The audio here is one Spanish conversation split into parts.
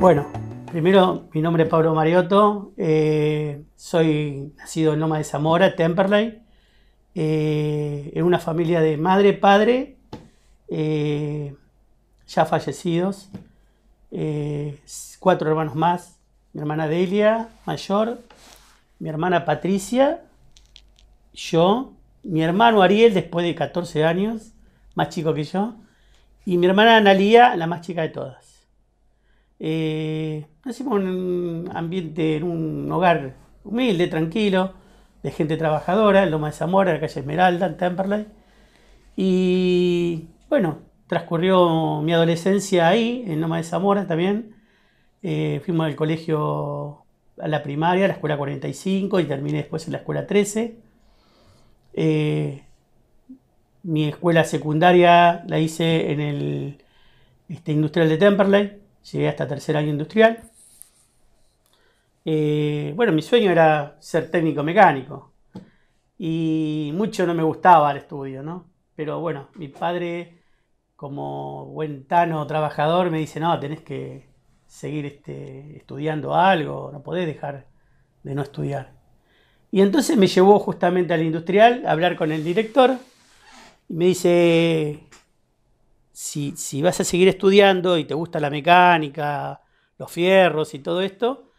Bueno, primero mi nombre es Pablo Mariotto, eh, soy nacido en Loma de Zamora, Temperley, eh, en una familia de madre, padre, eh, ya fallecidos, cuatro hermanos más, mi hermana Delia, mayor, mi hermana Patricia, yo, mi hermano Ariel después de 14 años, más chico que yo, y mi hermana Analia, la más chica de todas nacimos eh, en un ambiente, en un hogar humilde, tranquilo, de gente trabajadora, en Loma de Zamora, en la calle Esmeralda, en Temperley. Y bueno, transcurrió mi adolescencia ahí, en Loma de Zamora también. Eh, fuimos al colegio a la primaria, a la escuela 45 y terminé después en la escuela 13. Eh, mi escuela secundaria la hice en el este, Industrial de Temperley. Llegué hasta tercer año industrial. Eh, bueno, mi sueño era ser técnico mecánico. Y mucho no me gustaba el estudio, ¿no? Pero bueno, mi padre, como buen tano trabajador, me dice, no, tenés que seguir este, estudiando algo, no podés dejar de no estudiar. Y entonces me llevó justamente al industrial a hablar con el director y me dice, si, vas a seguir estudiando y te gusta la mecánica, los fierros y todo esto,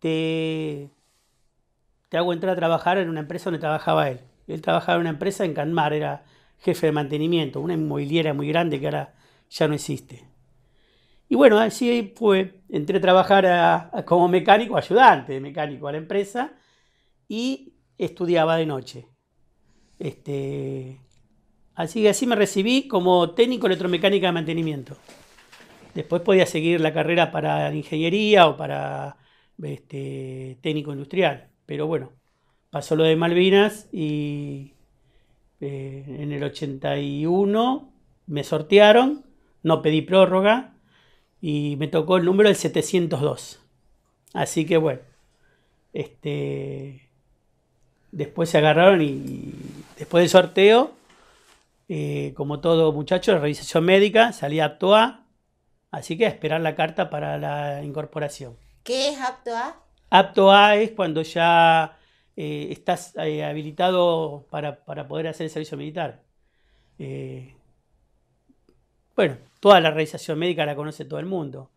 te, te hago entrar a trabajar en una empresa donde trabajaba él. Él trabajaba en una empresa en Canmar, era jefe de mantenimiento, una inmobiliaria muy grande que ahora ya no existe. Y bueno, así fue, entré a trabajar como mecánico, ayudante de mecánico a la empresa y estudiaba de noche. Este, Así que así me recibí como técnico electromecánica de mantenimiento. Después podía seguir la carrera para ingeniería o para este, técnico industrial. Pero bueno, pasó lo de Malvinas y eh, en el 81 me sortearon, no pedí prórroga y me tocó el número del 702. Así que bueno, este, después se agarraron y después del sorteo eh, como todo muchacho, la revisación médica, salí apto A, así que a esperar la carta para la incorporación. ¿Qué es apto A? Apto A es cuando ya eh, estás eh, habilitado para, para, poder hacer el servicio militar. bueno, toda la realización médica la conoce todo el mundo.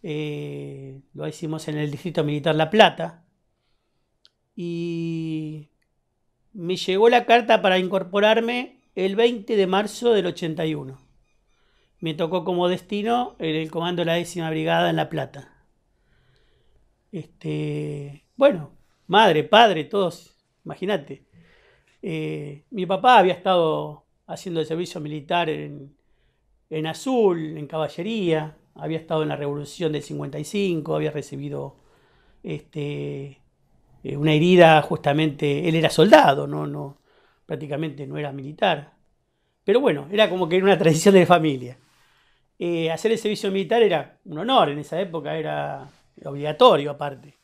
lo hicimos en el Distrito Militar La Plata. Y me llegó la carta para incorporarme el 20 de marzo del 81. Me tocó como destino en el comando de la décima brigada en La Plata. Este, bueno, madre, padre, todos, imagínate. Eh, mi papá había estado haciendo el servicio militar en, en Azul, en Caballería, había estado en la Revolución del 55, había recibido este, eh, una herida justamente, él era soldado, no, no, prácticamente no era militar. Pero bueno, era como que era una tradición de familia. Eh, hacer el servicio militar era un honor en esa época, era obligatorio aparte.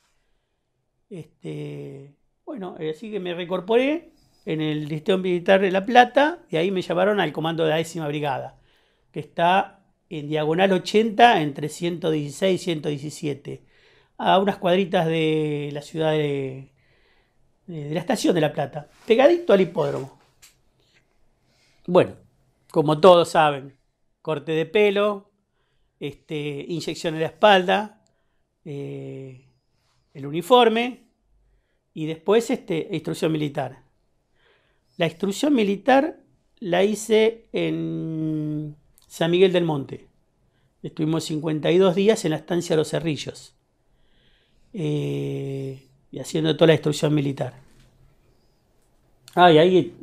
Este, bueno, eh, así que me recorporé en el Distrito Militar de La Plata y ahí me llevaron al comando de la décima brigada, que está en diagonal 80 entre 116 y 117, a unas cuadritas de la ciudad de eh, de la estación de La Plata, pegadito al hipódromo. Bueno, como todos saben, corte de pelo, este, inyección en la espalda, eh, el uniforme y después este, instrucción militar. La instrucción militar la hice en San Miguel del Monte. Estuvimos 52 días en la estancia de los Cerrillos. Eh, y haciendo toda la destrucción militar. Ah, y ahí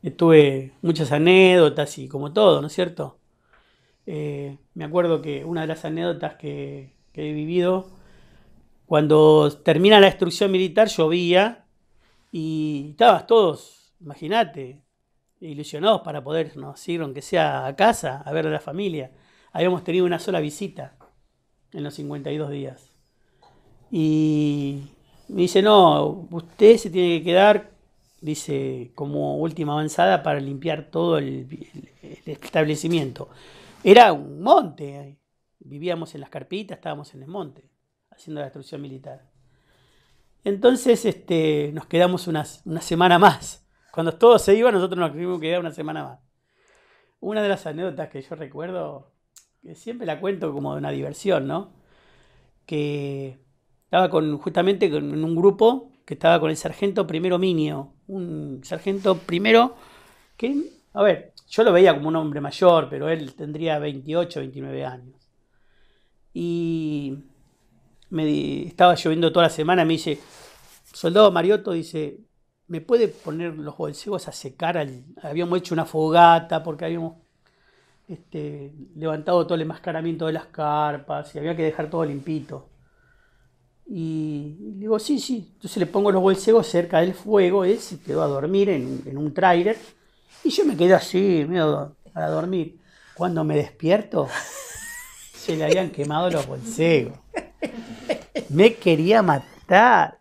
estuve muchas anécdotas y como todo, ¿no es cierto? Eh, me acuerdo que una de las anécdotas que, he vivido, cuando termina la destrucción militar llovía y estabas todos, imagínate, ilusionados para podernos ir, aunque sea a casa, a ver a la familia. Habíamos tenido una sola visita en los 52 días. Y me dice, no, usted se tiene que quedar, dice, como última avanzada para limpiar todo el, establecimiento. Era un monte, vivíamos en las carpitas, estábamos en el monte, haciendo la destrucción militar. Entonces este, nos quedamos una, semana más. Cuando todo se iba, nosotros nos tuvimos que quedar una semana más. Una de las anécdotas que yo recuerdo, que siempre la cuento como de una diversión, ¿no? Que estaba con, justamente en un grupo que estaba con el sargento primero Minio, un sargento primero que, a ver, yo lo veía como un hombre mayor, pero él tendría 28, 29 años. Y me estaba lloviendo toda la semana, me dice, soldado Mariotto, dice, ¿me puede poner los bolsillos a secar? habíamos hecho una fogata porque habíamos este, levantado todo el enmascaramiento de las carpas y había que dejar todo limpito. Y le digo, sí, sí. Entonces le pongo los bolsegos cerca del fuego, él se quedó a dormir en, un trailer Y yo me quedé así, miedo, para dormir. Cuando me despierto, se le habían quemado los bolsegos. Me quería matar.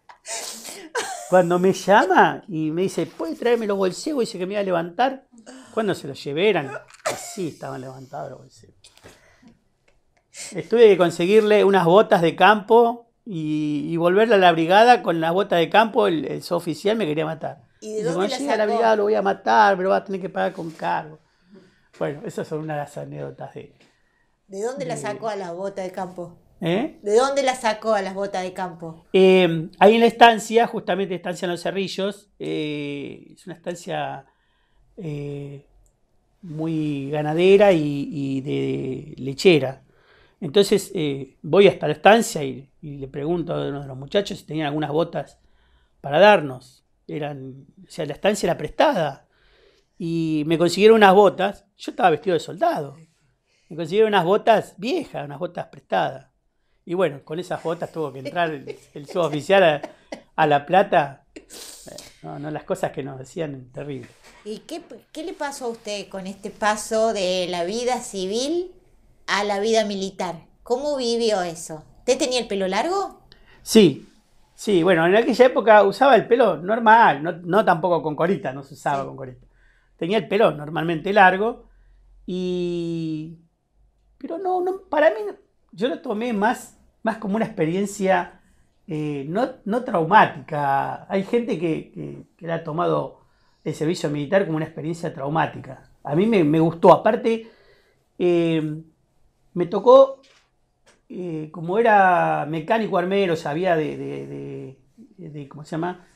Cuando me llama y me dice, ¿puede traerme los bolsegos? Dice que me iba a levantar. Cuando se los llevaran sí así, estaban levantados los bolsegos. Estuve de conseguirle unas botas de campo y, y volverle a la brigada con la bota de campo, el, oficial me quería matar. Y de dónde la, brigada lo voy a matar, pero va a tener que pagar con cargo. Bueno, esas son unas de las anécdotas de... ¿De dónde la sacó a las botas de campo? ¿Eh? ¿De dónde la sacó a las botas de campo? Eh, ahí en la estancia, justamente estancia en Los Cerrillos, eh, es una estancia eh, muy ganadera y de lechera. Entonces eh, voy hasta la estancia y, le pregunto a uno de los muchachos si tenían algunas botas para darnos. Eran, o sea, la estancia era prestada. Y me consiguieron unas botas. Yo estaba vestido de soldado. Me consiguieron unas botas viejas, unas botas prestadas. Y bueno, con esas botas tuvo que entrar el, suboficial a, La Plata. No, no, las cosas que nos decían, terribles. ¿Y qué le pasó a usted con este paso de la vida civil a la vida militar. ¿Cómo vivió eso? te tenía el pelo largo? Sí, sí, bueno, en aquella época usaba el pelo normal, no, tampoco con corita, no se usaba con corita. Tenía el pelo normalmente largo y... Pero no, no para mí yo lo tomé más, más como una experiencia eh, no, traumática. Hay gente que, que, ha tomado el servicio militar como una experiencia traumática. A mí me, gustó. Aparte, eh, me tocó, eh, como era mecánico armero, sabía de, de, ¿cómo se llama?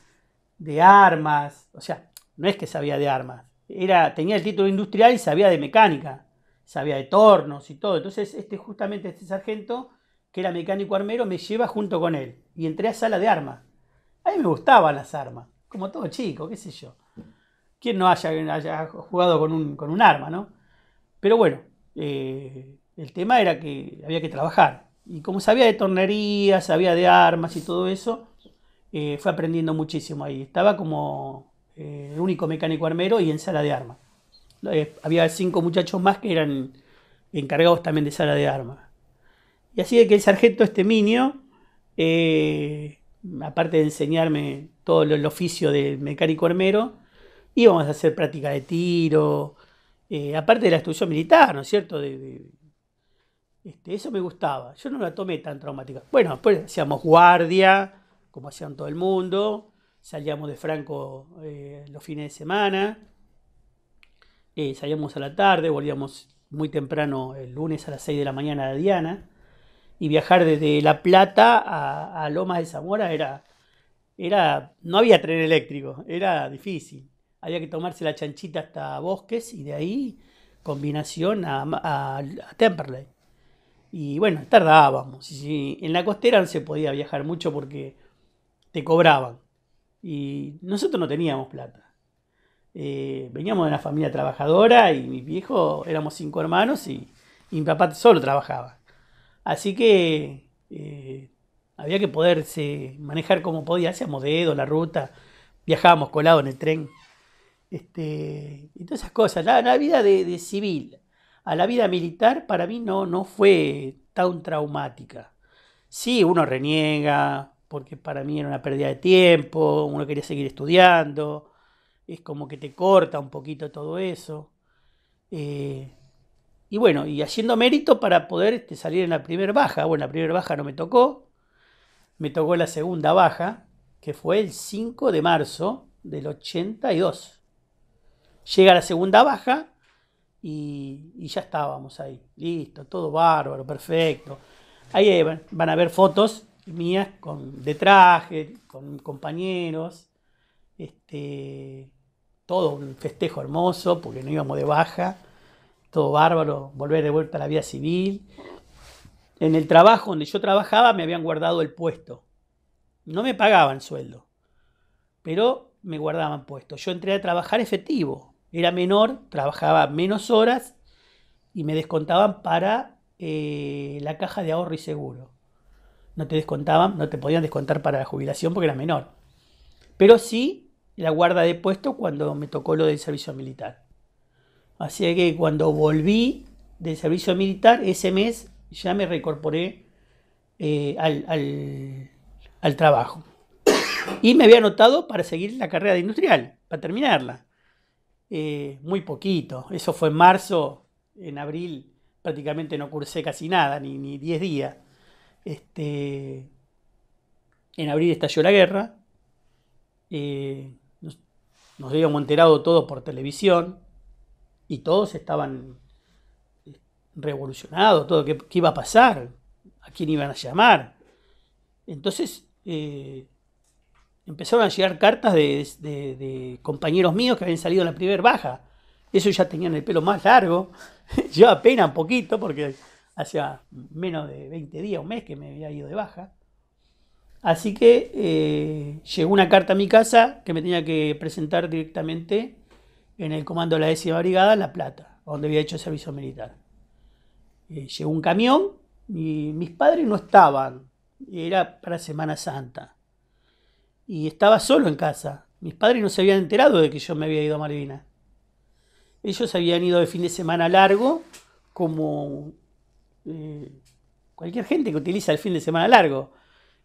De armas, o sea, no es que sabía de armas, era, tenía el título industrial y sabía de mecánica, sabía de tornos y todo. Entonces, este, justamente este sargento, que era mecánico armero, me lleva junto con él y entré a sala de armas. A mí me gustaban las armas, como todo chico, qué sé yo. ¿Quién no haya, haya jugado con un, arma, no? Pero bueno, eh, el tema era que había que trabajar. Y como sabía de tornería, sabía de armas y todo eso, eh, fue aprendiendo muchísimo ahí. Estaba como eh, el único mecánico armero y en sala de armas. Eh, había cinco muchachos más que eran encargados también de sala de armas. Y así de que el sargento este minio, aparte de enseñarme todo el oficio de mecánico armero, íbamos a hacer práctica de tiro, aparte de la instrucción militar, ¿no es cierto? de este, eso me gustaba. Yo no la tomé tan traumática. Bueno, después hacíamos guardia, como hacían todo el mundo. Salíamos de Franco eh, los fines de semana. Eh, salíamos a la tarde, volvíamos muy temprano el lunes a las 6 de la mañana a Diana. Y viajar desde La Plata a, Lomas de Zamora era, era. No había tren eléctrico, era difícil. Había que tomarse la chanchita hasta Bosques y de ahí combinación a Temperley. Y bueno, tardábamos. Y en la costera no se podía viajar mucho porque te cobraban. Y nosotros no teníamos plata. Eh, veníamos de una familia trabajadora y mi viejo, éramos cinco hermanos y, mi papá solo trabajaba. Así que eh, había que poderse manejar como podía, hacíamos dedo, la ruta, viajábamos colado en el tren, este, y todas esas cosas, la, vida de, de, civil a la vida militar para mí no, no fue tan traumática. Sí, uno reniega, porque para mí era una pérdida de tiempo, uno quería seguir estudiando, es como que te corta un poquito todo eso. Eh, y bueno, y haciendo mérito para poder este, salir en la primera baja. Bueno, la primera baja no me tocó, me tocó la segunda baja, que fue el 5 de marzo del 82. Llega la segunda baja y, ya estábamos ahí, listo, todo bárbaro, perfecto. Ahí eh, van a ver fotos mías con, de traje, con compañeros, este, todo un festejo hermoso, porque no íbamos de baja, todo bárbaro, volver de vuelta a la vida civil. En el trabajo donde yo trabajaba me habían guardado el puesto. No me pagaban sueldo, pero me guardaban puesto. Yo entré a trabajar efectivo, era menor, trabajaba menos horas y me descontaban para eh, la caja de ahorro y seguro. No te descontaban, no te podían descontar para la jubilación porque era menor. Pero sí la guarda de puesto cuando me tocó lo del servicio militar. Así que cuando volví del servicio militar, ese mes ya me reincorporé eh, al, al trabajo. Y me había anotado para seguir la carrera de industrial, para terminarla. Eh, muy poquito. Eso fue en marzo, en abril prácticamente no cursé casi nada, ni, ni 10 días. Este, en abril estalló la guerra. Eh, nos, habíamos enterado todos por televisión y todos estaban eh, revolucionados, todo, ¿qué, iba a pasar? ¿A quién iban a llamar? Entonces, empezaron a llegar cartas de, compañeros míos que habían salido en la primera baja. eso ya tenían el pelo más largo, yo apenas un poquito, porque hacía menos de 20 días, un mes que me había ido de baja. Así que eh, llegó una carta a mi casa que me tenía que presentar directamente en el comando de la décima brigada, en La Plata, donde había hecho servicio militar. Eh, llegó un camión y mis padres no estaban, era para Semana Santa y estaba solo en casa. Mis padres no se habían enterado de que yo me había ido a Malvinas. Ellos habían ido de fin de semana largo, como eh, cualquier gente que utiliza el fin de semana largo.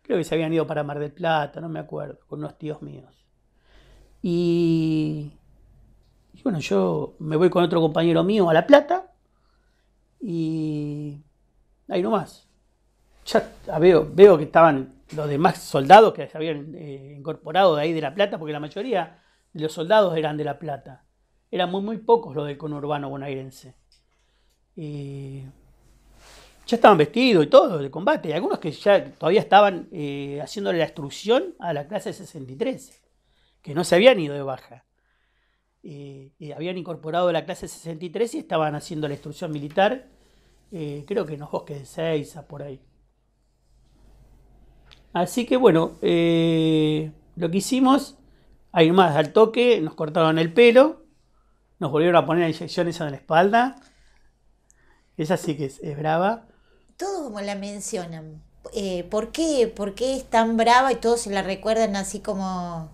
Creo que se habían ido para Mar del Plata, no me acuerdo, con unos tíos míos. Y, y bueno, yo me voy con otro compañero mío a La Plata y ahí nomás ya ah, veo, veo que estaban los demás soldados que se habían eh, incorporado de ahí de La Plata, porque la mayoría de los soldados eran de La Plata. Eran muy, muy pocos los del conurbano bonaerense. ya estaban vestidos y todo de combate. Y algunos que ya todavía estaban eh, haciéndole la instrucción a la clase 63, que no se habían ido de baja. y habían incorporado la clase 63 y estaban haciendo la instrucción militar, eh, creo que en los bosques de Seiza, por ahí. Así que bueno, eh, lo que hicimos, ahí más al toque, nos cortaron el pelo, nos volvieron a poner la inyección esa en la espalda. Esa sí que es, brava. Todos como la mencionan. Eh, ¿por, qué? ¿Por qué es tan brava y todos se la recuerdan así como,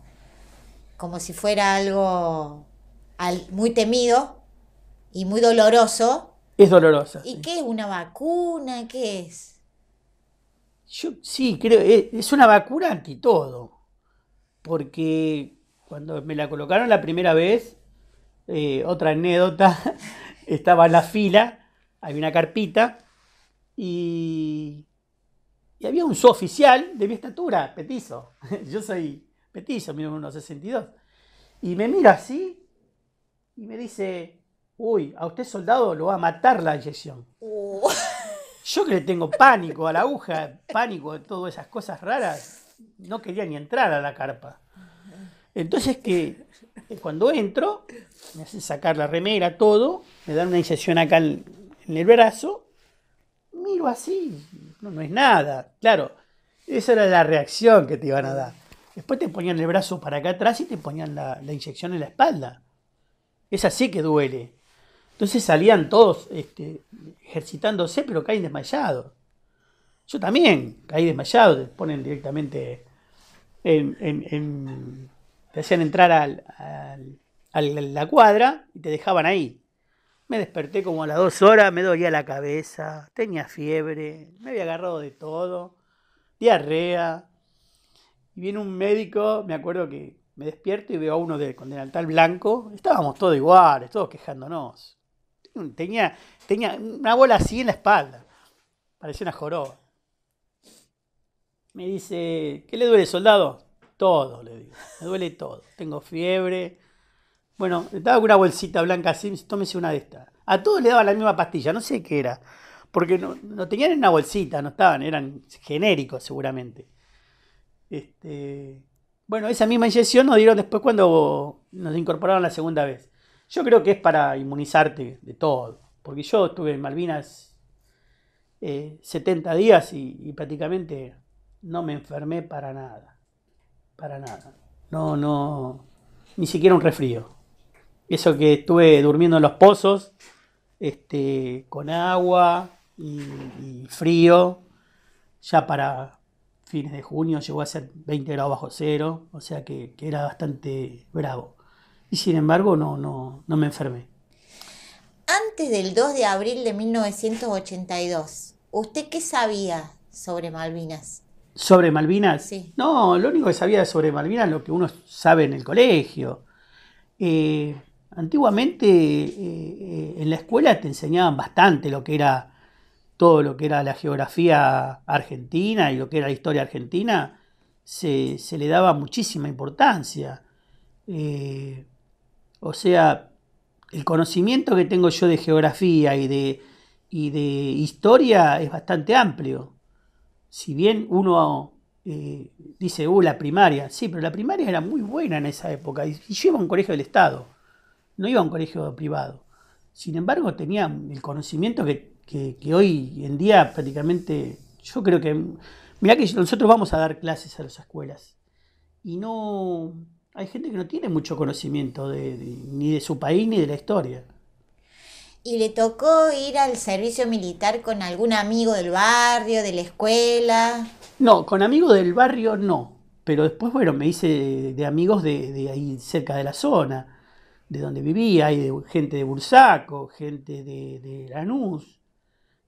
como si fuera algo muy temido y muy doloroso? Es doloroso. ¿Y qué es una vacuna? ¿Qué es? Yo sí, creo, eh, es una vacuna anti todo, porque cuando me la colocaron la primera vez, eh, otra anécdota, estaba en la fila, había una carpita y, y había un oficial de mi estatura, petizo. Yo soy petizo, mido 1,62. Y me mira así y me dice, uy, a usted soldado lo va a matar la inyección. Uh. Yo que le tengo pánico a la aguja, pánico de todas esas cosas raras, no quería ni entrar a la carpa. Entonces que cuando entro, me hacen sacar la remera, todo, me dan una inyección acá en, el brazo, miro así, no, es nada. Claro, esa era la reacción que te iban a dar. Después te ponían el brazo para acá atrás y te ponían la inyección en la espalda. Es así que duele. Entonces salían todos este, ejercitándose, pero caen desmayados. Yo también caí desmayado, te ponen directamente en, te hacían entrar a la cuadra y te dejaban ahí. Me desperté como a las dos horas, me dolía la cabeza, tenía fiebre, me había agarrado de todo, diarrea. Y viene un médico, me acuerdo que me despierto y veo a uno de, con delantal blanco. Estábamos todos iguales, todos quejándonos. Tenía, tenía una bola así en la espalda. Parecía una joroba. Me dice, ¿qué le duele, soldado? Todo, le digo. Me duele todo. Tengo fiebre. Bueno, le daba una bolsita blanca así, tómese una de estas. A todos le daba la misma pastilla, no sé qué era. Porque no, tenían en una bolsita, no estaban, eran genéricos seguramente. Este, bueno, esa misma inyección nos dieron después cuando nos incorporaron la segunda vez. Yo creo que es para inmunizarte de todo, porque yo estuve en Malvinas 70 eh, días y, prácticamente no me enfermé para nada, para nada. No, no, ni siquiera un resfrío. Eso que estuve durmiendo en los pozos, este, con agua y, frío, ya para, fines de junio llegó a ser 20 grados bajo cero, o sea que, era bastante bravo y sin embargo no, no, me enfermé. Antes del 2 de abril de 1982, ¿usted qué sabía sobre Malvinas? ¿Sobre Malvinas? Sí. No, lo único que sabía sobre Malvinas es lo que uno sabe en el colegio. Eh, antiguamente eh, eh, en la escuela te enseñaban bastante lo que era todo lo que era la geografía argentina y lo que era la historia argentina, se, le daba muchísima importancia. O sea, el conocimiento que tengo yo de geografía y de, de historia es bastante amplio. Si bien uno eh, dice, uh, la primaria, sí, pero la primaria era muy buena en esa época. Y yo iba a un colegio del Estado, no iba a un colegio privado. Sin embargo, tenía el conocimiento que, que hoy en día prácticamente, yo creo que, mirá que nosotros vamos a dar clases a las escuelas. Y no, hay gente que no tiene mucho conocimiento ni de su país ni de la historia. ¿Y le tocó ir al servicio militar con algún amigo del barrio, de la escuela? No, con amigos del barrio no. Pero después, bueno, me hice de amigos de, ahí cerca de la zona, de donde vivía, Hay gente de Bursaco, gente de, de Lanús,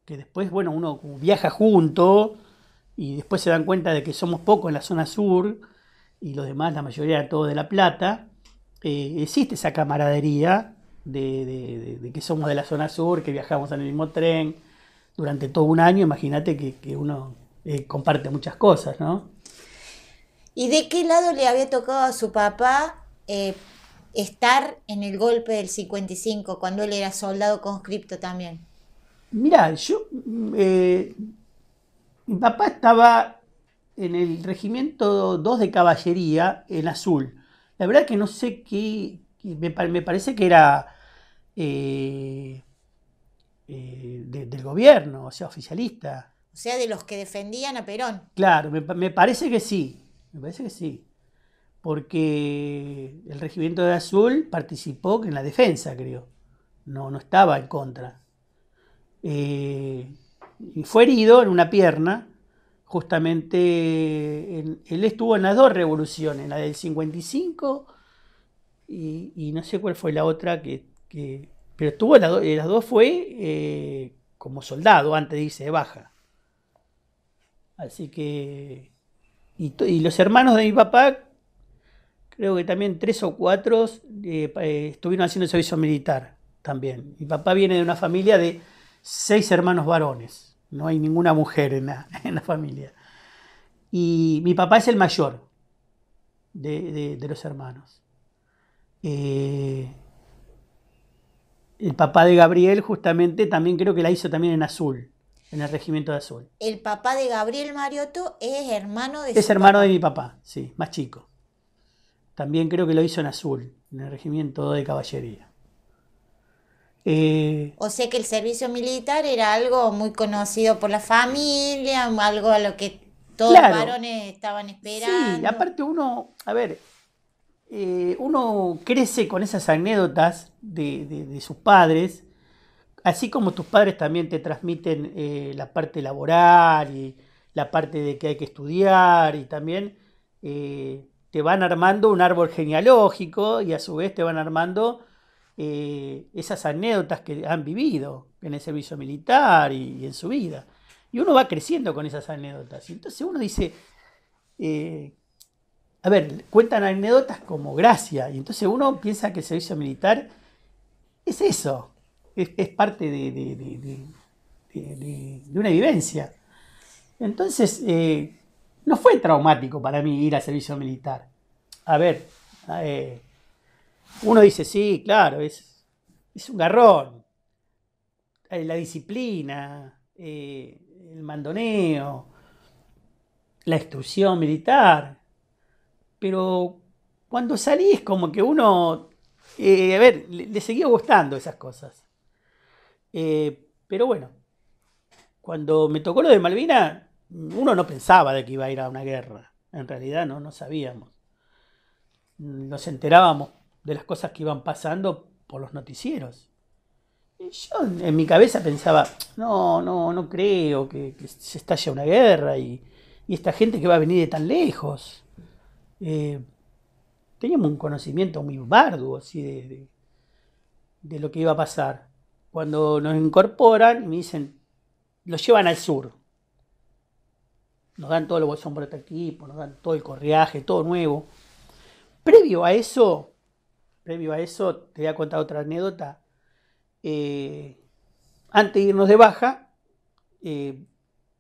que después, bueno, uno viaja junto y después se dan cuenta de que somos pocos en la zona sur y los demás, la mayoría de todos de La Plata, eh, existe esa camaradería de, que somos de la zona sur, que viajamos en el mismo tren durante todo un año, imagínate que, uno eh, comparte muchas cosas, ¿no? ¿Y de qué lado le había tocado a su papá eh, estar en el golpe del 55, cuando él era soldado conscripto también? Mirá, yo. Mm, mi papá estaba en el regimiento 2 de caballería, en azul. La verdad que no sé qué, me, parece que era eh, eh, del gobierno, o sea, oficialista. O sea, de los que defendían a Perón. Claro, me, parece que sí, me parece que sí. Porque el regimiento de azul participó en la defensa, creo. No, no estaba en contra. Eh, y fue herido en una pierna justamente él estuvo en las dos revoluciones, la del 55 y, no sé cuál fue la otra que, pero estuvo las, dos fue eh, como soldado antes dice de baja. Así que y, los hermanos de mi papá creo que también tres o cuatro eh, eh, estuvieron haciendo servicio militar también. Mi papá viene de una familia de seis hermanos varones no hay ninguna mujer en la, familia. Y mi papá es el mayor de, los hermanos. Eh, el papá de Gabriel justamente también creo que la hizo también en Azul, en el Regimiento de Azul. El papá de Gabriel Mariotto es hermano de... Es hermano de mi papá, sí, más chico. También creo que lo hizo en Azul, en el Regimiento de Caballería. Eh, o sea que el servicio militar era algo muy conocido por la familia, algo a lo que todos los varones estaban esperando. Sí, aparte uno, a ver, eh, uno crece con esas anécdotas de, sus padres, así como tus padres también te transmiten eh, la parte laboral y la parte de que hay que estudiar y también te van armando un árbol genealógico y a su vez te van armando eh, esas anécdotas que han vivido en el servicio militar y, en su vida. Y uno va creciendo con esas anécdotas. Y entonces uno dice, eh, a ver, cuentan anécdotas como gracia. Y entonces uno piensa que el servicio militar es eso, es, parte de, de, una vivencia. Entonces, eh, no fue traumático para mí ir al servicio militar. A ver, uno dice, sí, claro, es, es un garrón. Eh, la disciplina, eh, el mandoneo, la instrucción militar. Pero cuando salís, como que uno. Eh, a ver, le, seguía gustando esas cosas. pero bueno, cuando me tocó lo de Malvinas, uno no pensaba de que iba a ir a una guerra. En realidad, no, no sabíamos. Nos enterábamos de las cosas que iban pasando por los noticieros. yo en mi cabeza pensaba, no, no, no creo que, se estalle una guerra y, esta gente que va a venir de tan lejos. Eh, teníamos un conocimiento muy barduo de, de, lo que iba a pasar. Cuando nos incorporan y me dicen, los llevan al sur. Nos dan todo el bolsón por este nos dan todo el correaje, todo nuevo. Previo a eso, previo a eso, te voy a contar otra anécdota. Eh, antes de irnos de baja, eh,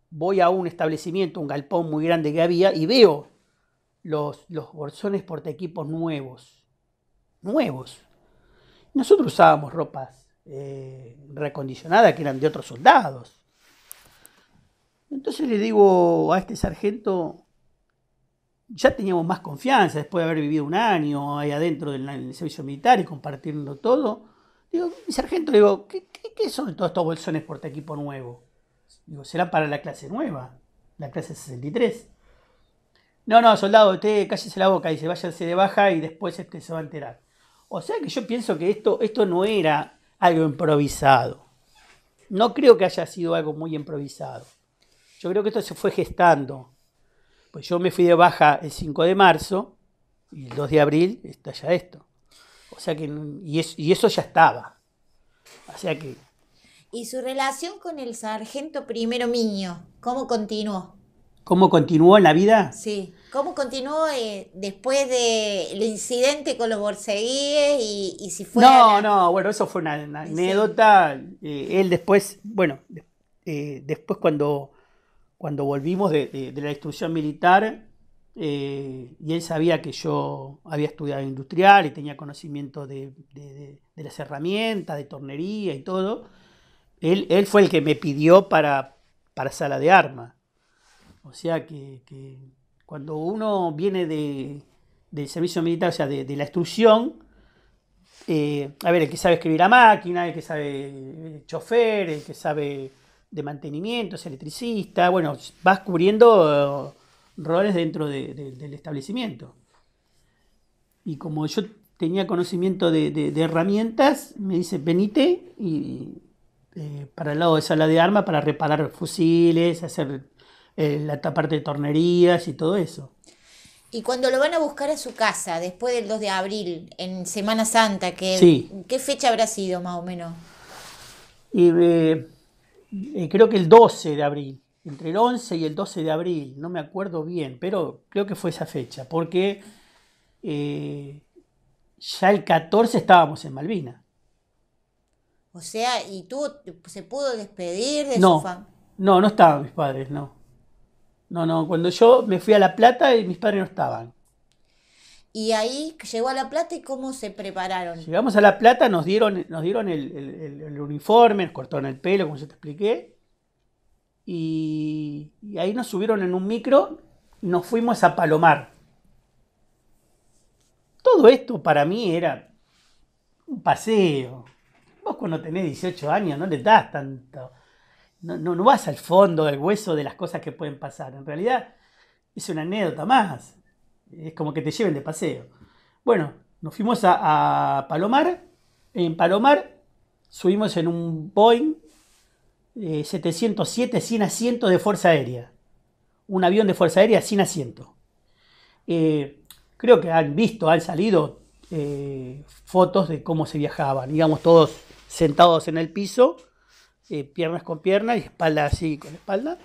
voy a un establecimiento, un galpón muy grande que había, y veo los, los bolsones portaequipos nuevos. Nuevos. Nosotros usábamos ropas eh, recondicionadas que eran de otros soldados. Entonces le digo a este sargento, ya teníamos más confianza después de haber vivido un año ahí adentro del, servicio militar y compartiendo todo. Digo, mi sargento, digo, ¿qué, son todos estos bolsones porta este equipo nuevo? Digo, será para la clase nueva, la clase 63. No, no, soldado, usted cállese la boca y se váyase de baja y después que este, se va a enterar. O sea que yo pienso que esto, esto no era algo improvisado. No creo que haya sido algo muy improvisado. Yo creo que esto se fue gestando pues yo me fui de baja el 5 de marzo y el 2 de abril está ya esto. O sea que, y, eso ya estaba. O sea que. ¿Y su relación con el sargento primero Miño? ¿Cómo continuó? ¿Cómo continuó en la vida? Sí. ¿Cómo continuó eh, después del incidente con los borseguíes y, si fue... No, no, bueno, eso fue una, anécdota. Eh, él después, bueno, eh, después cuando cuando volvimos de, la instrucción militar, eh, y él sabía que yo había estudiado industrial y tenía conocimiento de, las herramientas, de tornería y todo, él, fue el que me pidió para, para sala de armas. O sea que, cuando uno viene de, del servicio militar, o sea, de, la instrucción, eh, a ver, el que sabe escribir a máquina, el que sabe eh, chofer, el que sabe de mantenimiento, es electricista, bueno, vas cubriendo eh, roles dentro del establecimiento. Y como yo tenía conocimiento de, herramientas, me dice, venite y, eh, para el lado de sala de armas, para reparar fusiles, hacer eh, la parte de tornerías y todo eso. Y cuando lo van a buscar a su casa, después del 2 de abril, en Semana Santa, que, ¿qué fecha habrá sido más o menos? Y eh, creo que el 12 de abril, entre el 11 y el 12 de abril, no me acuerdo bien, pero creo que fue esa fecha, porque eh, ya el 14 estábamos en Malvina. O sea, ¿y tú se pudo despedir de no, su No, no estaban mis padres, no. No, no, cuando yo me fui a La Plata, mis padres no estaban. Y ahí llegó a La Plata y cómo se prepararon. Llegamos a La Plata, nos dieron, nos dieron el, uniforme, nos cortaron el pelo, como yo te expliqué. Y, ahí nos subieron en un micro y nos fuimos a Palomar. Todo esto para mí era un paseo. Vos cuando tenés 18 años no le das tanto. No, no, no vas al fondo del hueso de las cosas que pueden pasar. En realidad es una anécdota más es como que te lleven de paseo. Bueno, nos fuimos a, Palomar. En Palomar subimos en un Boeing 707 eh, sin asiento de Fuerza Aérea. Un avión de Fuerza Aérea sin asiento. Eh, creo que han visto, han salido eh, fotos de cómo se viajaban Digamos, todos sentados en el piso, piernas con piernas y espalda así con espalda.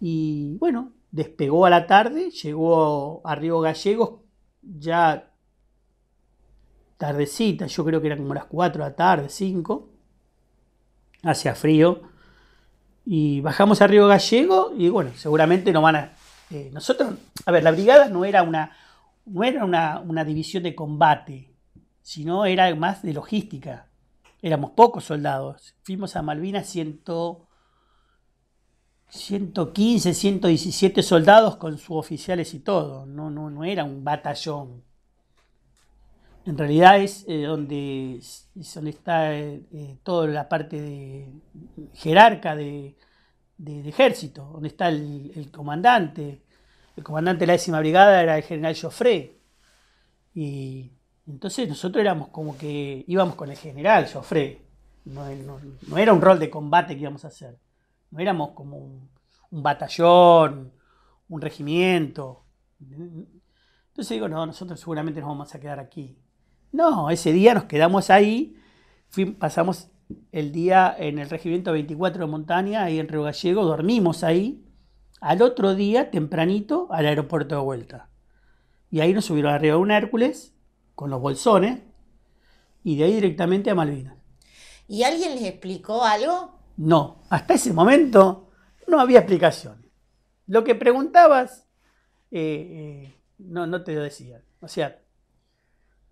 Y bueno, despegó a la tarde, llegó a Río Gallegos ya tardecita, yo creo que eran como las 4 de la tarde, 5, hacia frío. Y bajamos a Río Gallegos, y bueno, seguramente no van a... Eh, nosotros, a ver, la brigada no era una, una, una división de combate, sino era más de logística. Éramos pocos soldados. Fuimos a Malvinas 100... 115, 117 soldados con sus oficiales y todo. No, no, era un batallón. En realidad es eh, donde, está eh, eh, toda la parte de, jerarca de, ejército, donde está el, comandante. El comandante de la décima brigada era el general Joffre. Y entonces nosotros éramos como que íbamos con el general Joffre. no era un rol de combate que íbamos a hacer. No éramos como un, batallón, un regimiento. Entonces digo, no, nosotros seguramente nos vamos a quedar aquí. No, ese día nos quedamos ahí, pasamos el día en el regimiento 24 de montaña, ahí en Río Gallego, dormimos ahí. Al otro día, tempranito, al aeropuerto de vuelta. Y ahí nos subieron arriba de un Hércules con los bolsones y de ahí directamente a Malvinas. ¿Y alguien les explicó algo? No, hasta ese momento no había explicación, Lo que preguntabas eh, eh, no, te lo decían. O sea,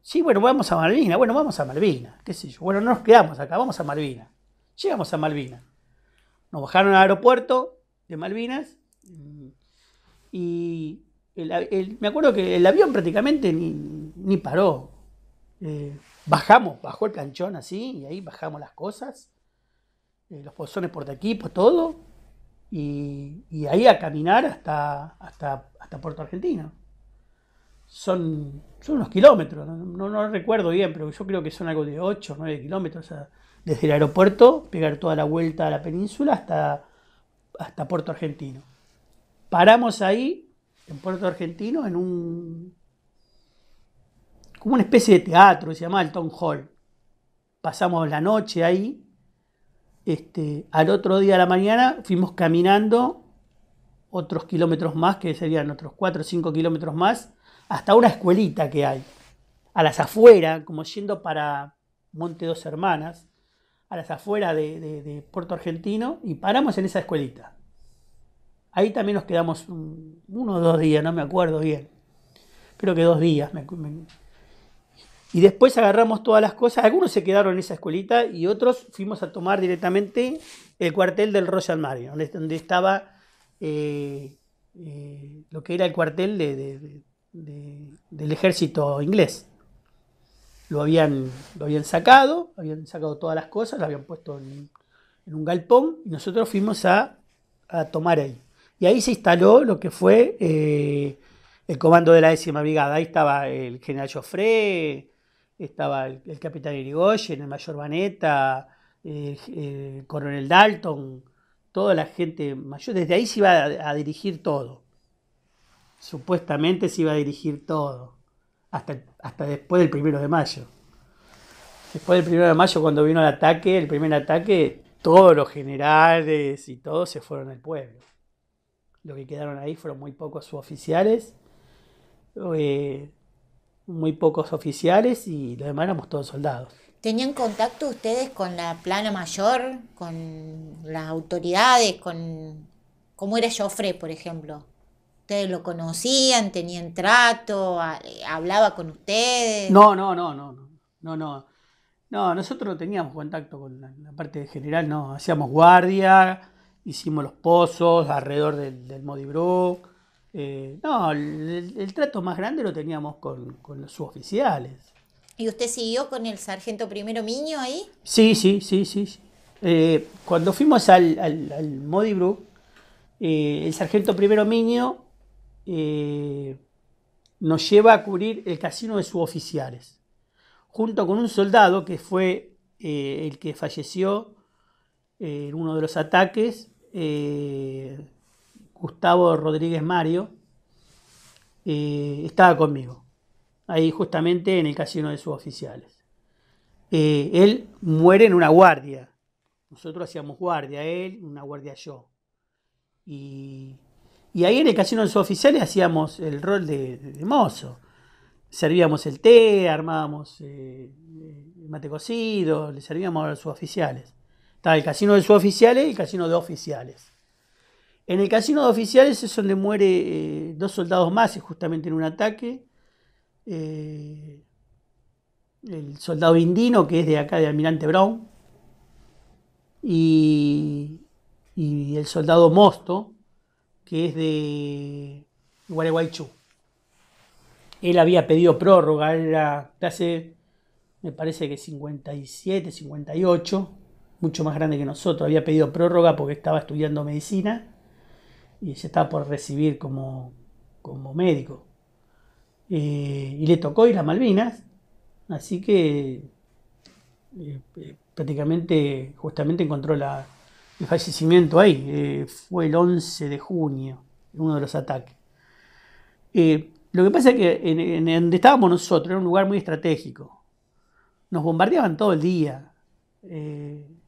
sí, bueno, vamos a Malvina, bueno, vamos a Malvina, qué sé yo. Bueno, no nos quedamos acá, vamos a Malvina. Llegamos a Malvina. Nos bajaron al aeropuerto de Malvinas mm, y me acuerdo que el avión prácticamente ni, paró. Eh, bajamos, bajó el canchón así y ahí bajamos las cosas eh, los pozones por todo, y, ahí a caminar hasta, hasta, hasta Puerto Argentino. Son, son unos kilómetros, no, no, recuerdo bien, pero yo creo que son algo de 8 o 9 kilómetros. desde el aeropuerto, pegar toda la vuelta a la península hasta, hasta Puerto Argentino. Paramos ahí, en Puerto Argentino, en un. como una especie de teatro, se llama el Town Hall. Pasamos la noche ahí este, al otro día de la mañana fuimos caminando otros kilómetros más, que serían otros 4 o 5 kilómetros más, hasta una escuelita que hay, a las afueras, como yendo para Monte Dos Hermanas, a las afueras de, Puerto Argentino, y paramos en esa escuelita. Ahí también nos quedamos uno o dos días, no me acuerdo bien. Creo que dos días. Me, me, y después agarramos todas las cosas. Algunos se quedaron en esa escuelita y otros fuimos a tomar directamente el cuartel del Royal Marine donde, estaba eh, eh, lo que era el cuartel del ejército inglés. Lo habían, lo habían sacado, habían sacado todas las cosas, lo habían puesto en, un galpón y nosotros fuimos a, tomar ahí. Y ahí se instaló lo que fue eh, el comando de la décima brigada. Ahí estaba el general Joffre, estaba el, capitán Irigoyen, el mayor Vaneta, el coronel Dalton, toda la gente mayor. Desde ahí se iba a, dirigir todo. Supuestamente se iba a dirigir todo. Hasta, hasta después del primero de mayo. Después del primero de mayo, cuando vino el ataque, el primer ataque, todos los generales y todos se fueron al pueblo. Lo que quedaron ahí fueron muy pocos suboficiales. Eh, muy pocos oficiales y los demás éramos todos soldados. ¿Tenían contacto ustedes con la plana mayor, con las autoridades, con cómo era Joffre, por ejemplo? ¿Ustedes lo conocían, tenían trato, hablaba con ustedes? No, no, no, no, no, no. No, nosotros no teníamos contacto con la, parte general, no. Hacíamos guardia, hicimos los pozos alrededor del, del Modibrook eh, no, el, trato más grande lo teníamos con, los suboficiales. ¿Y usted siguió con el sargento primero Miño ahí? Sí, sí, sí, sí. Eh, cuando fuimos al, al, Modibru, eh, el sargento primero Miño nos lleva a cubrir el casino de suboficiales, junto con un soldado que fue el que falleció en uno de los ataques. Gustavo Rodríguez Mario, eh, estaba conmigo, ahí justamente en el casino de sus oficiales. Eh, él muere en una guardia, nosotros hacíamos guardia, él, una guardia yo. Y, ahí en el casino de suboficiales hacíamos el rol de, mozo. Servíamos el té, armábamos el eh, mate cocido, le servíamos a los oficiales. Estaba el casino de suboficiales y el casino de oficiales. En el casino de oficiales es donde muere eh, dos soldados más, justamente en un ataque. Eh, el soldado indino, que es de acá de Almirante Brown, y, el soldado Mosto, que es de Guareguaychú. Él había pedido prórroga, era clase, me parece que 57, 58, mucho más grande que nosotros, había pedido prórroga porque estaba estudiando medicina y se estaba por recibir como, como médico. Eh, y le tocó ir a Malvinas, así que eh, prácticamente justamente encontró el fallecimiento ahí, eh, fue el 11 de junio, uno de los ataques. lo que pasa es que en, donde estábamos nosotros era un lugar muy estratégico, nos bombardeaban todo el día,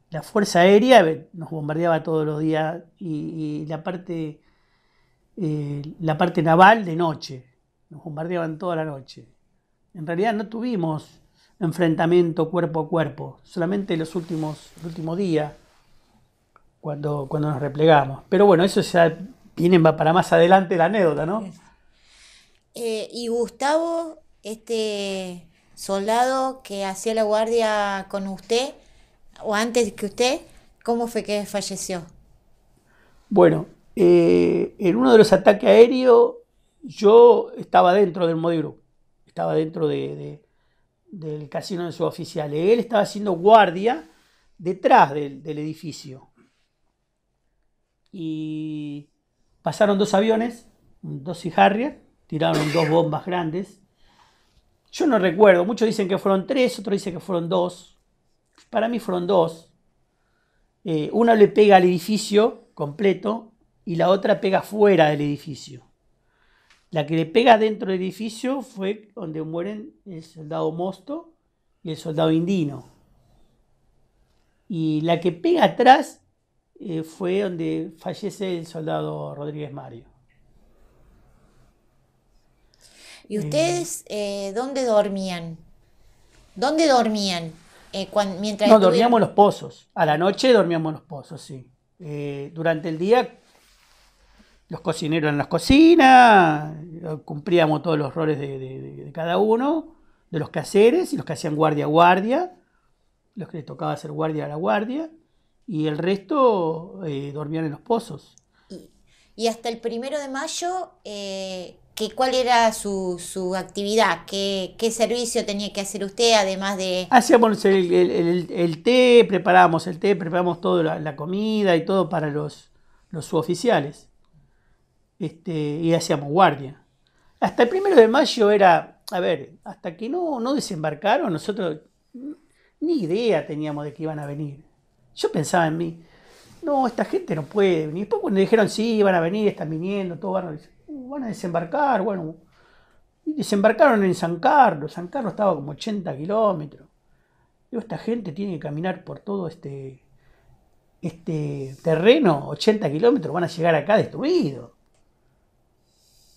la Fuerza Aérea nos bombardeaba todos los días y la parte eh, la parte naval de noche. Nos bombardeaban toda la noche. En realidad no tuvimos enfrentamiento cuerpo a cuerpo, solamente los últimos, días último cuando, cuando nos replegamos. Pero bueno, eso ya viene para más adelante la anécdota, ¿no? Eh, y Gustavo, este soldado que hacía la guardia con usted, o antes que usted, ¿cómo fue que falleció? Bueno, eh, en uno de los ataques aéreos yo estaba dentro del Modigru... estaba dentro del casino de sus oficiales. Él estaba haciendo guardia detrás del, edificio. Y pasaron dos aviones, dos y Harrier, tiraron dos bombas grandes. Yo no recuerdo, muchos dicen que fueron tres, otros dicen que fueron dos. Para mí fueron dos. ...una eh, uno le pega al edificio completo y la otra pega fuera del edificio. La que le pega dentro del edificio fue donde mueren el soldado Mosto y el soldado Indino. Y la que pega atrás eh, fue donde fallece el soldado Rodríguez Mario. ¿Y ustedes eh, dónde dormían? ¿Dónde dormían? Eh, mientras no, dormíamos los pozos. A la noche dormíamos los pozos, sí. durante el día los cocineros en las cocinas, eh, cumplíamos todos los roles de, cada uno, de los quehaceres, y los que hacían guardia a guardia, los que les tocaba hacer guardia a la guardia, y el resto eh, dormían en los pozos. Y, hasta el primero de mayo, eh, ¿qué, ¿cuál era su, actividad? ¿Qué, servicio tenía que hacer usted además de...? Hacíamos el, el, el, té, preparábamos el té, preparábamos toda la, comida y todo para los, los suboficiales. Este, y hacíamos guardia. Hasta el primero de mayo era, a ver, hasta que no, no desembarcaron, nosotros ni idea teníamos de que iban a venir. Yo pensaba en mí, no, esta gente no puede venir. Después cuando dijeron, sí, van a venir, están viniendo, todos uh, van a, desembarcar, bueno. Y desembarcaron en San Carlos, San Carlos estaba como 80 kilómetros. esta gente tiene que caminar por todo este, este terreno, 80 kilómetros, van a llegar acá destruidos.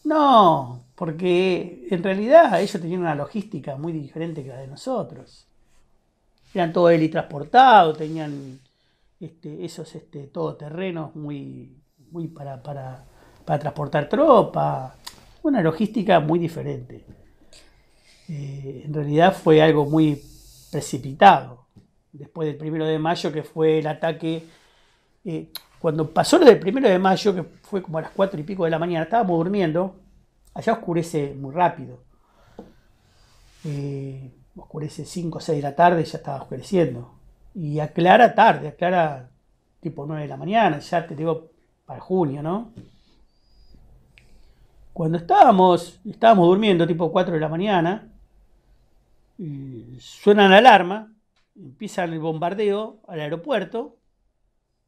No, porque en realidad ellos tenían una logística muy diferente que la de nosotros. Eran todo transportado tenían este, esos este, todoterrenos muy, muy para, para, para transportar tropas. Una logística muy diferente. Eh, en realidad fue algo muy precipitado. Después del primero de mayo, que fue el ataque. Eh, cuando pasó lo del primero de mayo, que fue como a las cuatro y pico de la mañana, estábamos durmiendo, allá oscurece muy rápido. Eh, oscurece 5 o 6 de la tarde, ya estaba oscureciendo. Y aclara tarde, aclara tipo 9 de la mañana, ya te digo para junio, ¿no? Cuando estábamos, estábamos durmiendo, tipo 4 de la mañana, eh, suena la alarma, empieza el bombardeo al aeropuerto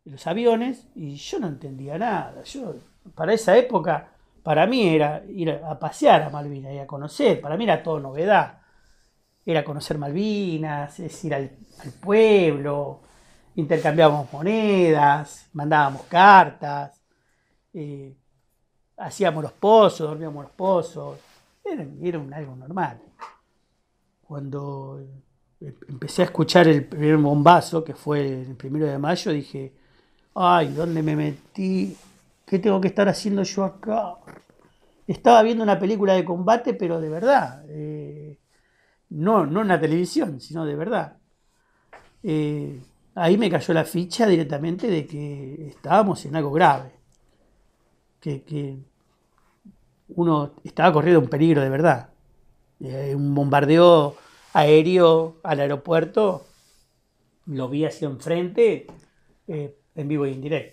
los aviones y yo no entendía nada. Yo, para esa época, para mí era ir a pasear a Malvinas y a conocer, para mí era todo novedad. Era conocer Malvinas, es ir al, pueblo, intercambiábamos monedas, mandábamos cartas, eh, hacíamos los pozos, dormíamos los pozos. Era, algo normal. Cuando eh, empecé a escuchar el primer bombazo, que fue el primero de mayo, dije, Ay, ¿dónde me metí? ¿Qué tengo que estar haciendo yo acá? Estaba viendo una película de combate, pero de verdad. Eh, no, no en la televisión, sino de verdad. Eh, ahí me cayó la ficha directamente de que estábamos en algo grave. Que, uno estaba corriendo un peligro de verdad. Eh, un bombardeo aéreo al aeropuerto, lo vi hacia enfrente, en vivo y en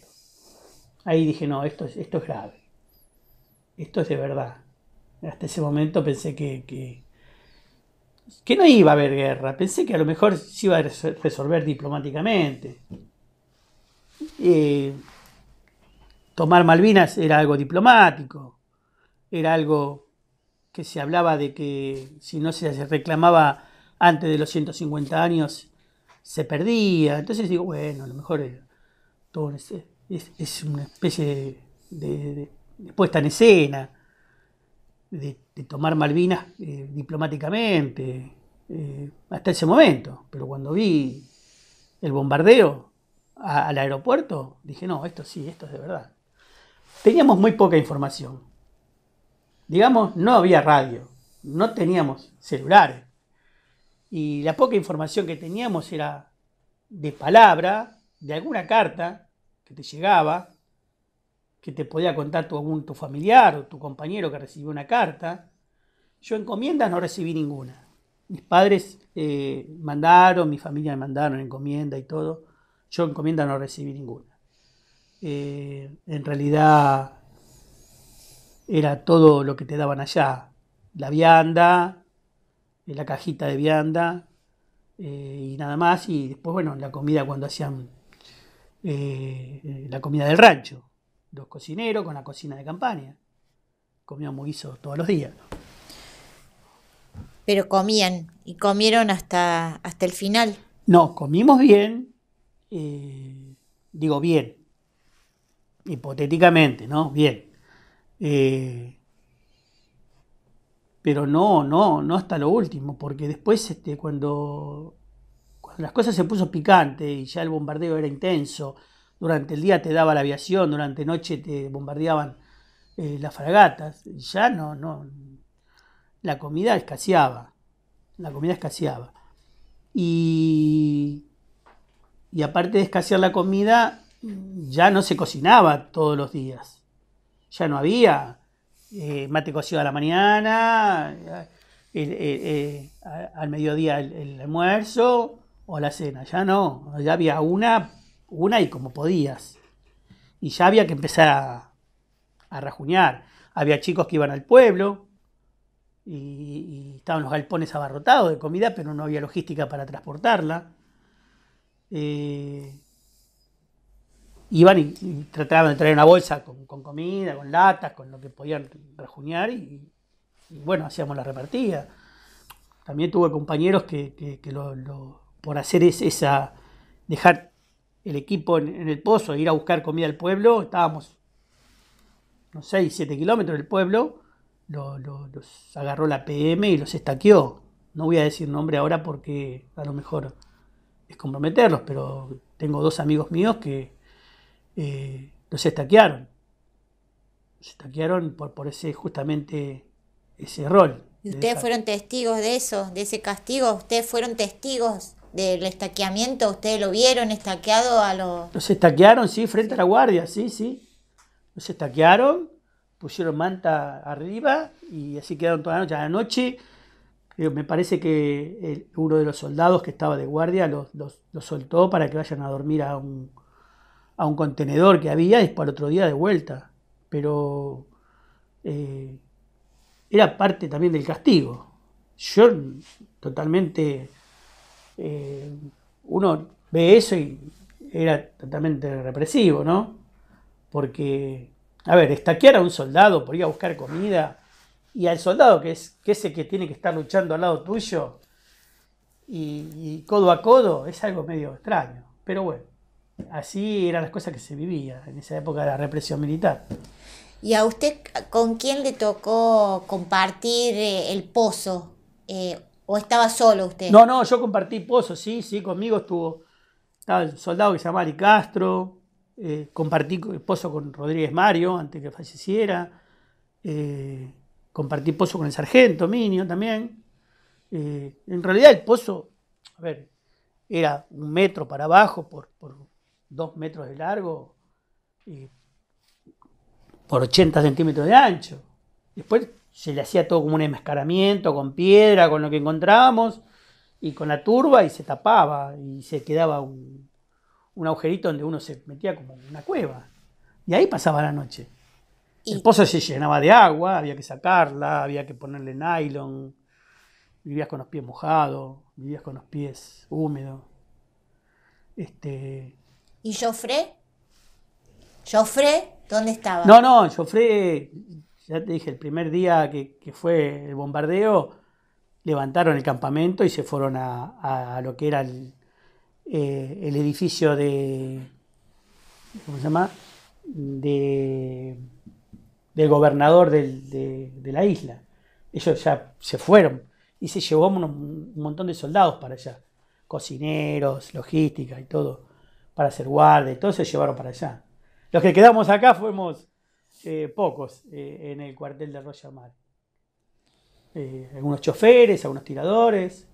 Ahí dije, no, esto es, esto es grave. Esto es de verdad. Hasta ese momento pensé que, que, no iba a haber guerra. Pensé que a lo mejor se iba a resolver diplomáticamente. tomar Malvinas era algo diplomático. Era algo que se hablaba de que si no se reclamaba antes de los 150 años, se perdía. Entonces digo, bueno, a lo mejor eh, es, una especie de, puesta en escena, de, tomar Malvinas eh, diplomáticamente, eh, hasta ese momento. Pero cuando vi el bombardeo al aeropuerto, dije, no, esto sí, esto es de verdad. Teníamos muy poca información. Digamos, no había radio, no teníamos celulares. Y la poca información que teníamos era de palabra de alguna carta que te llegaba, que te podía contar tu, algún, familiar o tu compañero que recibió una carta. Yo encomiendas no recibí ninguna. Mis padres eh, mandaron, mi familia me mandaron encomienda y todo. Yo encomienda no recibí ninguna. Eh, en realidad era todo lo que te daban allá. La vianda, eh, la cajita de vianda y nada más. Y después, bueno, la comida cuando hacían eh, la comida del rancho. Los cocineros con la cocina de campaña. Comíamos guiso todos los días. Pero comían y comieron hasta, hasta el final. No, comimos bien, eh, digo bien, hipotéticamente, ¿no? Bien. Eh, pero no, no, no hasta lo último, porque después este, cuando las cosas se puso picante y ya el bombardeo era intenso. Durante el día te daba la aviación, durante noche te bombardeaban eh, las fragatas. ya no, no. La comida escaseaba. La comida escaseaba. Y, aparte de escasear la comida, ya no se cocinaba todos los días. Ya no había eh, mate cocido a la mañana, eh, al mediodía el, almuerzo, o la cena. Ya no, ya había una, una y como podías. Y ya había que empezar a, rajuñar. Había chicos que iban al pueblo y, estaban los galpones abarrotados de comida, pero no había logística para transportarla. Eh, iban y, trataban de traer una bolsa con, comida, con latas, con lo que podían rajuñar y, bueno, hacíamos la repartida. También tuve compañeros que, lo por hacer es, esa, dejar el equipo en, el pozo, ir a buscar comida al pueblo, estábamos, no sé, 7 kilómetros del pueblo, los agarró la PM y los estaqueó. No voy a decir nombre ahora porque a lo mejor es comprometerlos, pero tengo dos amigos míos que eh, los estaquearon. Los estaquearon por, por ese justamente ese rol. ¿Y ustedes fueron testigos de eso, de ese castigo? ¿Ustedes fueron testigos del estaqueamiento, ustedes lo vieron estaqueado a los... Los estaquearon, sí, frente a la guardia, sí, sí. Los estaquearon, pusieron manta arriba y así quedaron toda la noche. A la noche, eh, me parece que uno de los soldados que estaba de guardia los, soltó para que vayan a dormir a un, contenedor que había y para otro día de vuelta. Pero eh, era parte también del castigo. Yo totalmente eh, uno ve eso y era totalmente represivo, ¿no? Porque, a ver, estaquear a un soldado por ir a buscar comida y al soldado que es, que el que tiene que estar luchando al lado tuyo y, codo a codo es algo medio extraño. Pero bueno, así eran las cosas que se vivía en esa época de la represión militar. ¿Y a usted con quién le tocó compartir eh, el pozo? Eh, ¿O estaba solo usted? No, no, yo compartí pozo, sí, sí, conmigo estuvo. Estaba el soldado que se llamaba Ari Castro. Eh, compartí pozo con Rodríguez Mario antes que falleciera. Eh, compartí pozo con el sargento Minio también. Eh, en realidad el pozo, a ver, era un metro para abajo por, dos metros de largo y por 80 centímetros de ancho. Después se le hacía todo como un enmascaramiento con piedra, con lo que encontrábamos, y con la turba y se tapaba y se quedaba un, agujerito donde uno se metía como en una cueva. Y ahí pasaba la noche. El pozo se llenaba de agua, había que sacarla, había que ponerle nylon, vivías con los pies mojados, vivías con los pies húmedos. Este... ¿Y yofré? ¿Yofré? ¿Dónde estaba? No, no, Joffre ya te dije, el primer día que, fue el bombardeo, levantaron el campamento y se fueron a, lo que era eh, el, edificio de. ¿Cómo se llama? del gobernador de, la isla. Ellos ya se fueron y se llevó un, un montón de soldados para allá, cocineros, logística y todo, para hacer guardia y todo se llevaron para allá. Los que quedamos acá fuimos eh, pocos eh, en el cuartel de Royal Mar. Eh, algunos choferes, algunos tiradores.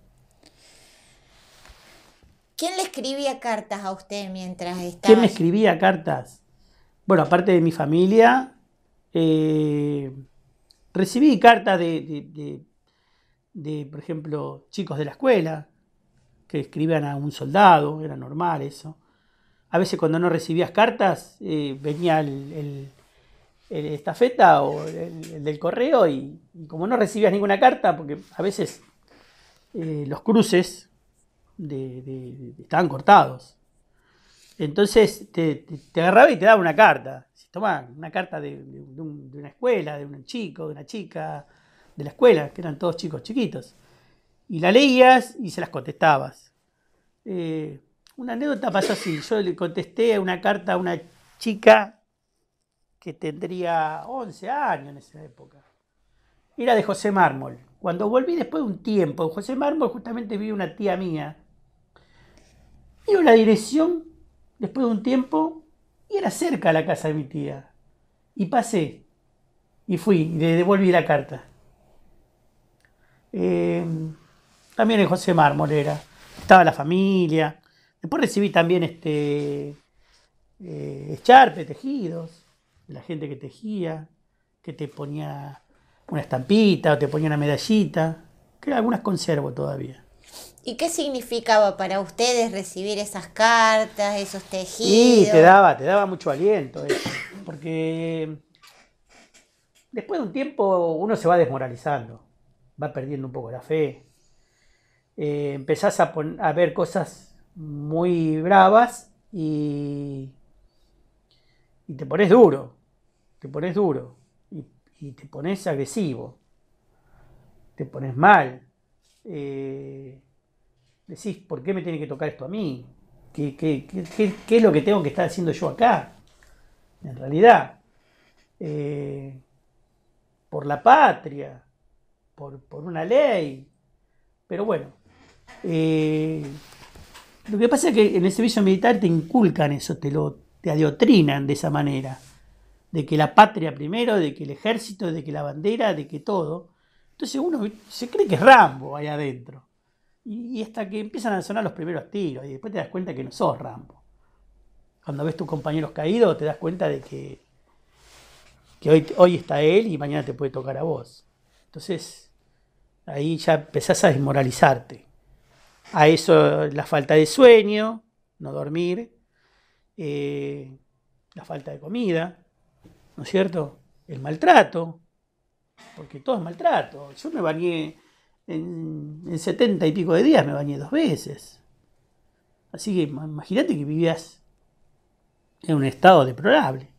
¿Quién le escribía cartas a usted mientras estaba? ¿Quién me escribía cartas? Bueno, aparte de mi familia, recibí cartas de, por ejemplo, chicos de la escuela que escribían a un soldado, era normal eso. A veces cuando no recibías cartas, venía el el estafeta o el, del correo y, como no recibías ninguna carta, porque a veces eh, los cruces de, estaban cortados. Entonces te, agarraba y te daba una carta. Si una carta de, una escuela, de un chico, de una chica, de la escuela, que eran todos chicos chiquitos. Y la leías y se las contestabas. Eh, una anécdota pasó así. Yo le contesté una carta a una chica que tendría 11 años en esa época. Era de José Mármol. Cuando volví después de un tiempo, en José Mármol justamente vi una tía mía. Y la dirección después de un tiempo y era cerca a la casa de mi tía. Y pasé y fui y le devolví la carta. Em, también en José Mármol era. Estaba la familia. Después recibí también este eh, tejidos la gente que tejía, que te ponía una estampita o te ponía una medallita, que algunas conservo todavía. ¿Y qué significaba para ustedes recibir esas cartas, esos tejidos? Sí, te daba, te daba mucho aliento, porque después de un tiempo uno se va desmoralizando, va perdiendo un poco la fe, eh, empezás a, a ver cosas muy bravas y, y te pones duro, te pones duro y, te pones agresivo, te pones mal, eh, decís, ¿por qué me tiene que tocar esto a mí? ¿Qué, qué, qué, qué es lo que tengo que estar haciendo yo acá? En realidad, eh, por la patria, por, una ley, pero bueno. Eh, lo que pasa es que en el servicio militar te inculcan eso, te lo te adoctrinan de esa manera de que la patria primero, de que el ejército, de que la bandera, de que todo. Entonces uno se cree que es Rambo ahí adentro. Y, hasta que empiezan a sonar los primeros tiros y después te das cuenta que no sos Rambo. Cuando ves tus compañeros caídos te das cuenta de que, hoy, está él y mañana te puede tocar a vos. Entonces ahí ya empezás a desmoralizarte. A eso la falta de sueño, no dormir, eh, la falta de comida, ¿no es cierto? El maltrato, porque todo es maltrato. Yo me bañé en, setenta y pico de días, me bañé dos veces. Así que imagínate que vivías en un estado deplorable.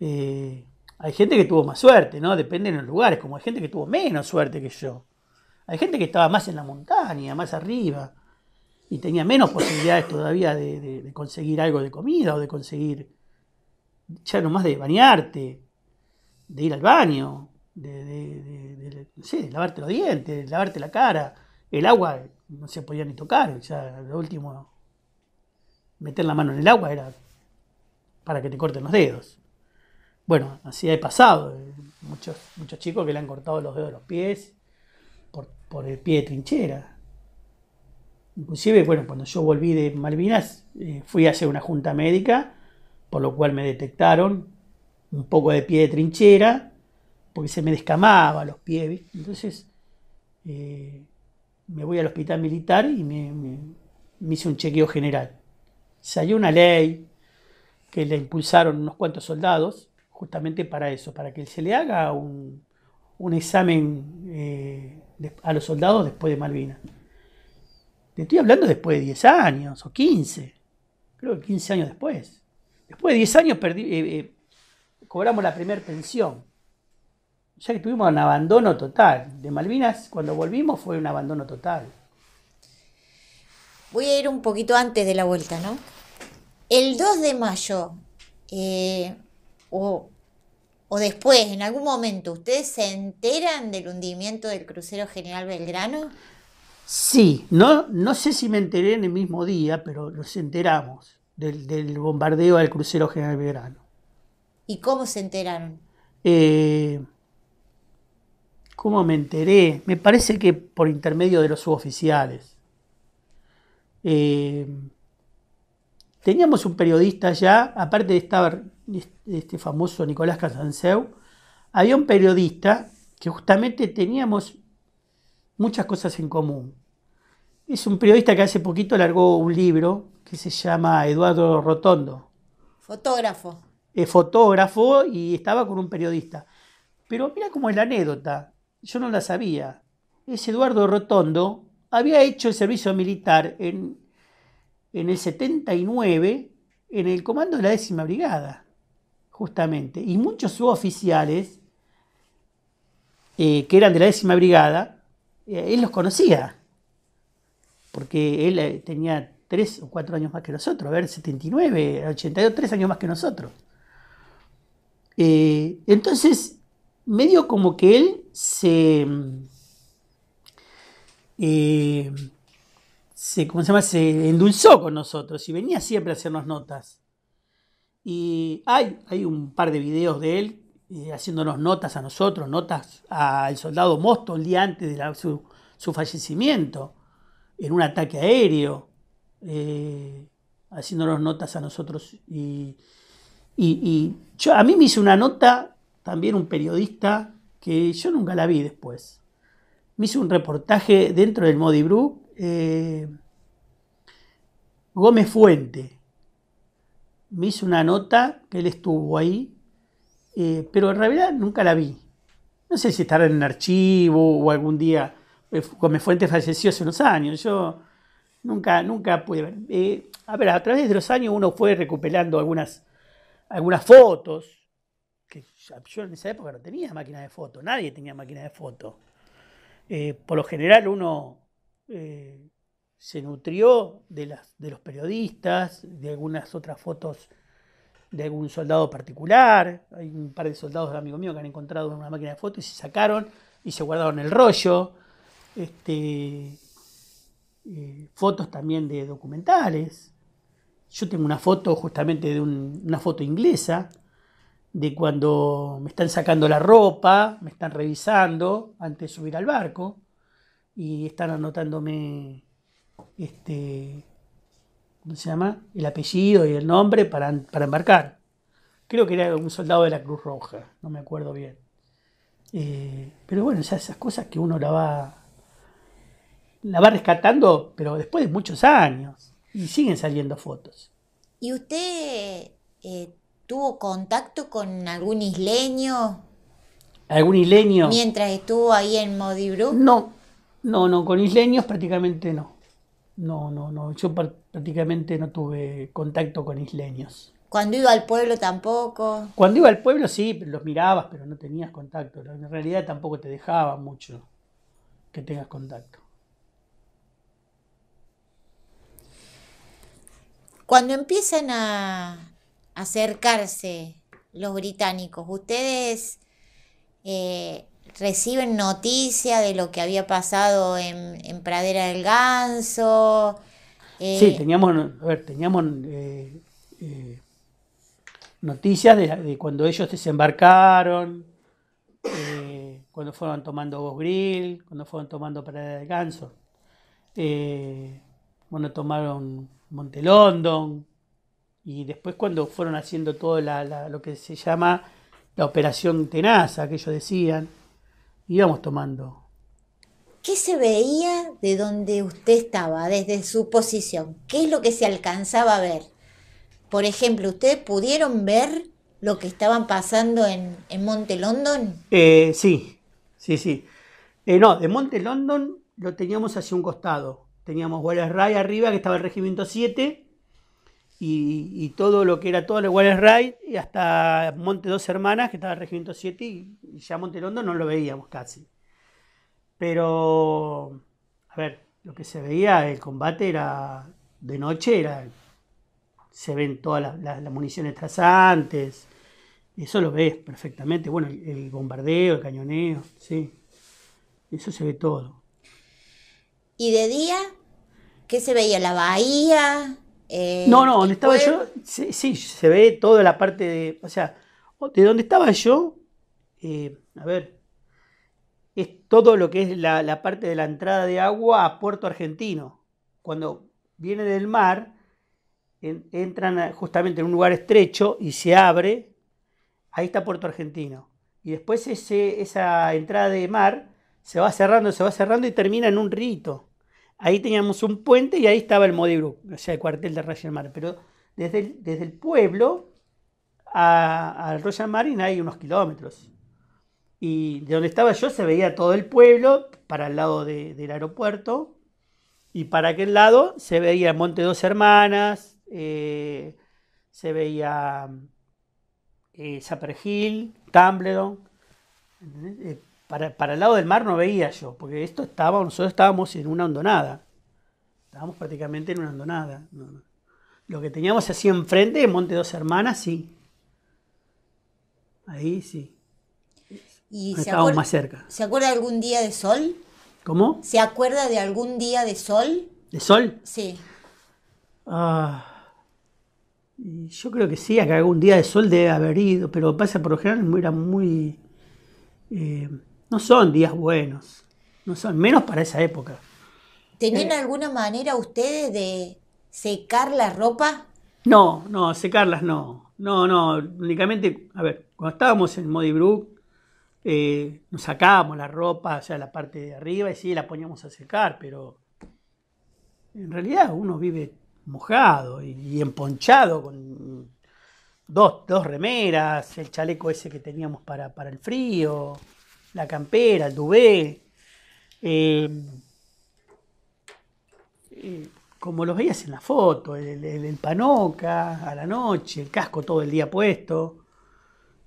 Eh, hay gente que tuvo más suerte, ¿no? Depende de los lugares, como hay gente que tuvo menos suerte que yo. Hay gente que estaba más en la montaña, más arriba, y tenía menos posibilidades todavía de conseguir algo de comida o de conseguir ya nomás de bañarte, de ir al baño, de, lavarte los dientes, de lavarte la cara. El agua no se podía ni tocar, ya lo último, meter la mano en el agua era para que te corten los dedos. Bueno, así ha pasado. Eh, muchos, muchos chicos que le han cortado los dedos de los pies por, el pie de trinchera. Inclusive, bueno, cuando yo volví de Malvinas, eh, fui a hacer una junta médica por lo cual me detectaron un poco de pie de trinchera, porque se me descamaba los pies. Entonces eh, me voy al hospital militar y me, hice un chequeo general. Salió una ley que le impulsaron unos cuantos soldados justamente para eso, para que se le haga un, un examen eh, a los soldados después de Malvinas. Te estoy hablando después de 10 años o 15, creo que 15 años después. Después de 10 años eh, eh, cobramos la primera pensión. Ya que tuvimos un abandono total. De Malvinas, cuando volvimos, fue un abandono total. Voy a ir un poquito antes de la vuelta, ¿no? El 2 de mayo, eh, o, después, en algún momento, ¿ustedes se enteran del hundimiento del crucero General Belgrano? Sí, no, no sé si me enteré en el mismo día, pero nos enteramos del, bombardeo del crucero General Belgrano. ¿Y cómo se enteran? Eh, ¿Cómo me enteré? Me parece que por intermedio de los suboficiales. Eh, teníamos un periodista ya, aparte de estar este, este famoso Nicolás Casanseu, había un periodista que justamente teníamos muchas cosas en común. Es un periodista que hace poquito largó un libro que se llama Eduardo Rotondo. Fotógrafo. Es fotógrafo y estaba con un periodista. Pero mira cómo es la anécdota, yo no la sabía. Ese Eduardo Rotondo había hecho el servicio militar en, en el 79 en el comando de la décima brigada, justamente. Y muchos suboficiales eh, que eran de la décima brigada, eh, él los conocía, porque él eh, tenía Tres o cuatro años más que nosotros, a ver, 79, 82, tres años más que nosotros. Eh, entonces, medio como que él se... Eh, se, ¿cómo se, llama? se endulzó con nosotros y venía siempre a hacernos notas. Y hay, hay un par de videos de él eh, haciéndonos notas a nosotros, notas al soldado Mosto el día antes de su, fallecimiento, en un ataque aéreo. Eh, haciéndonos notas a nosotros. Y, yo, a mí me hizo una nota también un periodista que yo nunca la vi después. Me hizo un reportaje dentro del Modi eh, Gómez Fuente. Me hizo una nota que él estuvo ahí, eh, pero en realidad nunca la vi. No sé si estará en un archivo o algún día. Gómez Fuente falleció hace unos años. Yo Nunca, nunca pude ver. Eh, a ver, a través de los años uno fue recuperando algunas, algunas fotos, que yo en esa época no tenía máquina de foto, nadie tenía máquina de foto. Eh, por lo general uno eh, se nutrió de, las, de los periodistas, de algunas otras fotos de algún soldado particular. Hay un par de soldados de amigo mío que han encontrado una máquina de fotos y se sacaron y se guardaron el rollo. Este, eh, fotos también de documentales. Yo tengo una foto justamente de una foto inglesa de cuando me están sacando la ropa, me están revisando antes de subir al barco y están anotándome este, ¿cómo se llama? El apellido y el nombre para, embarcar. Creo que era un soldado de la Cruz Roja, no me acuerdo bien. Eh, pero bueno, ya esas cosas que uno la va la va rescatando, pero después de muchos años. Y siguen saliendo fotos. ¿Y usted eh, tuvo contacto con algún isleño? ¿Algún isleño? Mientras estuvo ahí en Modibru. No, no, no, con isleños prácticamente no. No, no, no. Yo prácticamente no tuve contacto con isleños. Cuando iba al pueblo tampoco. Cuando iba al pueblo sí, los mirabas, pero no tenías contacto. En realidad tampoco te dejaba mucho que tengas contacto. Cuando empiezan a acercarse los británicos, ¿ustedes eh, reciben noticia de lo que había pasado en, Pradera del Ganso? sí, eh, teníamos, eh, noticias de, cuando ellos desembarcaron, cuando fueron tomando Grill, cuando fueron tomando Pradera del Ganso. bueno, tomaron Monte London, y después cuando fueron haciendo todo lo que se llama la operación Tenaza, que ellos decían, íbamos tomando. ¿Qué se veía de donde usted estaba, desde su posición? ¿Qué es lo que se alcanzaba a ver? Por ejemplo, ¿ustedes pudieron ver lo que estaban pasando en, Monte London? Eh, sí, sí, sí. Eh, no, de Monte London lo teníamos hacia un costado. Teníamos Wallace Ray arriba, que estaba el regimiento 7, y, todo lo que era todo el Wallace Ray, y hasta Monte Dos Hermanas, que estaba el regimiento 7, y, ya Monterondo no lo veíamos casi. Pero, a ver, lo que se veía, el combate era de noche, era se ven todas las, municiones trasantes, eso lo ves perfectamente. Bueno, el, bombardeo, el cañoneo, sí. Eso se ve todo. ¿Y de día ¿Qué se veía? ¿La bahía? Eh, no, no, donde estaba yo, sí, se ve toda la parte de, o sea, de donde estaba yo, eh, a ver, es todo lo que es la, parte de la entrada de agua a Puerto Argentino. Cuando viene del mar, entran justamente en un lugar estrecho y se abre, ahí está Puerto Argentino. Y después ese, esa entrada de mar se va cerrando, se va cerrando y termina en un rito. Ahí teníamos un puente y ahí estaba el Modibru, o sea, el cuartel de Royal Marine. Pero desde el, desde el pueblo al a Royal Marín hay unos kilómetros. Y de donde estaba yo se veía todo el pueblo para el lado del aeropuerto. Y para aquel lado se veía Monte Dos Hermanas, eh, se veía eh, Zapper Hill, Tumbledon, para, el lado del mar no veía yo, porque esto estaba, nosotros estábamos en una hondonada. Estábamos prácticamente en una hondonada. Lo que teníamos así enfrente, Monte Dos Hermanas, sí. Ahí sí. Y estábamos más cerca. ¿Se acuerda de algún día de sol? ¿Cómo? ¿Se acuerda de algún día de sol? ¿De sol? Sí. Ah. yo creo que sí, que algún día de sol debe haber ido, pero pasa por lo general era muy. Eh, no son días buenos, no son menos para esa época. ¿Tenían eh. alguna manera ustedes de secar la ropa? No, no, secarlas no. No, no, únicamente, a ver, cuando estábamos en Modibrook, eh, nos sacábamos la ropa, o sea, la parte de arriba, y sí, la poníamos a secar, pero en realidad uno vive mojado y, emponchado con dos, remeras, el chaleco ese que teníamos para, para el frío la campera, el dubé. Eh, eh, como los veías en la foto, el, el, panoca a la noche, el casco todo el día puesto,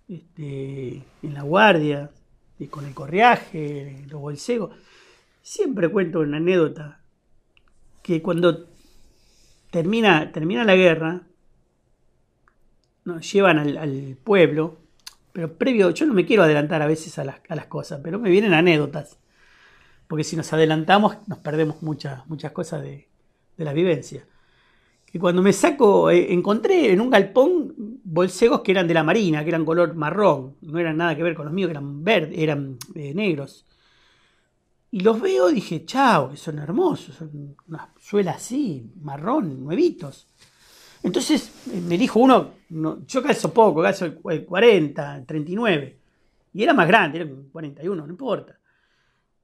este, en la guardia, y con el correaje, los bolsegos. Siempre cuento una anécdota que cuando termina, termina la guerra, nos llevan al pueblo pero previo, yo no me quiero adelantar a veces a las, cosas, pero me vienen anécdotas. Porque si nos adelantamos nos perdemos muchas, muchas cosas de, la vivencia. Que cuando me saco, eh, encontré en un galpón bolsegos que eran de la marina, que eran color marrón, no eran nada que ver con los míos, que eran verdes, eran eh, negros. Y los veo, y dije, chao, que son hermosos, son unas suelas así, marrón, nuevitos. Entonces me dijo uno, yo calzo poco, calzo el 40, el 39. Y era más grande, era 41, no importa.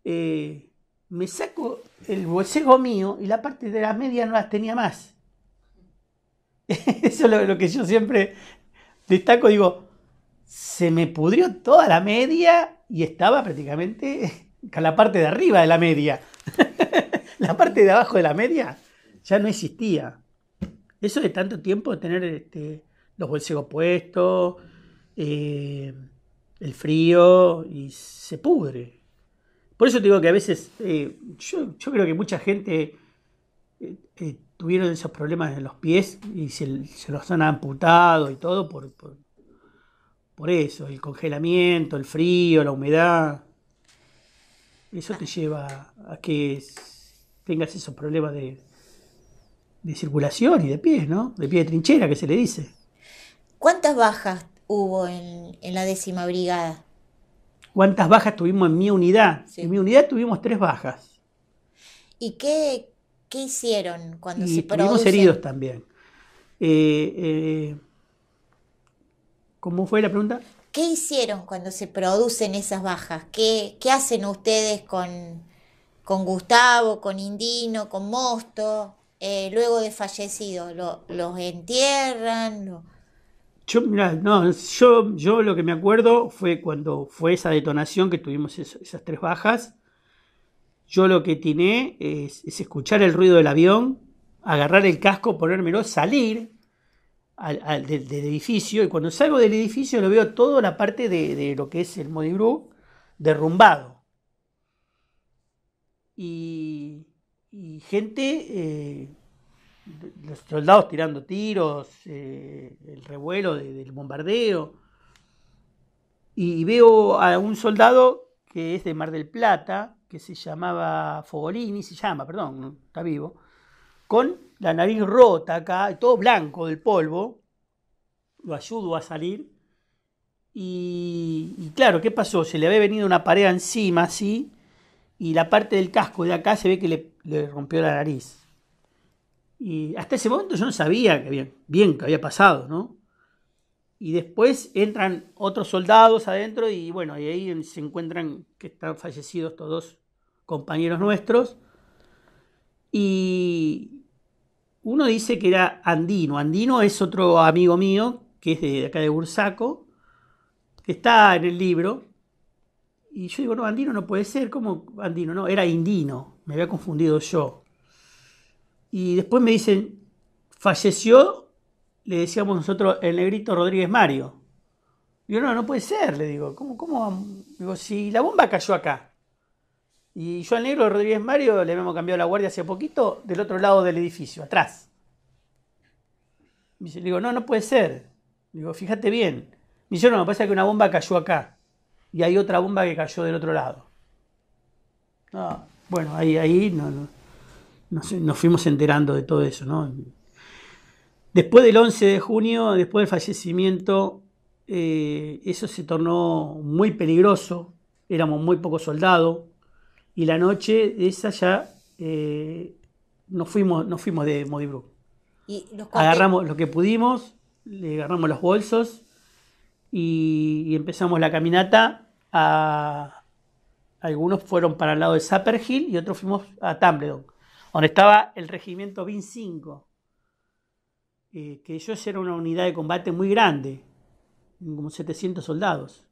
Eh, me saco el bolsego mío y la parte de las media no las tenía más. Eso es lo, lo, que yo siempre destaco, digo, se me pudrió toda la media y estaba prácticamente con la parte de arriba de la media. la parte de abajo de la media ya no existía. Eso de tanto tiempo, de tener este, los bolsillos puestos, eh, el frío, y se pudre. Por eso te digo que a veces, eh, yo, creo que mucha gente eh, tuvieron esos problemas en los pies y se, los han amputado y todo por eso, el congelamiento, el frío, la humedad. Eso te lleva a que tengas esos problemas de, de circulación y de pies, ¿no? De pie de trinchera, que se le dice. ¿Cuántas bajas hubo en, la décima brigada? ¿Cuántas bajas tuvimos en mi unidad? En mi unidad tuvimos tres bajas. ¿Y qué, qué hicieron cuando se producen? Tuvimos heridos también. Eh, eh, ¿Cómo fue la pregunta? ¿Qué hicieron cuando se producen esas bajas? ¿Qué, qué hacen ustedes con, con Gustavo, con Indino, con Mosto? Eh, luego de fallecido? ¿Los entierran? Yo, yo, lo que me acuerdo fue cuando fue esa detonación que tuvimos esas tres bajas. Yo lo que tiene es, escuchar el ruido del avión, agarrar el casco, ponérmelo, salir del, edificio. Y cuando salgo del edificio lo veo toda la parte de, de lo que es el Modibru derrumbado. Y y gente, eh, los soldados tirando tiros, eh, el revuelo del bombardeo. Y veo a un soldado que es de Mar del Plata, que se llamaba Fogolini, se llama, perdón, está vivo, con la nariz rota acá, todo blanco del polvo, lo ayudo a salir. Y, y claro, ¿qué pasó? Se le había venido una pared encima así, y la parte del casco de acá se ve que le, rompió la nariz. Y hasta ese momento yo no sabía bien que había pasado, Y después entran otros soldados adentro y bueno, y ahí se encuentran que están fallecidos estos dos compañeros nuestros. Y uno dice que era Andino. Andino es otro amigo mío que es de acá de Bursaco, que está en el libro. Y yo digo, no, andino no puede ser, ¿cómo andino? No, era indino, me había confundido yo. Y después me dicen, falleció, le decíamos nosotros, el negrito Rodríguez Mario. yo, no, no puede ser, le digo, ¿cómo? cómo? Digo, si la bomba cayó acá. Y yo al negro Rodríguez Mario le habíamos cambiado la guardia hace poquito, del otro lado del edificio, atrás. Me dice, le digo, no, no puede ser. Digo, fíjate bien. Me dice, no, me pasa que una bomba cayó acá y hay otra bomba que cayó del otro lado. bueno, ahí, ahí nos, fuimos enterando de todo eso. ¿no? Después del 11 de junio, después del fallecimiento, eh, eso se tornó muy peligroso, éramos muy pocos soldados, y la noche esa ya eh, nos, fuimos, nos fuimos de Modibru. Agarramos lo que pudimos, le agarramos los bolsos y, empezamos la caminata. A, algunos fueron para el lado de Sapper Hill y otros fuimos a Tumbledon, donde estaba el regimiento BIN 5, eh, que ellos eran una unidad de combate muy grande, como 700 soldados.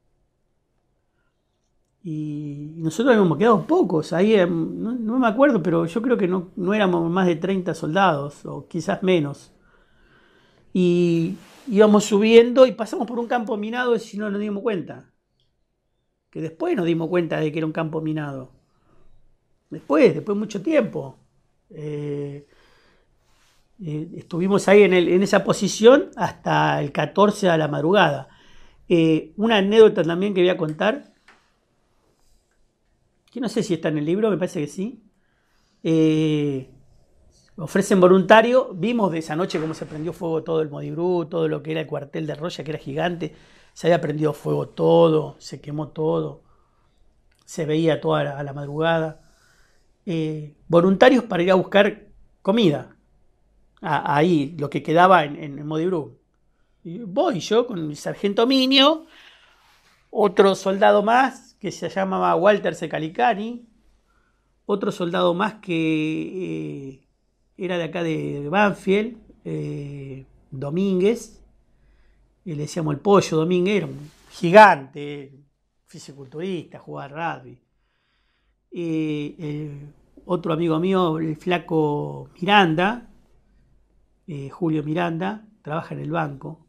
Y nosotros habíamos quedado pocos, ahí em, no, me acuerdo, pero yo creo que no, no éramos más de 30 soldados, o quizás menos. Y íbamos subiendo y pasamos por un campo minado y si no nos dimos cuenta. Que después nos dimos cuenta de que era un campo minado. Después, después de mucho tiempo. Eh, eh, estuvimos ahí en, esa posición hasta el 14 de la madrugada. Eh, una anécdota también que voy a contar, que no sé si está en el libro, me parece que sí ofrecen voluntario. Vimos de esa noche cómo se prendió fuego todo el Modibrú, todo lo que era el cuartel de Roya, que era gigante. Se había prendido fuego todo, se quemó todo. Se veía toda la, a la madrugada. Eh, voluntarios para ir a buscar comida. ahí, lo que quedaba en, el Y voy yo con el sargento Minio, otro soldado más que se llamaba Walter Secalicani, otro soldado más que eh, era de acá de Banfield, eh, Domínguez, le decíamos el pollo Domínguez, era un gigante, fisiculturista, jugaba rugby. Eh, otro amigo mío, el flaco Miranda, eh, Julio Miranda, trabaja en el banco.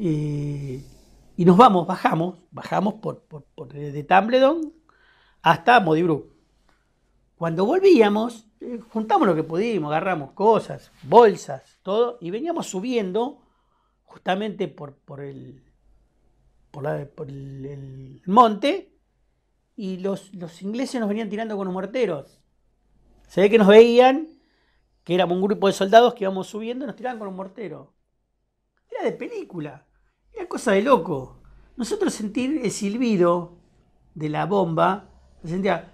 y nos vamos, bajamos, bajamos por, por, por desde Tumbledon hasta Modibru. Cuando volvíamos, juntamos lo que pudimos, agarramos cosas, bolsas, todo, y veníamos subiendo justamente por, por el, por, la, por el, monte, y los, los ingleses nos venían tirando con morteros. Se ve que nos veían, que éramos un grupo de soldados que íbamos subiendo y nos tiraban con un mortero. Era de película, era cosa de loco. Nosotros sentir el silbido de la bomba, se sentía,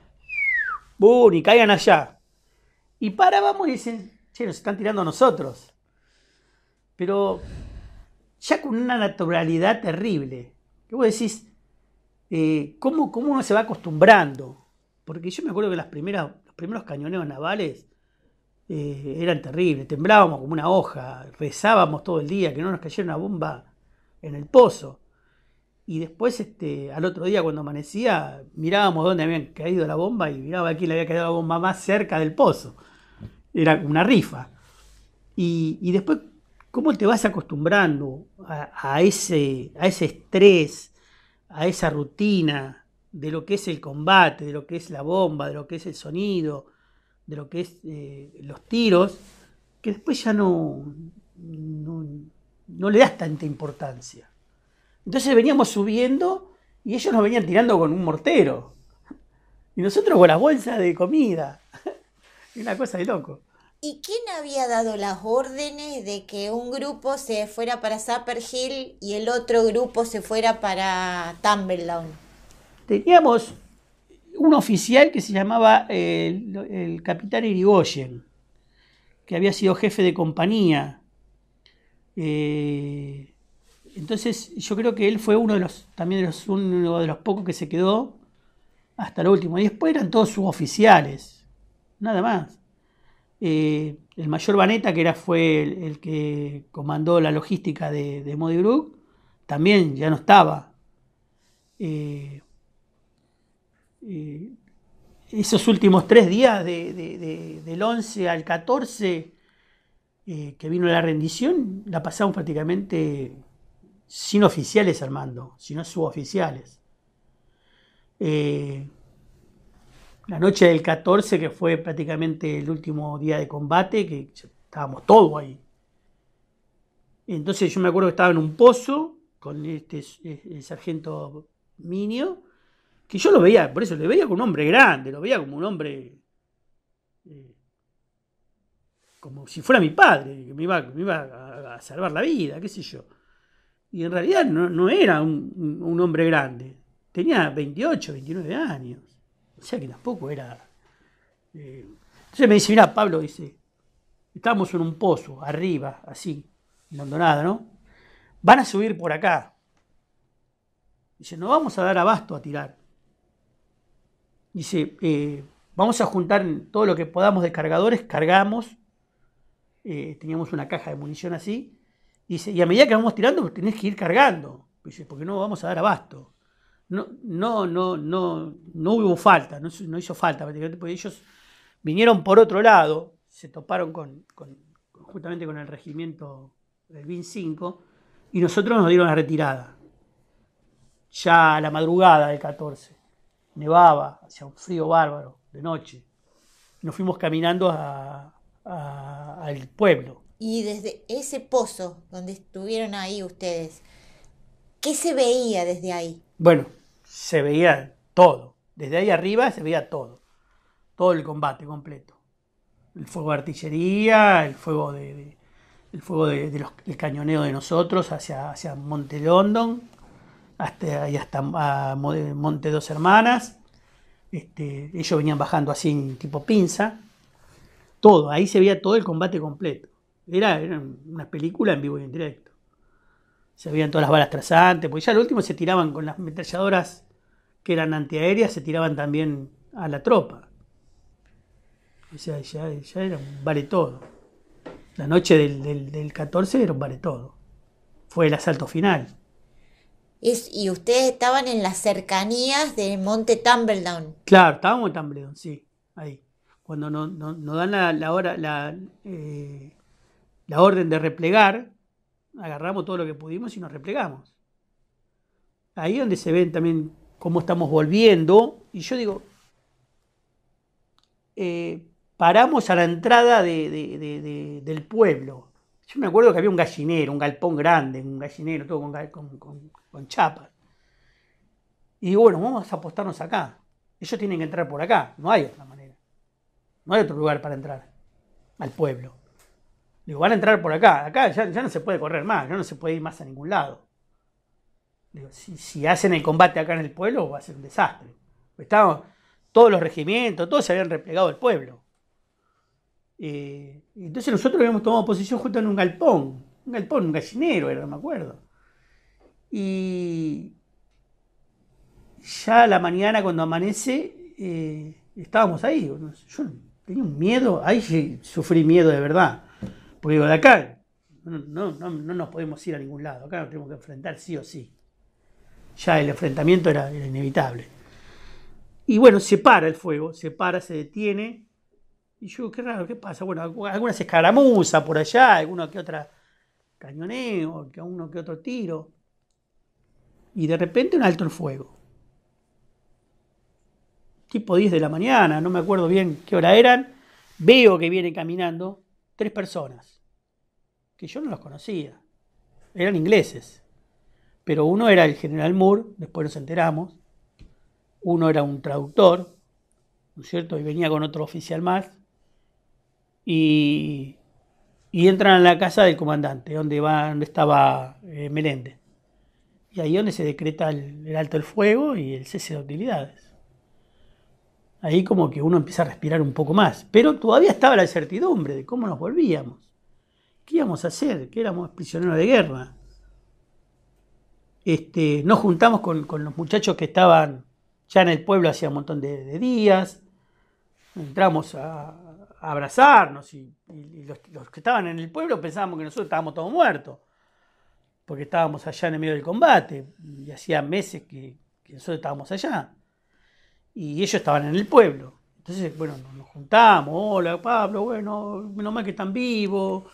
y caigan allá. Y para, vamos y dicen, che, nos están tirando a nosotros. Pero ya con una naturalidad terrible. Que vos decís, eh, ¿cómo, ¿cómo, uno se va acostumbrando? Porque yo me acuerdo que las primeras, los primeros cañoneos navales eh, eran terribles, temblábamos como una hoja, rezábamos todo el día que no nos cayera una bomba en el pozo. Y después, este, al otro día, cuando amanecía, mirábamos dónde habían caído la bomba y miraba aquí le había caído la bomba más cerca del pozo. Era una rifa. Y, después, ¿cómo te vas acostumbrando a, ese, a ese estrés, a esa rutina de lo que es el combate, de lo que es la bomba, de lo que es el sonido, de lo que es eh, los tiros, que después ya no, no le das tanta importancia? Entonces veníamos subiendo y ellos nos venían tirando con un mortero. Y nosotros con las bolsas de comida. Una cosa de loco. ¿Y quién había dado las órdenes de que un grupo se fuera para Sapper Hill y el otro grupo se fuera para Tumblrdown? Teníamos un oficial que se llamaba eh, el, capitán Irigoyen, que había sido jefe de compañía. Eh, entonces yo creo que él fue uno de los, también de los, uno de los pocos que se quedó hasta el último. Y después eran todos suboficiales, nada más. Eh, el mayor Vaneta, que era, fue el, que comandó la logística de, de también ya no estaba. Eh, eh, esos últimos tres días, del 11 al 14, que vino la rendición, la pasamos prácticamente sin oficiales, Armando, sino suboficiales. Eh, la noche del 14, que fue prácticamente el último día de combate, que estábamos todos ahí. Entonces yo me acuerdo que estaba en un pozo con este el sargento Minio, que yo lo veía, por eso lo veía como un hombre grande, lo veía como un hombre eh, como si fuera mi padre, que me iba, a, salvar la vida, qué sé yo y en realidad no, era un, hombre grande. Tenía 28, 29 años. O sea que tampoco era... Eh, entonces me dice, mira, Pablo, dice, estamos en un pozo, arriba, así, en nada ¿no? Van a subir por acá. Dice, no vamos a dar abasto a tirar. Dice, eh, vamos a juntar todo lo que podamos de cargadores, cargamos, eh, teníamos una caja de munición así, Dice, y a medida que vamos tirando, pues, tenés que ir cargando. Pues dice, porque no vamos a dar abasto. No, no, no, no, no hubo falta, no, hizo falta porque ellos vinieron por otro lado, se toparon con, justamente con el regimiento del BIN 5, y nosotros nos dieron la retirada. Ya a la madrugada del 14, nevaba, hacía un frío bárbaro de noche. Nos fuimos caminando al pueblo y desde ese pozo donde estuvieron ahí ustedes, ¿qué se veía desde ahí? Bueno, se veía todo. Desde ahí arriba se veía todo. Todo el combate completo. El fuego de artillería, el fuego de, el fuego de, del cañoneo de nosotros hacia, hacia Monte London hasta, y hasta Monte Dos Hermanas. Este, ellos venían bajando así en tipo pinza. Todo, ahí se veía todo el combate completo. Era, una película en vivo y en directo. Se veían todas las balas trazantes. porque ya al último se tiraban con las ametralladoras que eran antiaéreas, se tiraban también a la tropa. O sea, ya, era un vale todo. La noche del, 14 era un vale todo. Fue el asalto final. Es, y ustedes estaban en las cercanías de monte Tumbledown. Claro, estábamos en Tumbledown, sí, ahí. Cuando nos no, dan la, hora, la, eh, la orden de replegar, agarramos todo lo que pudimos y nos replegamos. Ahí donde se ven también cómo estamos volviendo. Y yo digo, eh, paramos a la entrada del pueblo. Yo me acuerdo que había un gallinero, un galpón grande, un gallinero, todo con, con, con, con chapas. Y digo, bueno, vamos a apostarnos acá. Ellos tienen que entrar por acá, no hay otra manera. No hay otro lugar para entrar al pueblo. Digo, van a entrar por acá, acá ya, no se puede correr más, ya no se puede ir más a ningún lado. si, hacen el combate acá en el pueblo va a ser un desastre. estábamos todos los regimientos, todos se habían replegado del pueblo. Eh, entonces nosotros habíamos tomado posición justo en un galpón, un galpón, un gallinero era, no me acuerdo. Y ya a la mañana cuando amanece, eh, estábamos ahí. Yo tenía un miedo, ahí sufrí miedo de verdad. Porque digo, de acá no, nos podemos ir a ningún lado, acá nos tenemos que enfrentar sí o sí. Ya el enfrentamiento era, inevitable. Y bueno, se para el fuego, se para, se detiene. Y yo, qué raro, ¿qué pasa? Bueno, algunas escaramuzas por allá, alguna que otra cañoneo, que uno que otro tiro. Y de repente un alto el fuego. Tipo 10 de la mañana, no me acuerdo bien qué hora eran. Veo que viene caminando tres personas que yo no los conocía. Eran ingleses. Pero uno era el general Moore, después nos enteramos. Uno era un traductor, ¿no es cierto? Y venía con otro oficial más. Y, entran a la casa del comandante, donde, va, donde estaba eh, Meléndez. Y ahí donde se decreta el, alto el fuego y el cese de utilidades ahí como que uno empieza a respirar un poco más. Pero todavía estaba la incertidumbre de cómo nos volvíamos. ¿Qué íbamos a hacer? Que éramos prisioneros de guerra. Este, nos juntamos con, los muchachos que estaban ya en el pueblo hacía un montón de, días. Entramos a, abrazarnos y, los, que estaban en el pueblo pensábamos que nosotros estábamos todos muertos. Porque estábamos allá en el medio del combate y hacía meses que nosotros estábamos allá y ellos estaban en el pueblo. Entonces, bueno, nos juntamos, hola Pablo, bueno, menos mal que están vivos.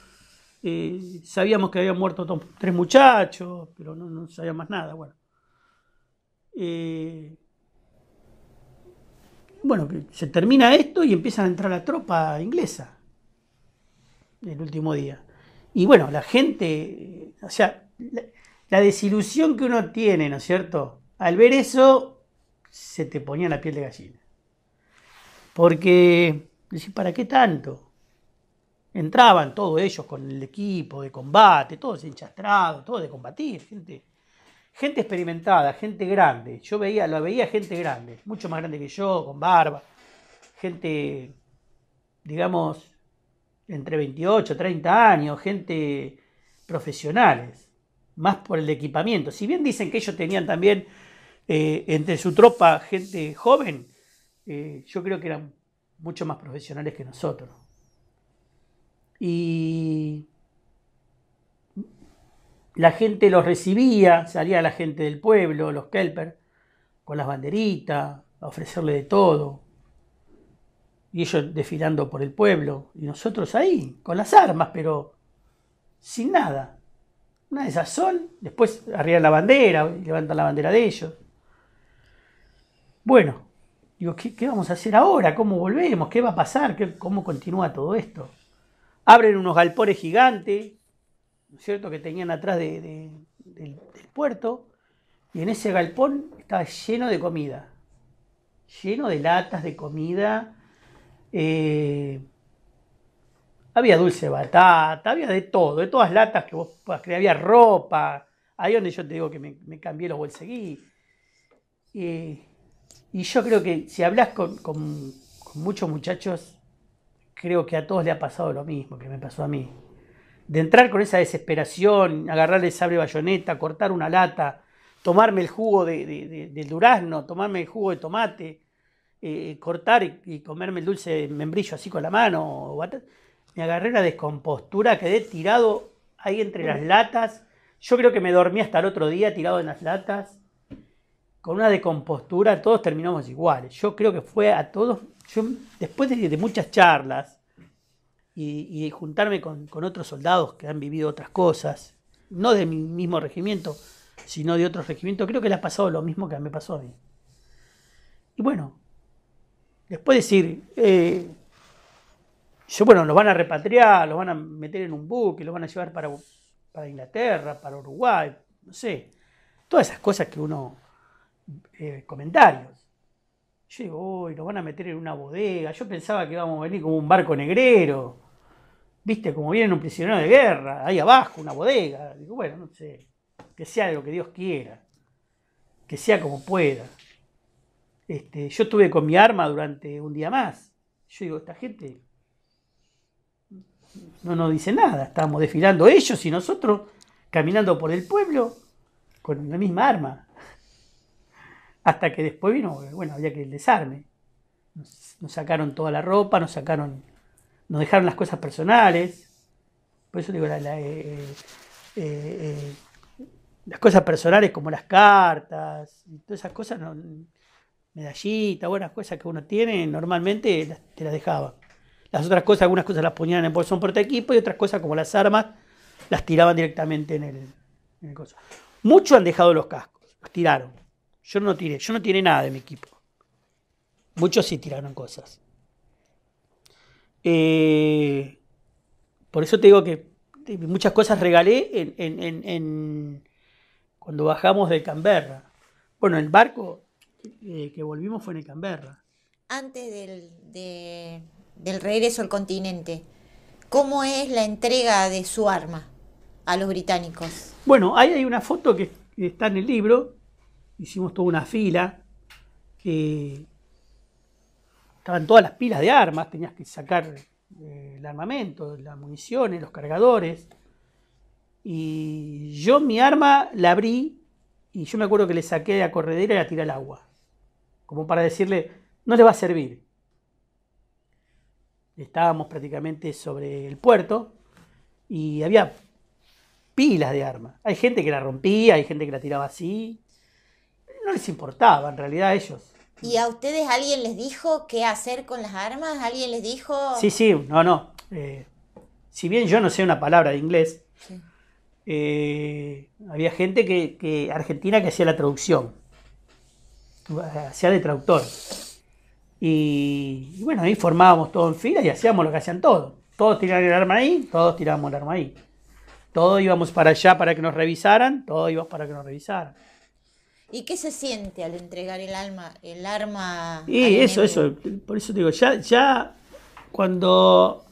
Eh, sabíamos que habían muerto tres muchachos, pero no, no sabía más nada. Bueno, eh, bueno, se termina esto y empiezan a entrar la tropa inglesa el último día. Y bueno, la gente, o sea, la desilusión que uno tiene, ¿no es cierto? Al ver eso, se te ponía la piel de gallina. Porque, ¿para qué tanto? Entraban todos ellos con el equipo de combate, todos enchastrados, todos de combatir, gente, gente experimentada, gente grande. Yo veía, lo veía gente grande, mucho más grande que yo, con barba, gente, digamos, entre 28, 30 años, gente profesionales, más por el equipamiento. Si bien dicen que ellos tenían también eh, entre su tropa gente joven, eh, yo creo que eran mucho más profesionales que nosotros. Y la gente los recibía, salía la gente del pueblo, los Kelper, con las banderitas, a ofrecerle de todo. Y ellos desfilando por el pueblo, y nosotros ahí, con las armas, pero sin nada. Una sol, después arriba la bandera, levantan la bandera de ellos. Bueno, digo, ¿qué, vamos a hacer ahora? ¿Cómo volvemos? ¿Qué va a pasar? ¿Cómo continúa todo esto? Abren unos galpones gigantes, ¿no es cierto?, que tenían atrás de, del, puerto, y en ese galpón estaba lleno de comida, lleno de latas de comida. Eh, había dulce batata, había de todo, de todas latas que vos puedas había ropa, ahí donde yo te digo que me, cambié los bolseguí. Y yo creo que si hablas con, muchos muchachos, creo que a todos le ha pasado lo mismo que me pasó a mí. De entrar con esa desesperación, agarrar el sable bayoneta, cortar una lata, tomarme el jugo de, del durazno, tomarme el jugo de tomate, eh, cortar y, comerme el dulce de membrillo así con la mano. me agarré la descompostura, quedé tirado ahí entre las latas. Yo creo que me dormí hasta el otro día tirado en las latas con una decompostura, todos terminamos iguales. Yo creo que fue a todos, yo después de, muchas charlas y, juntarme con, otros soldados que han vivido otras cosas, no de mi mismo regimiento, sino de otros regimientos, creo que le ha pasado lo mismo que me pasó a mí. Y bueno, después decir, eh, yo, bueno, los van a repatriar, los van a meter en un buque, los van a llevar para Inglaterra, para Uruguay, no sé. Todas esas cosas que uno eh, comentarios. Yo digo, hoy nos van a meter en una bodega. Yo pensaba que íbamos a venir como un barco negrero. Viste, como viene un prisionero de guerra, ahí abajo, una bodega. Digo, bueno, no sé. Que sea lo que Dios quiera. Que sea como pueda. Este, yo estuve con mi arma durante un día más. Yo digo, esta gente no nos dice nada. Estábamos desfilando ellos y nosotros caminando por el pueblo con la misma arma. Hasta que después vino, bueno, había que desarme. Nos, sacaron toda la ropa, nos sacaron, nos dejaron las cosas personales. Por eso digo, eh, eh, eh, las cosas personales como las cartas todas esas cosas, medallitas, buenas cosas que uno tiene, normalmente te las dejaba. Las otras cosas, algunas cosas las ponían en el bolsón porta equipo y otras cosas como las armas las tiraban directamente en el, en Muchos han dejado los cascos, los tiraron. Yo no tiré, yo no tiré nada de mi equipo. Muchos sí tiraron cosas. Eh, por eso te digo que muchas cosas regalé cuando bajamos de Canberra. Bueno, el barco eh, que volvimos fue en el Canberra. Antes del, del regreso al continente, ¿cómo es la entrega de su arma a los británicos? Bueno, ahí hay una foto que está en el libro, hicimos toda una fila. que estaban todas las pilas de armas, tenías que sacar eh, el armamento, las municiones, los cargadores. Y yo mi arma la abrí y yo me acuerdo que le saqué de la corredera y la tiré al agua. Como para decirle, no le va a servir. Estábamos prácticamente sobre el puerto y había pilas de armas. Hay gente que la rompía, hay gente que la tiraba así les importaba en realidad a ellos. ¿Y a ustedes alguien les dijo qué hacer con las armas? ¿Alguien les dijo...? Sí, sí, no, no. Eh, si bien yo no sé una palabra de inglés, eh, había gente que, argentina que hacía la traducción. Hacía de traductor. Y, bueno, ahí formábamos todos en fila y hacíamos lo que hacían todos. Todos tiraban el arma ahí, todos tirábamos el arma ahí. Todos íbamos para allá para que nos revisaran, todos íbamos para que nos revisaran. ¿Y qué se siente al entregar el alma, el arma? Y eso, eso, por eso digo, ya, ya cuando,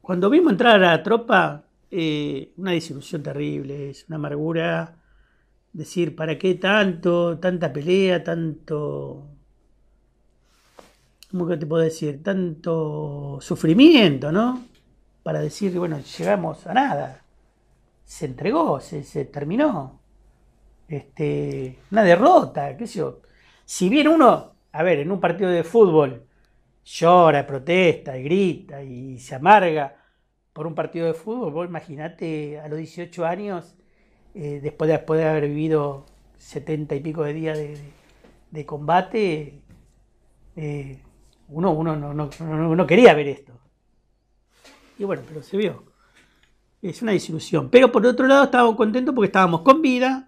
cuando vimos entrar a la tropa, eh, una disilusión terrible, es una amargura, decir, ¿para qué tanto, tanta pelea, tanto, ¿cómo que te puedo decir? Tanto sufrimiento, ¿no? Para decir, bueno, llegamos a nada. Se entregó, se terminó. Este, una derrota, qué sé yo. Si bien uno, a ver, en un partido de fútbol llora, protesta, grita y se amarga por un partido de fútbol, vos imaginate a los 18 años, eh, después, de, haber vivido 70 y pico de días de, combate, eh, uno, uno no, quería ver esto. Y bueno, pero se vio. Es una disilusión, Pero por otro lado estábamos contentos porque estábamos con vida,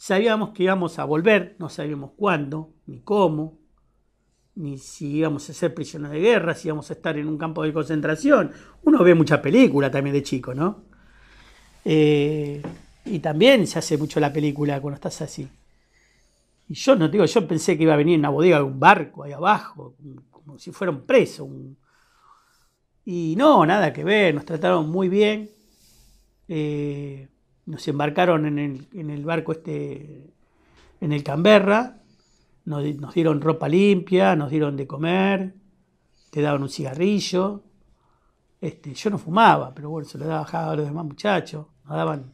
Sabíamos que íbamos a volver, no sabíamos cuándo, ni cómo, ni si íbamos a ser prisioneros de guerra, si íbamos a estar en un campo de concentración. Uno ve mucha película también de chico, ¿no? Eh, y también se hace mucho la película cuando estás así. Y yo no digo, yo pensé que iba a venir una bodega de un barco ahí abajo, como si fuera un preso. Y no, nada que ver, nos trataron muy bien. Eh, nos embarcaron en el, barco este, en el Canberra, nos, dieron ropa limpia, nos dieron de comer, te daban un cigarrillo. Este, yo no fumaba, pero bueno, se lo daba a los demás muchachos. Nos daban,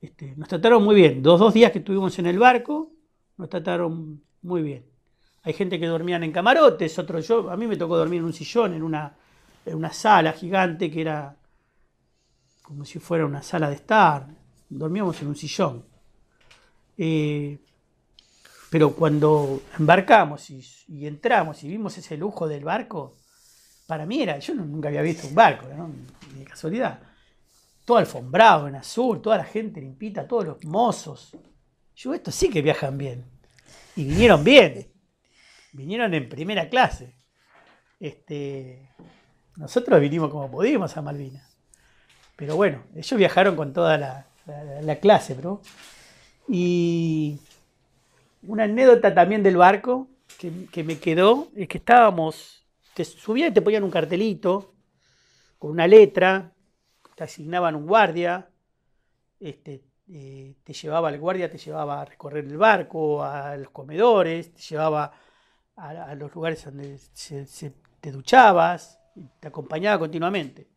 este, nos trataron muy bien. dos dos días que estuvimos en el barco, nos trataron muy bien. Hay gente que dormía en camarotes, otros yo, a mí me tocó dormir en un sillón, en una, en una sala gigante que era como si fuera una sala de estar dormíamos en un sillón. Eh, pero cuando embarcamos y, entramos y vimos ese lujo del barco, para mí era, yo nunca había visto un barco, ¿no? de casualidad. Todo alfombrado en azul, toda la gente limpita, todos los mozos. Yo, estos sí que viajan bien. Y vinieron bien. Vinieron en primera clase. Este, nosotros vinimos como podíamos a Malvinas. Pero bueno, ellos viajaron con toda la, la, clase, bro. Y una anécdota también del barco que, me quedó es que estábamos, te subían y te ponían un cartelito con una letra, te asignaban un guardia, este, eh, te llevaba el guardia, te llevaba a recorrer el barco, a los comedores, te llevaba a, los lugares donde te duchabas, te acompañaba continuamente.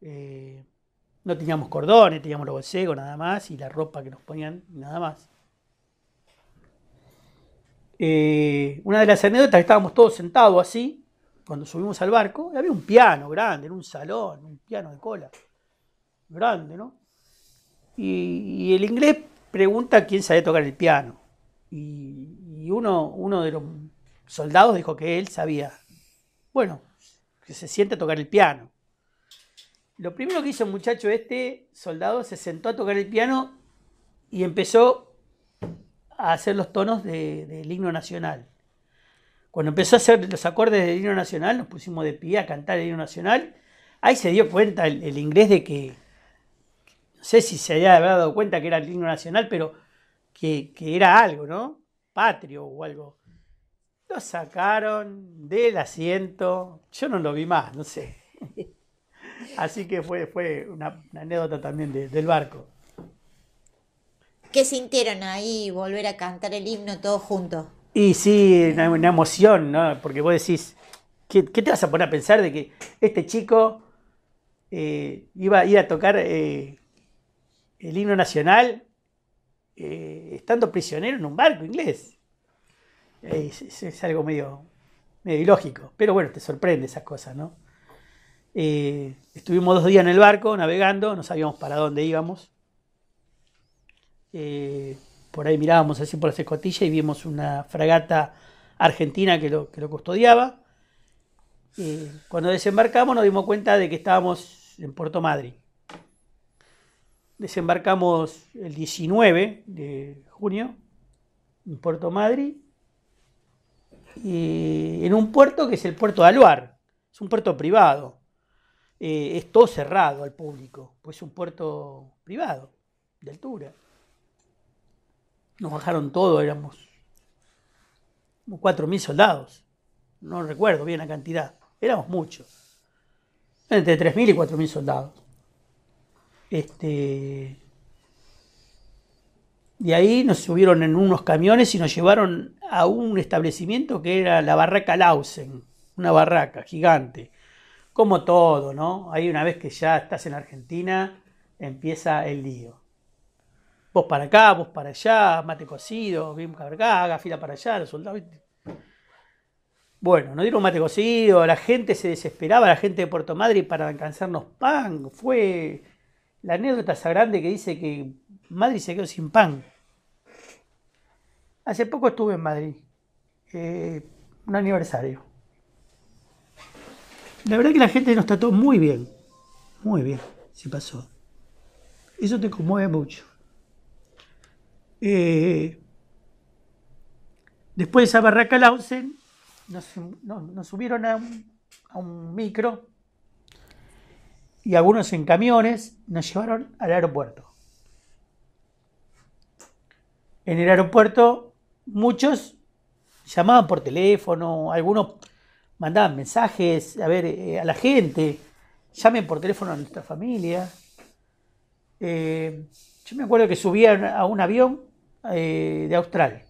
Eh, no teníamos cordones, teníamos los nada más y la ropa que nos ponían nada más. Eh, una de las anécdotas, estábamos todos sentados así, cuando subimos al barco, y había un piano grande, en un salón, un piano de cola, grande, ¿no? Y, el inglés pregunta quién sabe tocar el piano. Y, uno, uno de los soldados dijo que él sabía. Bueno, que se siente a tocar el piano. Lo primero que hizo el muchacho este, soldado, se sentó a tocar el piano y empezó a hacer los tonos del himno nacional. Cuando empezó a hacer los acordes del himno nacional, nos pusimos de pie a cantar el himno nacional. Ahí se dio cuenta el, inglés de que, no sé si se había dado cuenta que era el himno nacional, pero que, que era algo, ¿no? Patrio o algo. Lo sacaron del asiento. Yo no lo vi más, no sé. Así que fue, fue una, anécdota también del barco. ¿Qué sintieron ahí volver a cantar el himno todos juntos? Y sí, una, emoción, ¿no? Porque vos decís, ¿qué, te vas a poner a pensar de que este chico eh, iba a ir a tocar eh, el himno nacional eh, estando prisionero en un barco inglés? Es, algo medio, medio ilógico, pero bueno, te sorprende esas cosas, ¿no? Eh, estuvimos dos días en el barco navegando, no sabíamos para dónde íbamos. Eh, por ahí mirábamos así por las escotillas y vimos una fragata argentina que lo, custodiaba. Eh, cuando desembarcamos nos dimos cuenta de que estábamos en Puerto Madri Desembarcamos el 19 de junio en Puerto Madryn, en un puerto que es el puerto de Aluar, es un puerto privado. Eh, es todo cerrado al público, pues es un puerto privado, de altura. Nos bajaron todo, éramos cuatro 4.000 soldados, no recuerdo bien la cantidad, éramos muchos, entre 3.000 y 4.000 soldados. Este, de ahí nos subieron en unos camiones y nos llevaron a un establecimiento que era la barraca Lausen, una barraca gigante, como todo, ¿no? Hay una vez que ya estás en Argentina, empieza el lío. Vos para acá, vos para allá, mate cocido, bien que fila para allá, resultado. Bueno, nos dieron mate cocido, la gente se desesperaba, la gente de Puerto Madrid para alcanzarnos pan. Fue la anécdota esa grande que dice que Madrid se quedó sin pan. Hace poco estuve en Madrid, eh, un aniversario. La verdad que la gente nos trató muy bien. Muy bien, se pasó. Eso te conmueve mucho. Eh, después de esa barraca Lausen, nos, subieron a a un, micro y algunos en camiones nos llevaron al aeropuerto. En el aeropuerto muchos llamaban por teléfono, algunos mandaban mensajes a ver eh, a la gente, llamen por teléfono a nuestra familia. Eh, yo me acuerdo que subían a un avión eh, de Australia.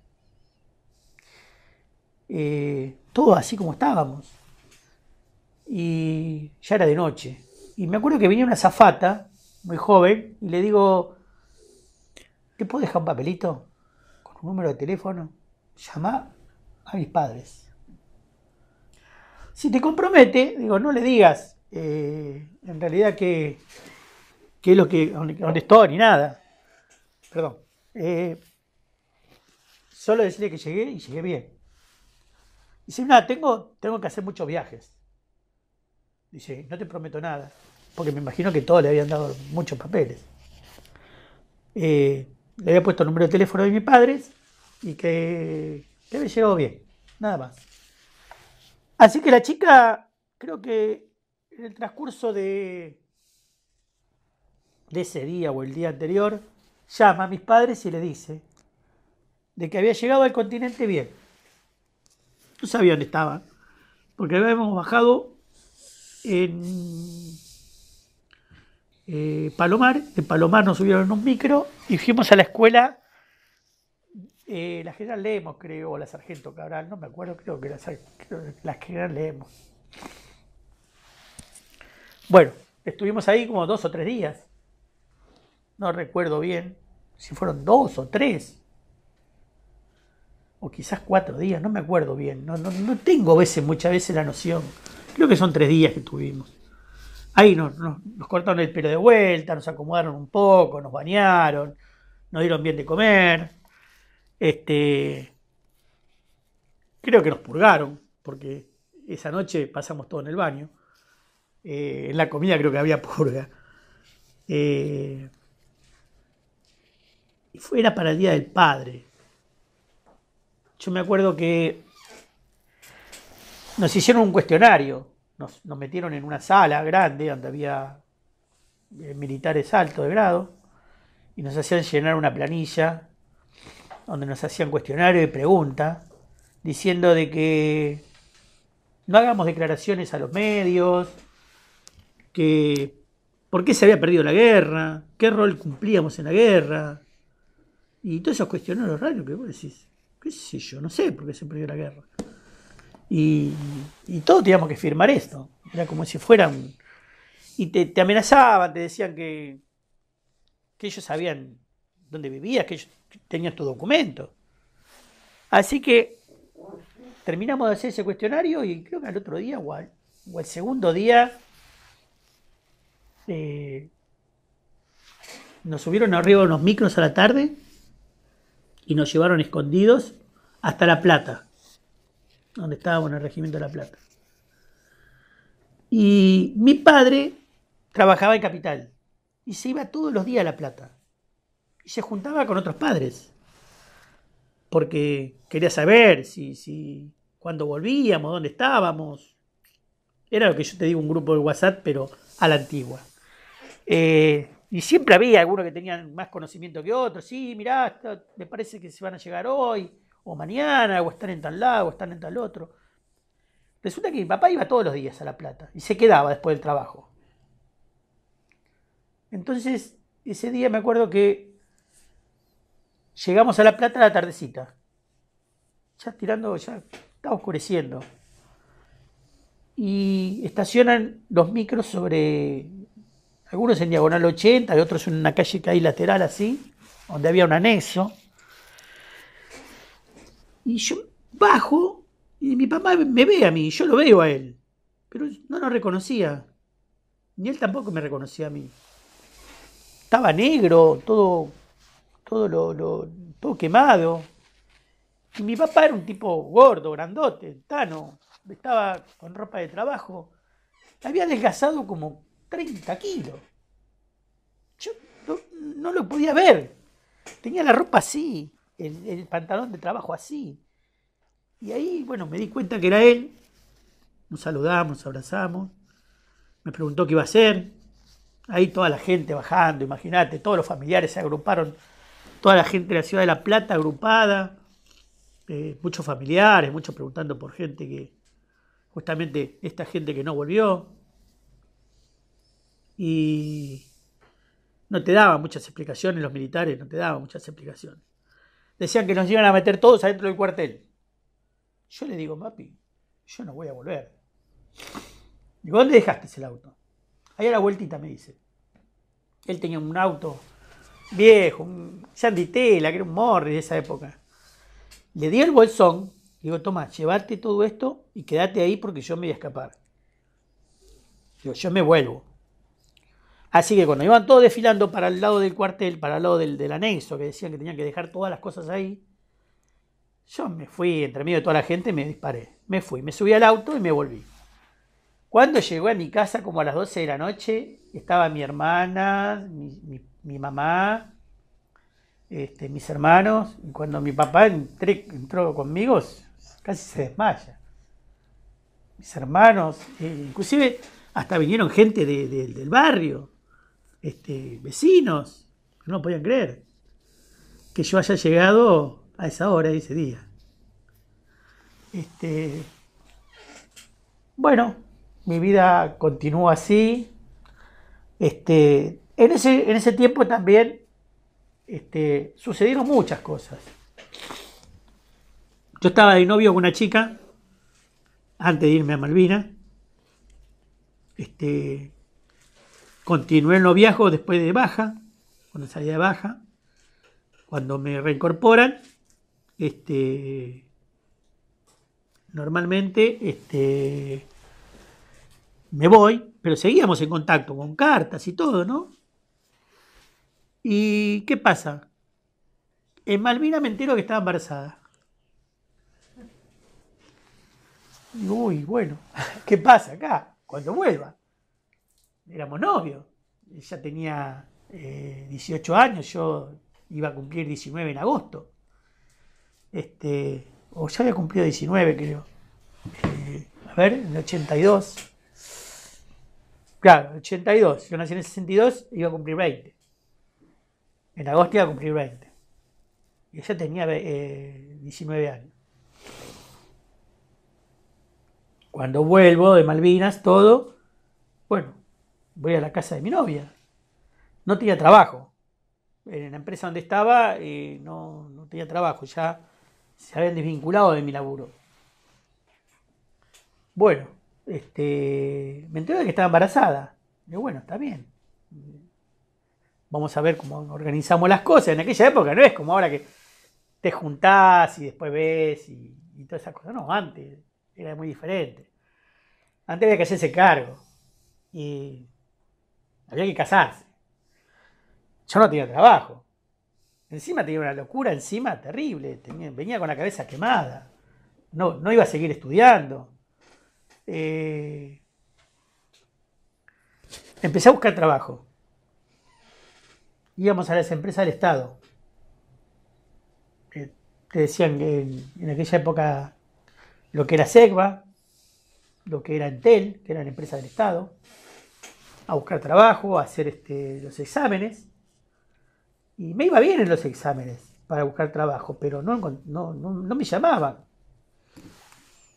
todo así como estábamos. Y ya era de noche. Y me acuerdo que venía una zafata, muy joven, y le digo, ¿te puedo dejar un papelito con un número de teléfono? Llama a mis padres. Si te compromete, digo, no le digas eh, en realidad que, es lo que, donde estoy ni nada. Perdón. Eh, solo decirle que llegué y llegué bien. Dice, nada, tengo, tengo que hacer muchos viajes. Dice, no te prometo nada, porque me imagino que todos le habían dado muchos papeles. Eh, le había puesto el número de teléfono de mis padres y que, que me llegó bien, nada más. Así que la chica, creo que en el transcurso de, de ese día o el día anterior, llama a mis padres y le dice de que había llegado al continente bien. No sabía dónde estaba, porque habíamos bajado en eh, Palomar, de Palomar nos subieron un micro y fuimos a la escuela eh, la general Lemos, creo, o la sargento Cabral, no me acuerdo, creo que la, la general Lemos. Bueno, estuvimos ahí como dos o tres días. No recuerdo bien si fueron dos o tres. O quizás cuatro días, no me acuerdo bien. No, no, tengo veces, muchas veces la noción. Creo que son tres días que estuvimos. Ahí nos, nos cortaron el pelo de vuelta, nos acomodaron un poco, nos bañaron, nos dieron bien de comer este, creo que nos purgaron, porque esa noche pasamos todo en el baño. Eh, en la comida creo que había purga. Eh, y fue, para el Día del Padre. Yo me acuerdo que nos hicieron un cuestionario, nos, nos metieron en una sala grande donde había eh, militares altos de grado y nos hacían llenar una planilla donde nos hacían cuestionarios y preguntas, diciendo de que no hagamos declaraciones a los medios, que por qué se había perdido la guerra, qué rol cumplíamos en la guerra, y todos esos cuestionarios raros que vos decís, qué sé yo, no sé por qué se perdió la guerra. Y, todos teníamos que firmar esto, era como si fueran... Y te, amenazaban, te decían que, que ellos sabían dónde vivías, que ellos tenías tu documento. Así que terminamos de hacer ese cuestionario y creo que al otro día o al, segundo día eh, nos subieron arriba unos micros a la tarde y nos llevaron escondidos hasta La Plata, donde estábamos en el Regimiento de La Plata. Y mi padre trabajaba en Capital y se iba todos los días a La Plata se juntaba con otros padres. Porque quería saber si, si, cuándo volvíamos, dónde estábamos. Era lo que yo te digo, un grupo de WhatsApp, pero a la antigua. Eh, y siempre había algunos que tenían más conocimiento que otros. Sí, mirá, me parece que se van a llegar hoy, o mañana, o están en tal lado, o están en tal otro. Resulta que mi papá iba todos los días a La Plata y se quedaba después del trabajo. Entonces, ese día me acuerdo que Llegamos a La Plata a la tardecita. Ya tirando, ya está oscureciendo. Y estacionan los micros sobre. Algunos en diagonal 80 y otros en una calle que hay lateral así, donde había un anexo. Y yo bajo y mi papá me ve a mí, yo lo veo a él. Pero no lo reconocía. Ni él tampoco me reconocía a mí. Estaba negro, todo todo, lo, todo quemado. Y mi papá era un tipo gordo, grandote, tano, estaba con ropa de trabajo. Había desgazado como 30 kilos. Yo no, lo podía ver. Tenía la ropa así, el, el pantalón de trabajo así. Y ahí, bueno, me di cuenta que era él. Nos saludamos, nos abrazamos. Me preguntó qué iba a hacer. Ahí toda la gente bajando, imagínate, todos los familiares se agruparon toda la gente de la ciudad de La Plata agrupada, eh, muchos familiares, muchos preguntando por gente que, justamente esta gente que no volvió. Y no te daban muchas explicaciones, los militares no te daban muchas explicaciones. Decían que nos iban a meter todos adentro del cuartel. Yo le digo, papi, yo no voy a volver. Digo, ¿dónde dejaste el auto? Ahí a la vueltita me dice. Él tenía un auto viejo, un Sandy Tela, que era un morri de esa época. Le di el bolsón, digo, toma, llévate todo esto y quédate ahí porque yo me voy a escapar. Digo, yo me vuelvo. Así que cuando iban todos desfilando para el lado del cuartel, para el lado del, del anexo, que decían que tenían que dejar todas las cosas ahí, yo me fui, entre medio de toda la gente, me disparé. Me fui, me subí al auto y me volví. Cuando llegó a mi casa, como a las 12 de la noche, estaba mi hermana, mi, mi mamá, este, mis hermanos. Y cuando mi papá entró conmigo, casi se desmaya. Mis hermanos, eh, inclusive hasta vinieron gente del barrio, este, vecinos, que no podían creer que yo haya llegado a esa hora, ese día. Este, bueno, mi vida continúa así. En ese, tiempo también este, sucedieron muchas cosas. Yo estaba de novio con una chica, antes de irme a Malvina Este, continué el noviazgo después de baja, cuando salía de baja. Cuando me reincorporan, este, normalmente este, me voy, pero seguíamos en contacto con cartas y todo, ¿no? ¿Y qué pasa? En Malvina me entero que estaba embarazada. Uy, bueno, ¿qué pasa acá? Cuando vuelva. Éramos novios. Ella tenía 18 eh, años, yo iba a cumplir 19 en agosto. Este, o ya había cumplido 19, creo. Eh, a ver, en 82. Claro, 82. Yo nací en el 62, iba a cumplir 20. En agosto iba a cumplir 20. Y ella tenía 19 eh, años. Cuando vuelvo de Malvinas, todo, bueno, voy a la casa de mi novia. No tenía trabajo. En la empresa donde estaba y eh, no, tenía trabajo, ya se habían desvinculado de mi laburo. Bueno, este, me enteré de que estaba embarazada. Digo, bueno, está bien vamos a ver cómo organizamos las cosas. En aquella época no es como ahora que te juntás y después ves y, todas esas cosas. No, antes era muy diferente. Antes había que hacerse cargo y había que casarse. Yo no tenía trabajo. Encima tenía una locura, encima terrible. venía con la cabeza quemada. No, no iba a seguir estudiando. Eh, empecé a buscar trabajo íbamos a las empresas del Estado. te decían que en, aquella época lo que era SEGVA, lo que era Entel, que eran empresas del Estado, a buscar trabajo, a hacer este, los exámenes. Y me iba bien en los exámenes para buscar trabajo, pero no, me llamaban.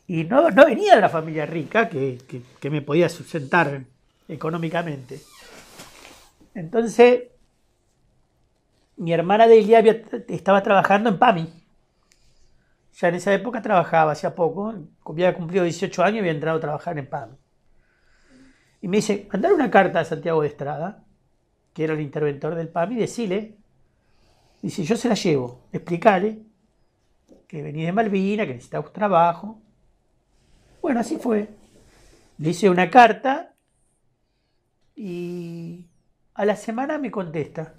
Y no, venía de la familia rica que, que me podía sustentar económicamente. Entonces, mi hermana de estaba trabajando en PAMI. Ya en esa época trabajaba, hacía poco, había cumplido 18 años y había entrado a trabajar en PAMI. Y me dice, mandar una carta a Santiago de Estrada, que era el interventor del PAMI, decirle, dice, yo se la llevo, explicarle que vení de Malvina, que necesitaba un trabajo. Bueno, así fue. Le hice una carta y a la semana me contesta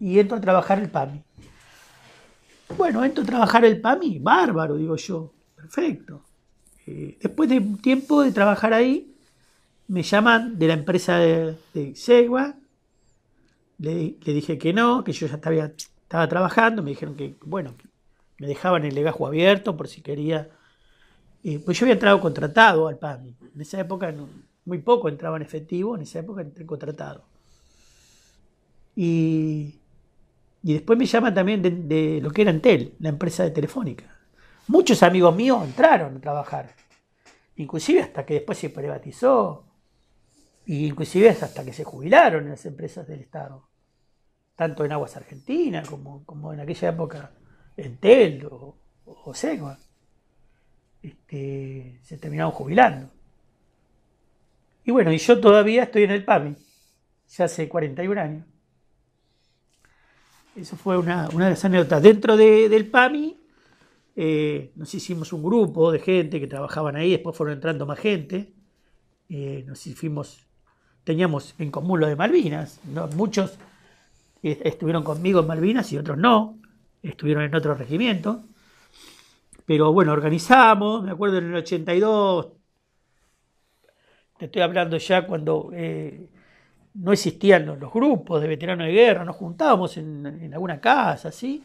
y entro a trabajar el PAMI. Bueno, entro a trabajar el PAMI, bárbaro, digo yo, perfecto. Eh, después de un tiempo de trabajar ahí, me llaman de la empresa de, de Segua, le, dije que no, que yo ya estaba, estaba trabajando, me dijeron que, bueno, me dejaban el legajo abierto por si quería. Eh, pues yo había entrado contratado al PAMI. En esa época muy poco entraba en efectivo, en esa época entré contratado. Y y después me llaman también de, lo que era Entel, la empresa de Telefónica. Muchos amigos míos entraron a trabajar, inclusive hasta que después se privatizó, y inclusive hasta que se jubilaron en las empresas del Estado, tanto en Aguas Argentinas como, en aquella época Entel o, o este, se terminaron jubilando. Y bueno, y yo todavía estoy en el PAMI, ya hace 41 años. Eso fue una, de las anécdotas. Dentro del PAMI, eh, nos hicimos un grupo de gente que trabajaban ahí, después fueron entrando más gente. Eh, nos hicimos, teníamos en común lo de Malvinas. Muchos eh, estuvieron conmigo en Malvinas y otros no, estuvieron en otro regimiento. Pero bueno, organizamos, me acuerdo en el 82, te estoy hablando ya cuando no existían los, grupos de veteranos de guerra, nos juntábamos en, alguna casa, ¿sí?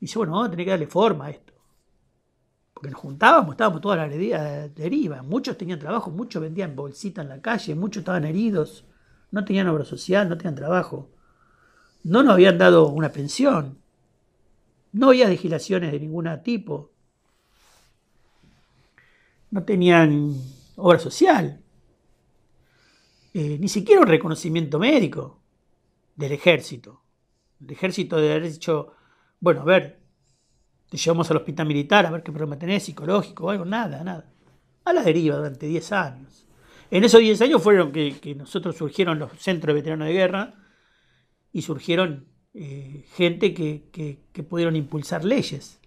Y dice, bueno, vamos a tener que darle forma a esto. Porque nos juntábamos, estábamos toda la deriva. Muchos tenían trabajo, muchos vendían bolsitas en la calle, muchos estaban heridos, no tenían obra social, no tenían trabajo. No nos habían dado una pensión. No había legislaciones de ningún tipo. No tenían obra social. Eh, ni siquiera un reconocimiento médico del ejército. El ejército de haber dicho, bueno, a ver, te llevamos al hospital militar a ver qué problema tenés, psicológico o algo, nada, nada. A la deriva durante 10 años. En esos 10 años fueron que, nosotros surgieron los centros de veteranos de guerra y surgieron eh, gente que, pudieron impulsar leyes.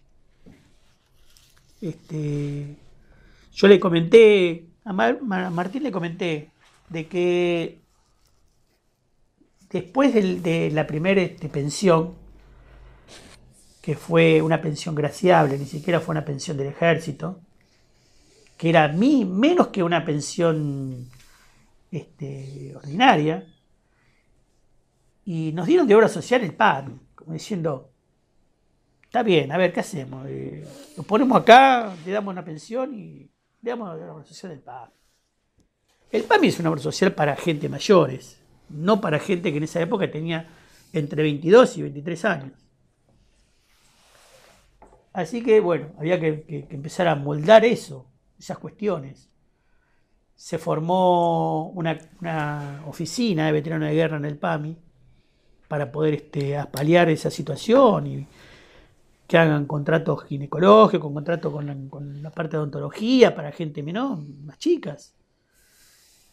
Este, yo le comenté, a Martín le comenté, de que después de, la primera este, pensión, que fue una pensión graciable, ni siquiera fue una pensión del ejército, que era menos que una pensión este, ordinaria, y nos dieron de obra social el pan, como diciendo, está bien, a ver, ¿qué hacemos? Eh, lo ponemos acá, le damos una pensión y le damos de obra social el pan. El PAMI es una obra social para gente mayores, no para gente que en esa época tenía entre 22 y 23 años. Así que, bueno, había que, empezar a moldar eso, esas cuestiones. Se formó una, oficina de veteranos de guerra en el PAMI para poder este, esa situación y que hagan contratos ginecológicos, contratos con la, con la parte de odontología para gente menor, más chicas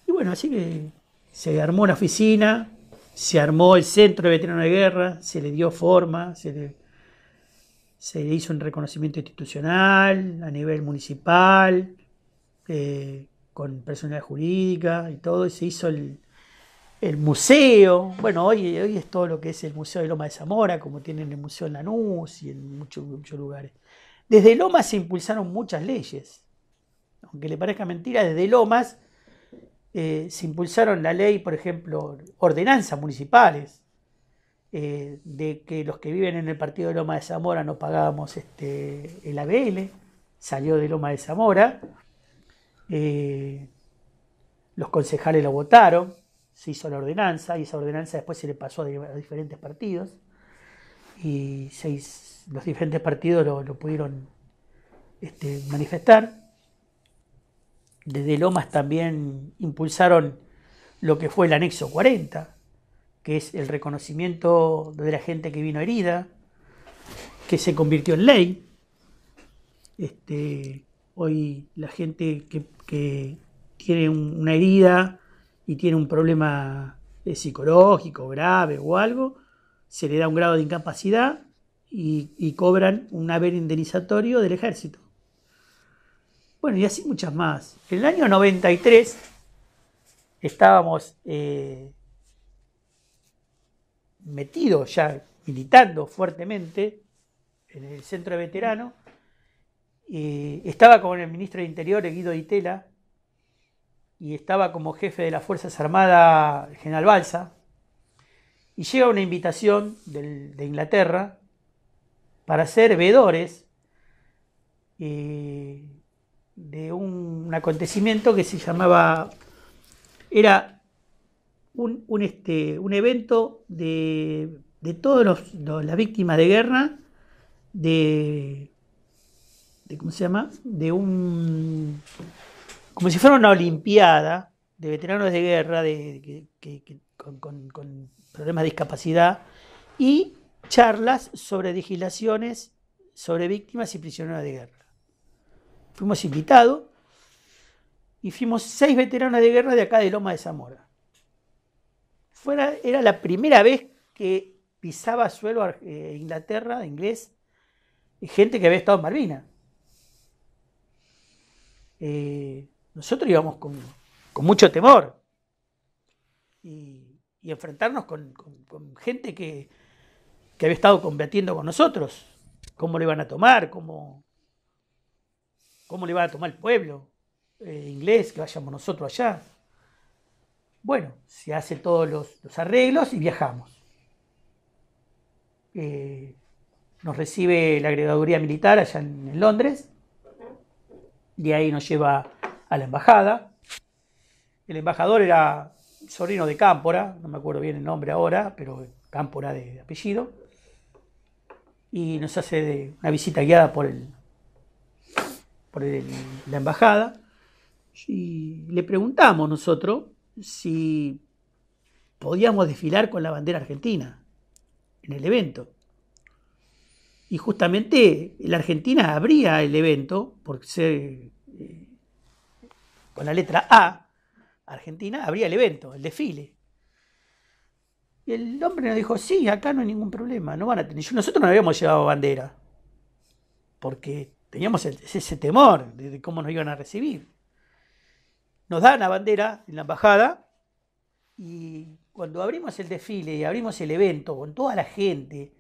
y bueno, así que se armó una oficina, se armó el centro de veteranos de guerra, se le dio forma, se le, hizo un reconocimiento institucional a nivel municipal, eh, con personalidad jurídica y todo, y se hizo el, museo. Bueno, hoy, hoy es todo lo que es el Museo de Loma de Zamora, como tienen el Museo en Lanús y en muchos, muchos lugares. Desde Lomas se impulsaron muchas leyes. Aunque le parezca mentira, desde Lomas eh, se impulsaron la ley, por ejemplo, ordenanzas municipales, eh, de que los que viven en el partido de Loma de Zamora no pagábamos este, el ABL, salió de Loma de Zamora, eh, los concejales lo votaron, se hizo la ordenanza y esa ordenanza después se le pasó a, diferentes partidos y los diferentes partidos lo, pudieron este, manifestar desde Lomas también impulsaron lo que fue el anexo 40, que es el reconocimiento de la gente que vino herida, que se convirtió en ley. Este, hoy la gente que, tiene una herida y tiene un problema eh, psicológico grave o algo, se le da un grado de incapacidad y, y cobran un haber indemnizatorio del ejército. Bueno, y así muchas más. En el año 93 estábamos eh, metidos ya, militando fuertemente en el centro de veteranos. estaba con el ministro de Interior, Guido Itela y estaba como jefe de las Fuerzas Armadas, el general Balsa, y llega una invitación de Inglaterra para ser vedores eh, de un, acontecimiento que se llamaba, era un, este, un evento de, de todas las víctimas de guerra, de, de, ¿cómo se llama? De un, como si fuera una olimpiada de veteranos de guerra de, con, con problemas de discapacidad y charlas sobre legislaciones sobre víctimas y prisioneros de guerra. Fuimos invitados y fuimos seis veteranos de guerra de acá de Loma de Zamora. Fuera, era la primera vez que pisaba suelo a eh, Inglaterra, inglés, gente que había estado en Malvinas. Eh, nosotros íbamos con, mucho temor y, enfrentarnos con, gente que, que, había estado combatiendo con nosotros, cómo lo iban a tomar, cómo, ¿Cómo le va a tomar el pueblo eh, inglés que vayamos nosotros allá? Bueno, se hace todos los, arreglos y viajamos. Eh, nos recibe la agregaduría militar allá en, Londres. De ahí nos lleva a la embajada. El embajador era sobrino de Cámpora, no me acuerdo bien el nombre ahora, pero Cámpora de apellido. Y nos hace una visita guiada por el, por la embajada, y le preguntamos nosotros si podíamos desfilar con la bandera argentina en el evento. Y justamente la Argentina abría el evento, ...porque ser eh, con la letra A, Argentina abría el evento, el desfile. Y el hombre nos dijo, sí, acá no hay ningún problema, no van a tener. Nosotros no habíamos llevado bandera, porque teníamos ese, temor de, cómo nos iban a recibir. Nos dan la bandera en la embajada y cuando abrimos el desfile y abrimos el evento con toda la gente,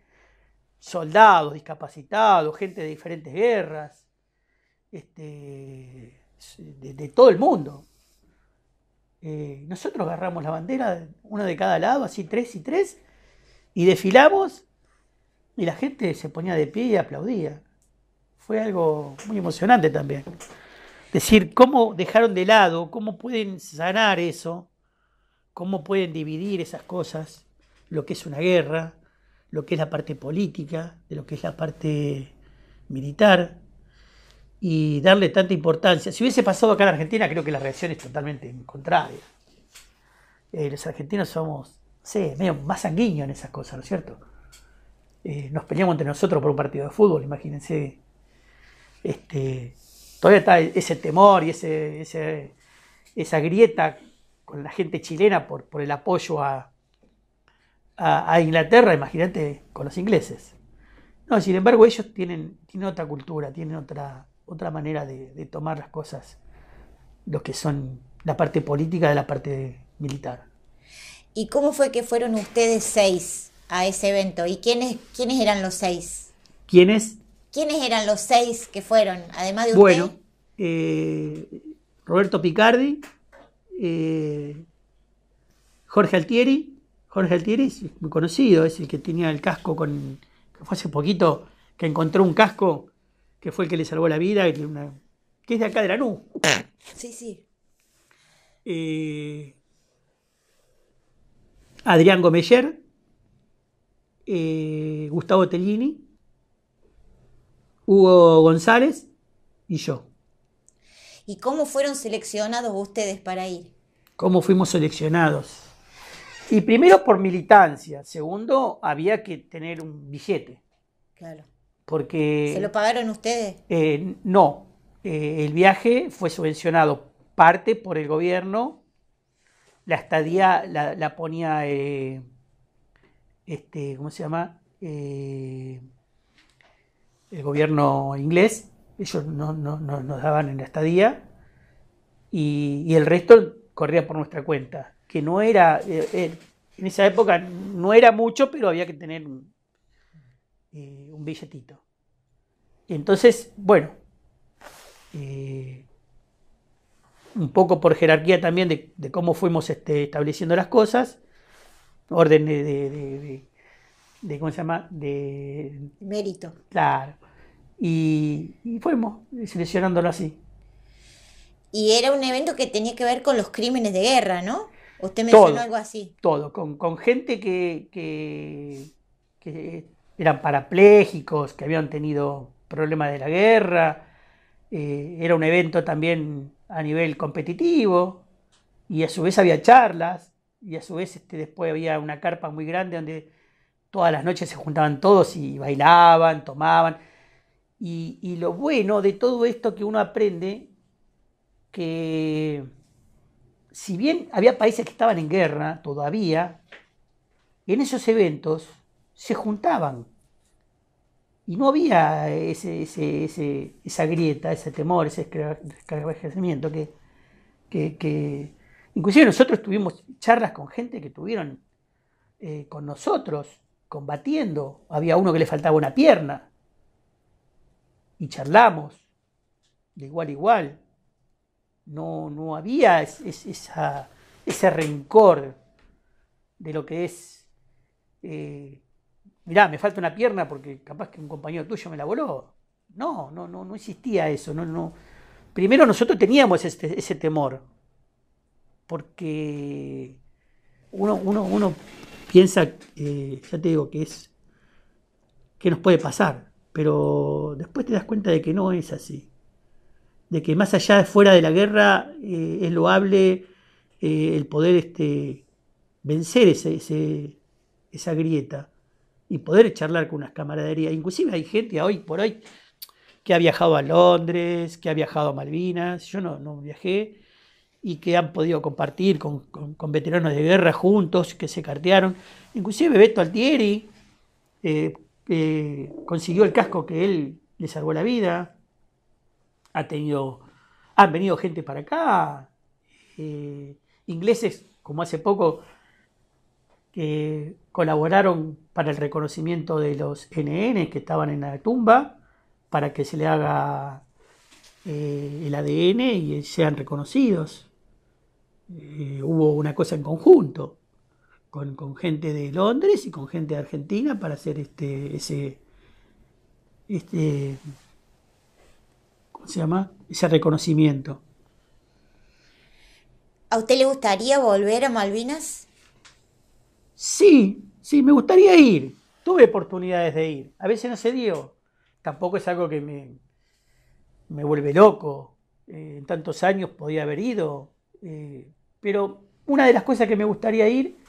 soldados, discapacitados, gente de diferentes guerras, este, de, todo el mundo. Eh, nosotros agarramos la bandera, uno de cada lado, así tres y tres, y desfilamos, y la gente se ponía de pie y aplaudía fue algo muy emocionante también. decir, cómo dejaron de lado, cómo pueden sanar eso, cómo pueden dividir esas cosas, lo que es una guerra, lo que es la parte política, de lo que es la parte militar, y darle tanta importancia. Si hubiese pasado acá en Argentina, creo que la reacción es totalmente contraria. Eh, los argentinos somos, sí medio más sanguíneos en esas cosas, ¿no es cierto? Eh, nos peleamos entre nosotros por un partido de fútbol, imagínense este, todavía está ese temor y ese, esa grieta con la gente chilena por, el apoyo a, Inglaterra, imagínate, con los ingleses. No, sin embargo, ellos tienen, otra cultura, tienen otra, otra manera de, tomar las cosas, lo que son la parte política de la parte militar. ¿Y cómo fue que fueron ustedes seis a ese evento? ¿Y quiénes, quiénes eran los seis? ¿Quiénes? ¿Quiénes eran los seis que fueron, además de usted? Bueno, eh, Roberto Picardi, eh, Jorge Altieri. Jorge Altieri muy conocido, es el que tenía el casco con. que fue hace poquito que encontró un casco que fue el que le salvó la vida, que, es de acá de la Lanús. Sí, sí. Eh, Adrián Gomeller, Gustavo Tellini Hugo González y yo. ¿Y cómo fueron seleccionados ustedes para ir? ¿Cómo fuimos seleccionados? Y primero por militancia, segundo había que tener un billete. Claro. Porque... ¿Se lo pagaron ustedes? Eh, no, eh, el viaje fue subvencionado parte por el gobierno, la estadía la, ponía, eh, este, ¿cómo se llama? el gobierno inglés, ellos no, nos daban en la estadía y, el resto corría por nuestra cuenta, que no era, eh, eh, en esa época no era mucho, pero había que tener un, eh, billetito. Entonces, bueno, un poco por jerarquía también de, cómo fuimos este, estableciendo las cosas, orden de, de, ¿cómo se llama? De mérito. Claro y, fuimos seleccionándolo así. Y era un evento que tenía que ver con los crímenes de guerra, ¿no? Usted mencionó algo así. Todo, con, gente que, eran parapléjicos, que habían tenido problemas de la guerra. Eh, era un evento también a nivel competitivo y a su vez había charlas y a su vez este, después había una carpa muy grande donde todas las noches se juntaban todos y bailaban, tomaban. Y, lo bueno de todo esto que uno aprende, que si bien había países que estaban en guerra todavía, en esos eventos se juntaban. Y no había esa grieta, ese temor, ese escarabajamiento que, Inclusive nosotros tuvimos charlas con gente que tuvieron eh, con nosotros combatiendo. Había uno que le faltaba una pierna y charlamos de igual a igual. No, no había esa, ese rencor de lo que es, eh, mirá, me falta una pierna porque capaz que un compañero tuyo me la voló. No, no, no, no existía eso. No, no. Primero nosotros teníamos este, ese temor, porque uno, uno, uno piensa, eh, ya te digo, que es, ¿qué nos puede pasar? pero después te das cuenta de que no es así, de que más allá de fuera de la guerra eh, es loable eh, el poder este, vencer esa grieta y poder charlar con unas camaraderías. Inclusive hay gente hoy por hoy que ha viajado a Londres, que ha viajado a Malvinas, yo no, no viajé, y que han podido compartir con, veteranos de guerra juntos, que se cartearon. Inclusive Beto Altieri, eh, consiguió el casco que él le salvó la vida, ha tenido, han venido gente para acá, eh, ingleses como hace poco que colaboraron para el reconocimiento de los NN que estaban en la tumba, para que se le haga eh, el ADN y sean reconocidos. Eh, hubo una cosa en conjunto con, gente de Londres y con gente de Argentina para hacer este, ese, este, ¿cómo se llama? Ese reconocimiento. ¿A usted le gustaría volver a Malvinas? Sí, sí, me gustaría ir. Tuve oportunidades de ir. A veces no se dio. Tampoco es algo que me, me vuelve loco. Eh, en tantos años podía haber ido. Eh, pero una de las cosas que me gustaría ir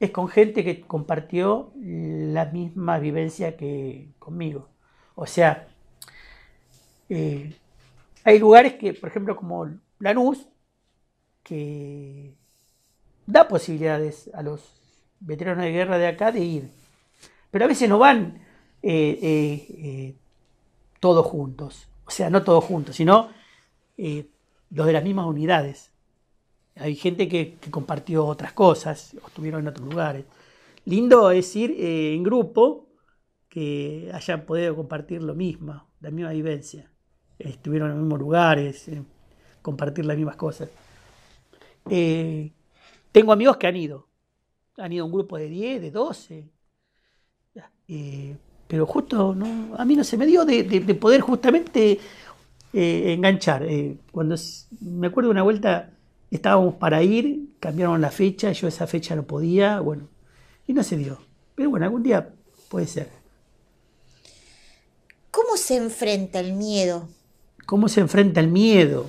es con gente que compartió la misma vivencia que conmigo. O sea, eh, hay lugares que, por ejemplo, como Lanús, que da posibilidades a los veteranos de guerra de acá de ir. Pero a veces no van eh, eh, todos juntos. O sea, no todos juntos, sino los de las mismas unidades. Hay gente que, compartió otras cosas, o estuvieron en otros lugares. Lindo es ir eh, en grupo que hayan podido compartir lo mismo, la misma vivencia. Estuvieron en los mismos lugares, eh, compartir las mismas cosas. Eh, tengo amigos que han ido. Han ido un grupo de 10, de 12. pero justo no, a mí no se me dio de, poder justamente enganchar. cuando me acuerdo una vuelta estábamos para ir, cambiaron la fecha, yo esa fecha no podía, bueno, y no se dio. Pero bueno, algún día puede ser. ¿Cómo se enfrenta el miedo? ¿Cómo se enfrenta el miedo?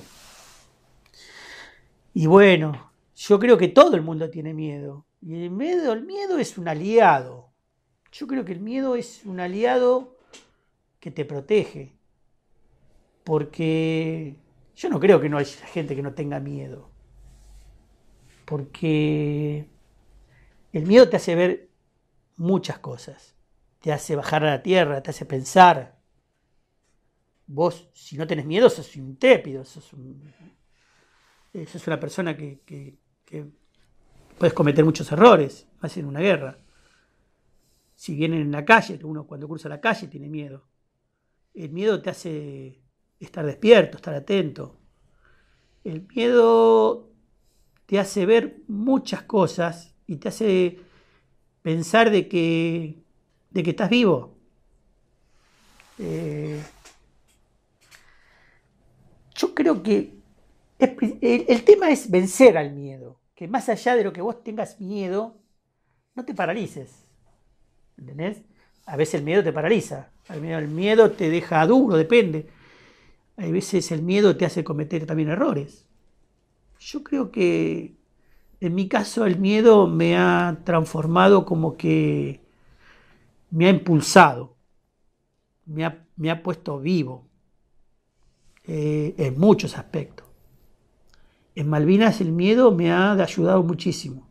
Y bueno, yo creo que todo el mundo tiene miedo. Y el miedo, el miedo es un aliado. Yo creo que el miedo es un aliado que te protege. Porque yo no creo que no haya gente que no tenga miedo porque el miedo te hace ver muchas cosas, te hace bajar a la tierra, te hace pensar. Vos, si no tenés miedo, sos intépido, sos, un, eh, una persona que, puedes cometer muchos errores, más en una guerra. Si vienen en la calle, uno cuando cruza la calle tiene miedo. El miedo te hace estar despierto, estar atento. El miedo te hace ver muchas cosas y te hace pensar de que, de que estás vivo. Eh, yo creo que el, tema es vencer al miedo, que más allá de lo que vos tengas miedo, no te paralices. ¿Entendés? A veces el miedo te paraliza, el miedo, el miedo te deja duro, depende. A veces el miedo te hace cometer también errores. Yo creo que en mi caso el miedo me ha transformado como que me ha impulsado, me ha, puesto vivo eh, en muchos aspectos. En Malvinas el miedo me ha ayudado muchísimo,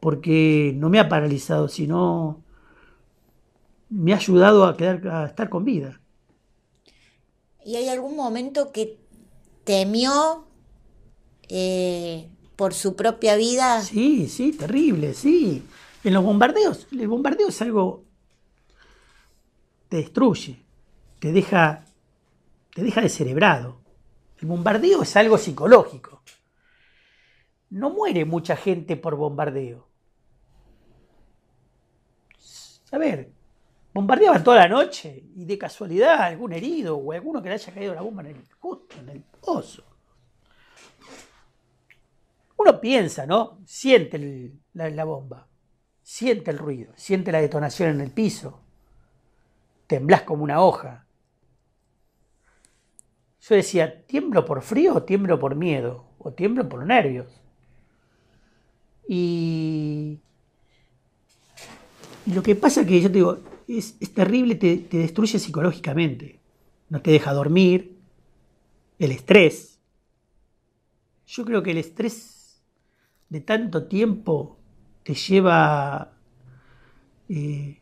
porque no me ha paralizado, sino me ha ayudado a, quedar, a estar con vida. ¿Y hay algún momento que temió eh, por su propia vida. Sí, sí, terrible, sí. En los bombardeos, el bombardeo es algo te destruye, te deja te deja descerebrado. El bombardeo es algo psicológico. No muere mucha gente por bombardeo. A ver, bombardeaban toda la noche y de casualidad algún herido o alguno que le haya caído la bomba en justo en el pozo. Uno piensa, ¿no? Siente la, bomba, siente el ruido, siente la detonación en el piso, temblás como una hoja. Yo decía, ¿tiemblo por frío o tiemblo por miedo? O tiemblo por nervios. Y, lo que pasa que yo te digo, es, terrible, te, destruye psicológicamente. No te deja dormir. El estrés. Yo creo que el estrés de tanto tiempo te lleva eh,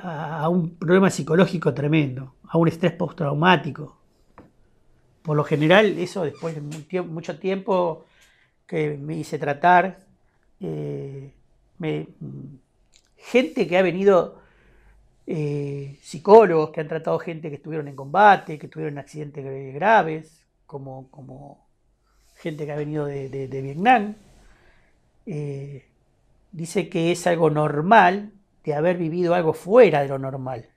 a un problema psicológico tremendo, a un estrés postraumático. Por lo general, eso después de mucho tiempo que me hice tratar, eh, mm, gente que ha venido, eh, psicólogos que han tratado gente que estuvieron en combate, que tuvieron accidentes graves, como, gente que ha venido de Vietnam, eh, dice que es algo normal de haber vivido algo fuera de lo normal.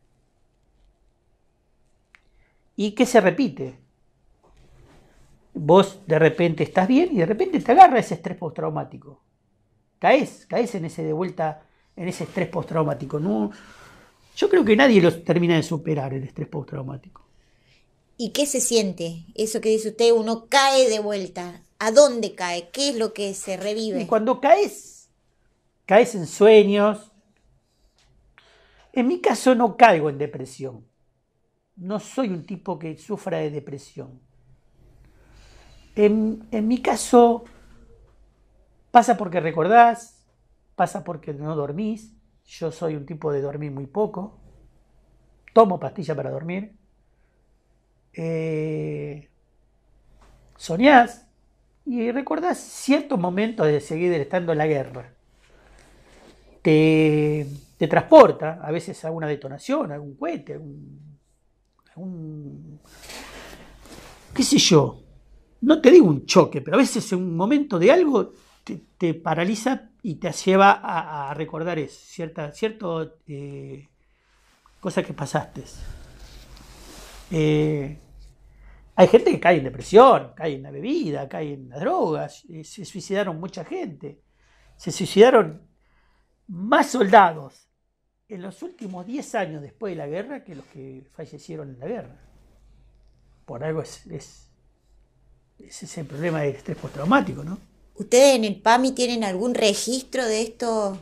Y que se repite. Vos de repente estás bien y de repente te agarra ese estrés postraumático. Caes, caes en ese de vuelta, en ese estrés postraumático. yo creo que nadie lo termina de superar el estrés postraumático. ¿Y qué se siente? Eso que dice usted, uno cae de vuelta. ¿A dónde cae? ¿Qué es lo que se revive? Y cuando caes, caes en sueños. En mi caso no caigo en depresión. No soy un tipo que sufra de depresión. En, mi caso pasa porque recordás, pasa porque no dormís. Yo soy un tipo de dormir muy poco. Tomo pastilla para dormir. Eh, soñás, y recordás ciertos momentos de seguir estando en la guerra. Te, transporta a veces a una detonación, algún cohete, algún, un... qué sé yo, no te digo un choque, pero a veces en un momento de algo te, te paraliza y te lleva a, recordar eso, cierta, cierto, eh, cosas que pasaste. Eh, hay gente que cae en depresión, cae en la bebida, cae en las drogas, eh, se suicidaron mucha gente, se suicidaron más soldados en los últimos 10 años después de la guerra que los que fallecieron en la guerra. Por algo es, es, ese problema de estrés postraumático, ¿no? ¿Ustedes en el PAMI tienen algún registro de esto?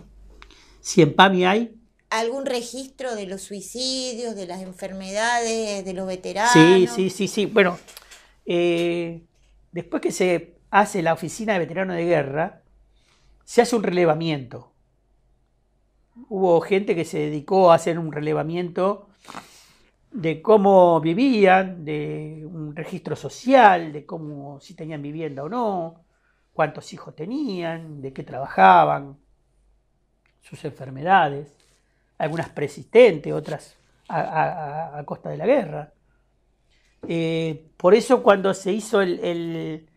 Si en PAMI hay, algún registro de los suicidios, de las enfermedades, de los veteranos. Sí, sí, sí, sí. Bueno, eh, después que se hace la oficina de veteranos de guerra, se hace un relevamiento. Hubo gente que se dedicó a hacer un relevamiento de cómo vivían, de un registro social, de cómo si tenían vivienda o no, cuántos hijos tenían, de qué trabajaban, sus enfermedades algunas persistentes, otras a, costa de la guerra. Eh, por eso cuando se hizo el,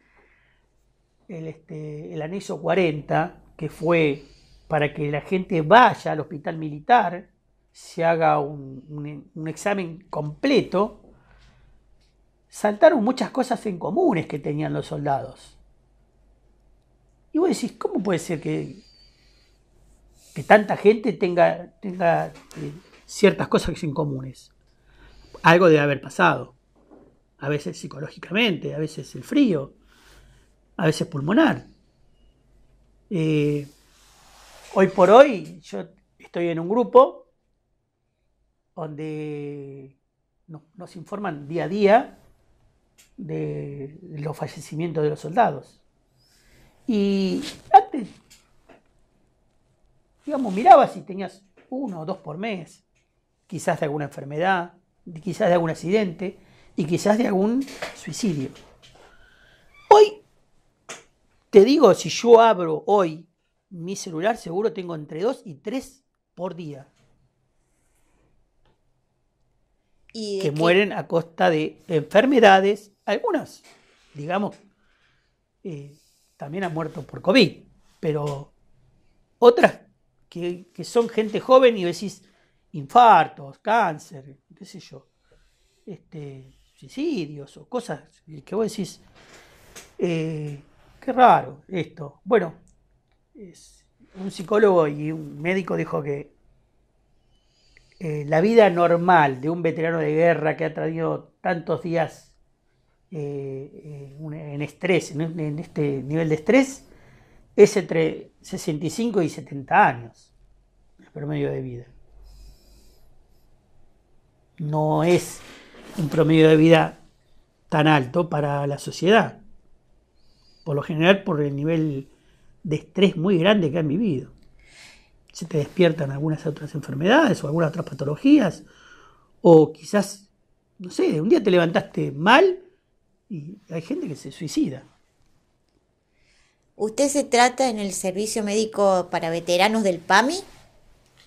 el, este, anexo 40, que fue para que la gente vaya al hospital militar, se haga un, examen completo, saltaron muchas cosas en comunes que tenían los soldados. Y vos decís, ¿cómo puede ser que que tanta gente tenga, eh, ciertas cosas que son comunes. Algo de haber pasado. A veces psicológicamente, a veces el frío, a veces pulmonar. Eh, hoy por hoy yo estoy en un grupo donde nos, informan día a día de, de los fallecimientos de los soldados. Y antes digamos, miraba si tenías uno o dos por mes, quizás de alguna enfermedad, quizás de algún accidente y quizás de algún suicidio. Hoy, te digo, si yo abro hoy mi celular, seguro tengo entre dos y tres por día. ¿Y que mueren a costa de enfermedades, algunas, digamos, eh, también han muerto por COVID, pero otras que, son gente joven y decís infartos, cáncer, qué sé yo, este, suicidios o cosas que vos decís, eh, qué raro esto. Bueno, un psicólogo y un médico dijo que eh, la vida normal de un veterano de guerra que ha traído tantos días eh, en estrés, en este nivel de estrés, es entre 65 y 70 años, el promedio de vida. No es un promedio de vida tan alto para la sociedad, por lo general por el nivel de estrés muy grande que han vivido. Se te despiertan algunas otras enfermedades o algunas otras patologías, o quizás, no sé, un día te levantaste mal y hay gente que se suicida. ¿Usted se trata en el servicio médico para veteranos del PAMI?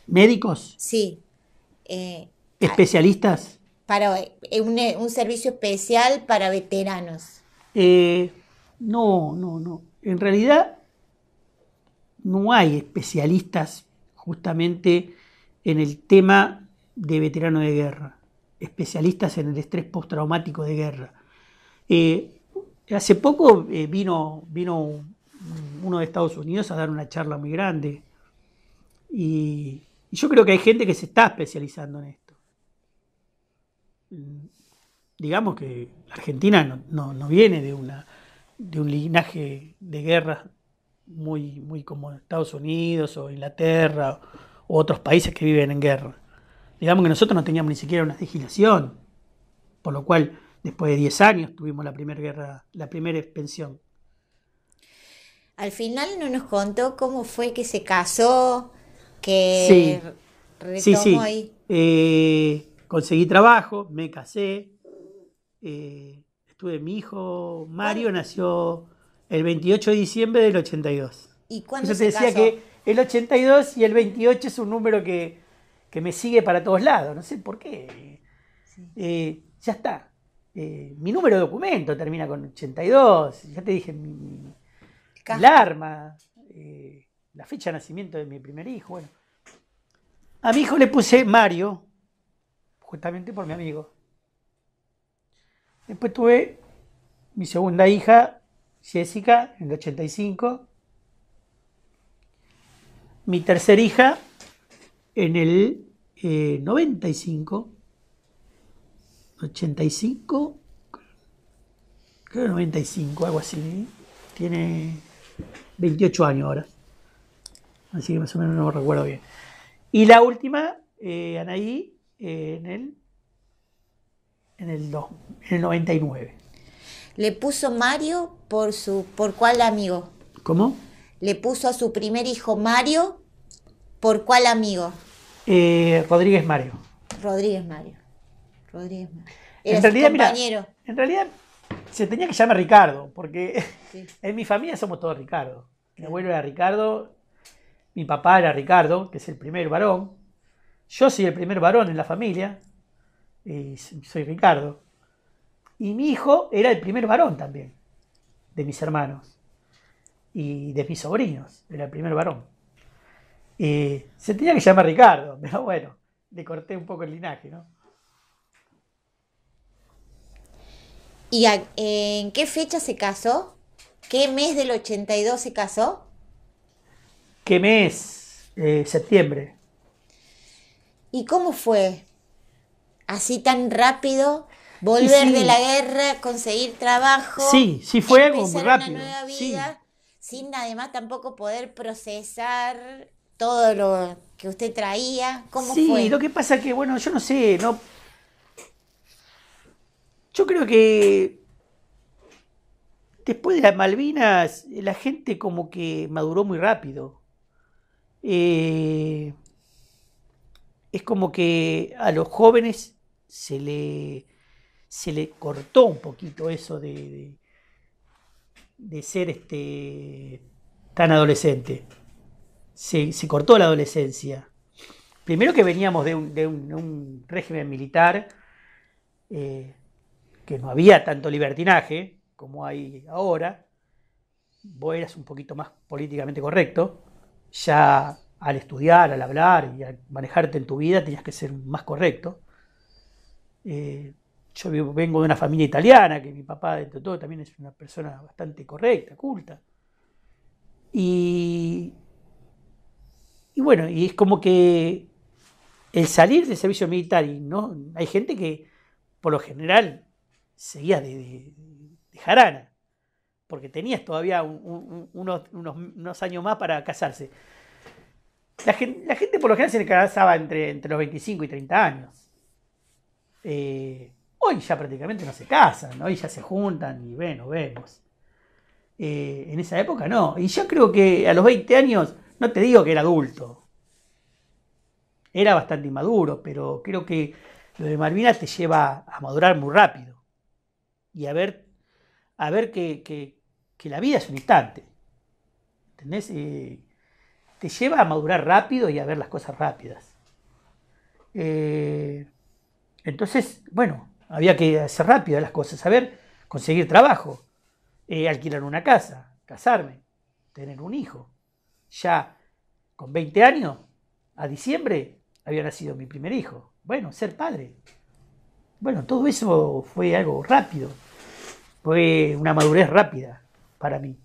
¿Médicos? Sí. Eh, ¿Especialistas? Para eh, eh, un, servicio especial para veteranos. no, no, no. En realidad no hay especialistas justamente en el tema de veterano de guerra, especialistas en el estrés postraumático de guerra. hace poco vino, un uno de Estados Unidos a dar una charla muy grande. Y, yo creo que hay gente que se está especializando en esto. Digamos que Argentina no, viene de, una, de un linaje de guerra muy, muy como Estados Unidos o Inglaterra u otros países que viven en guerra. Digamos que nosotros no teníamos ni siquiera una legislación, por lo cual después de 10 años tuvimos la primera guerra, la primera expansión al final no nos contó cómo fue que se casó, que sí. sí, sí. Eh, conseguí trabajo, me casé, eh, estuve mi hijo, Mario nació el 28 de diciembre del 82. ¿Y cuándo Yo te decía que el 82 y el 28 es un número que, me sigue para todos lados, no sé por qué. Eh, ya está. mi número de documento termina con 82, ya te dije, mi, el arma, eh, la fecha de nacimiento de mi primer hijo. Bueno. A mi hijo le puse Mario, justamente por mi amigo. Después tuve mi segunda hija, Jessica, en el 85. Mi tercera hija, en el 95. Eh, 85, creo 95, algo así. ¿eh? Tiene 28 años ahora. Así que más o menos no recuerdo bien. Y la última, eh, Anaí, eh, en, el, en, el el 99. ¿Le puso Mario por, su, por cuál amigo? ¿Cómo? Le puso a su primer hijo Mario por cuál amigo? Eh, Rodríguez Mario. Rodríguez Mario. Rodríguez Mario. en realidad, compañero. en realidad se tenía que llamar Ricardo, porque en mi familia somos todos Ricardo. Mi abuelo era Ricardo, mi papá era Ricardo, que es el primer varón. Yo soy el primer varón en la familia y soy Ricardo. Y mi hijo era el primer varón también, de mis hermanos y de mis sobrinos, era el primer varón. Y eh, se tenía que llamar Ricardo, pero bueno, le corté un poco el linaje, ¿no? ¿Y en qué fecha se casó? ¿Qué mes del 82 se casó? ¿Qué mes? Eh, septiembre. ¿Y cómo fue? Así tan rápido, volver de la guerra, conseguir trabajo. Sí, sí fue muy rápido. Una nueva vida, sin además tampoco poder procesar todo lo que usted traía. ¿Cómo sí, fue? lo que pasa que, bueno, yo no sé, no yo creo que después de las Malvinas, la gente como que maduró muy rápido. Eh, es como que a los jóvenes se le, se le cortó un poquito eso de, de, ser este, tan adolescente. Se, cortó la adolescencia. Primero que veníamos de un, régimen militar. Eh, que no había tanto libertinaje como hay ahora, vos eras un poquito más políticamente correcto, ya al estudiar, al hablar y al manejarte en tu vida tenías que ser más correcto. Eh, yo vengo de una familia italiana, que mi papá, dentro de todo, también es una persona bastante correcta, culta. Y, y bueno, y es como que el salir del servicio militar, y no hay gente que por lo general seguía de, jarana, porque tenías todavía unos, años más para casarse. La gente, por lo general se casaba entre, entre los 25 y 30 años. Eh, hoy ya prácticamente no se casan, hoy ya se juntan y o vemos. Eh, en esa época no. Y yo creo que a los 20 años, no te digo que era adulto, era bastante inmaduro, pero creo que lo de Malvinas te lleva a madurar muy rápido y a ver, que, la vida es un instante. ¿Entendés? Eh, te lleva a madurar rápido y a ver las cosas rápidas. Eh, entonces, bueno, había que hacer rápido las cosas, a ver, conseguir trabajo, eh, alquilar una casa, casarme, tener un hijo. Ya con 20 años, a diciembre, había nacido mi primer hijo. Bueno, ser padre. Bueno, todo eso fue algo rápido, fue una madurez rápida para mí.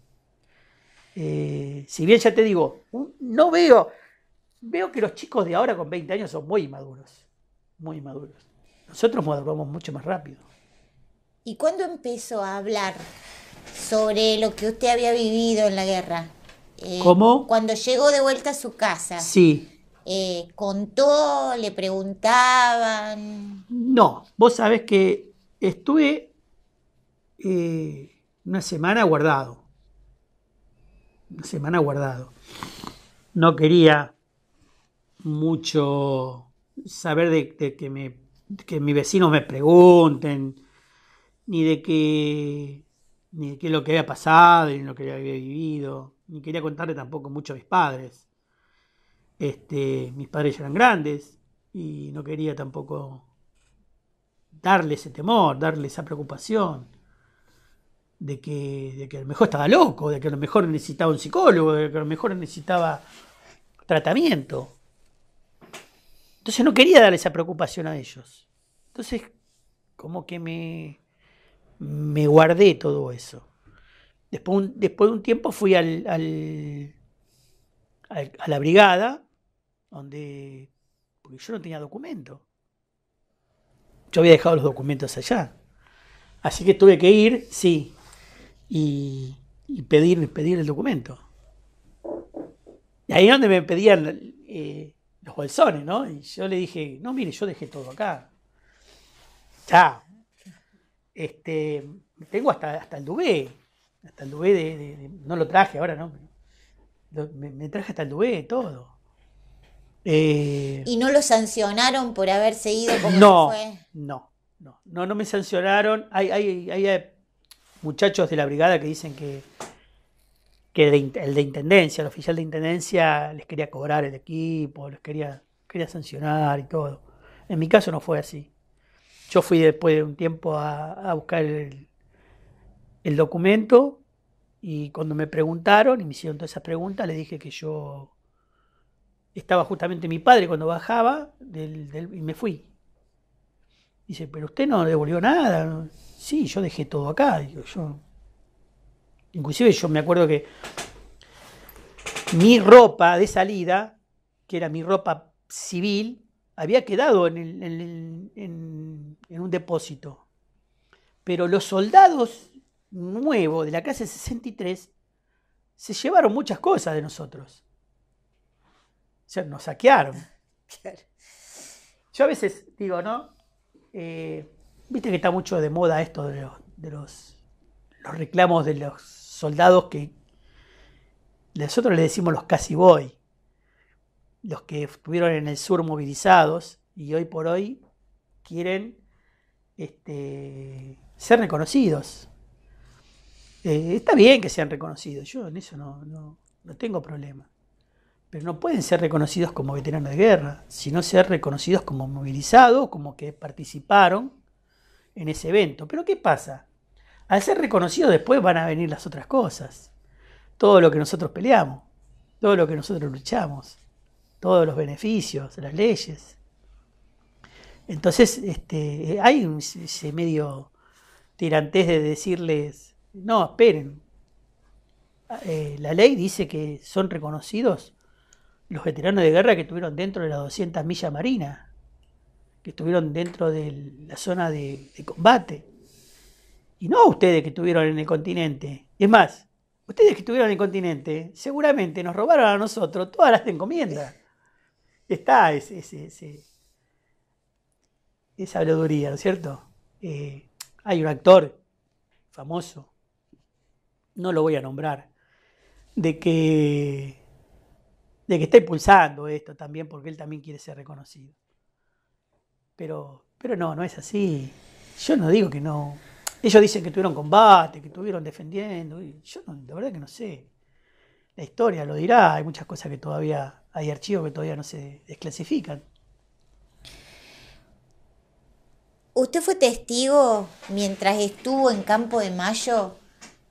Eh, si bien ya te digo, no veo, veo que los chicos de ahora con 20 años son muy inmaduros, muy maduros. Nosotros maduramos mucho más rápido. ¿Y cuándo empezó a hablar sobre lo que usted había vivido en la guerra? Eh, ¿Cómo? Cuando llegó de vuelta a su casa. Sí. Eh, contó, le preguntaban. No, vos sabés que estuve eh, una semana guardado. Una semana guardado. No quería mucho saber de, que, me, que mis vecinos me pregunten, ni de que ni de qué es lo que había pasado, ni lo que había vivido, ni quería contarle tampoco mucho a mis padres. Este, mis padres eran grandes y no quería tampoco darle ese temor, darle esa preocupación de que, a lo mejor estaba loco, de que a lo mejor necesitaba un psicólogo, de que a lo mejor necesitaba tratamiento. Entonces no quería darle esa preocupación a ellos. Entonces, como que me, me guardé todo eso. Después, después de un tiempo fui al, a la brigada, donde. porque yo no tenía documento. Yo había dejado los documentos allá. Así que tuve que ir, sí, y, y pedir, el documento. Y ahí es donde me pedían eh, los bolsones, ¿no? Y yo le dije, no, mire, yo dejé todo acá. Ya. Este, tengo hasta, hasta el Dubé Hasta el Dubé de, No lo traje ahora, ¿no? Me, traje hasta el Dubé todo. Eh, ¿Y no lo sancionaron por haberse ido como no, fue? No, no, no, me sancionaron. Hay, hay, hay eh, muchachos de la brigada que dicen que, que el de, intendencia, el oficial de intendencia, les quería cobrar el equipo, les quería, quería sancionar y todo. En mi caso no fue así. Yo fui después de un tiempo a, buscar el, documento y cuando me preguntaron y me hicieron todas esas preguntas, les dije que yo estaba justamente mi padre cuando bajaba y me fui. Dice, pero usted no devolvió nada. Sí, yo dejé todo acá. Inclusive yo me acuerdo que mi ropa de salida, que era mi ropa civil, había quedado en, en un depósito. Pero los soldados nuevos de la clase 63 se llevaron muchas cosas de nosotros. O sea, nos saquearon. Yo a veces digo, ¿no? Eh, Viste que está mucho de moda esto de los, de los, reclamos de los soldados que nosotros les decimos los casi voy, los que estuvieron en el sur movilizados y hoy por hoy quieren este, ser reconocidos. Eh, está bien que sean reconocidos, yo en eso no, no tengo problema pero no pueden ser reconocidos como veteranos de guerra, sino ser reconocidos como movilizados, como que participaron en ese evento. Pero ¿qué pasa? Al ser reconocidos después van a venir las otras cosas. Todo lo que nosotros peleamos, todo lo que nosotros luchamos, todos los beneficios, las leyes. Entonces, este, hay ese medio tirantes de decirles, no, esperen, ah, eh, la ley dice que son reconocidos los veteranos de guerra que estuvieron dentro de las 200 millas marinas, que estuvieron dentro de la zona de, combate. Y no ustedes que estuvieron en el continente. es más, ustedes que estuvieron en el continente seguramente nos robaron a nosotros todas las encomiendas. Está ese, esa habladuría, ¿no es cierto? Eh, hay un actor famoso, no lo voy a nombrar, de que de que está impulsando esto también, porque él también quiere ser reconocido. Pero, pero no, no es así. Yo no digo que no. Ellos dicen que tuvieron combate, que estuvieron defendiendo. yo la verdad que no sé. La historia lo dirá. Hay muchas cosas que todavía, hay archivos que todavía no se desclasifican. ¿Usted fue testigo mientras estuvo en Campo de Mayo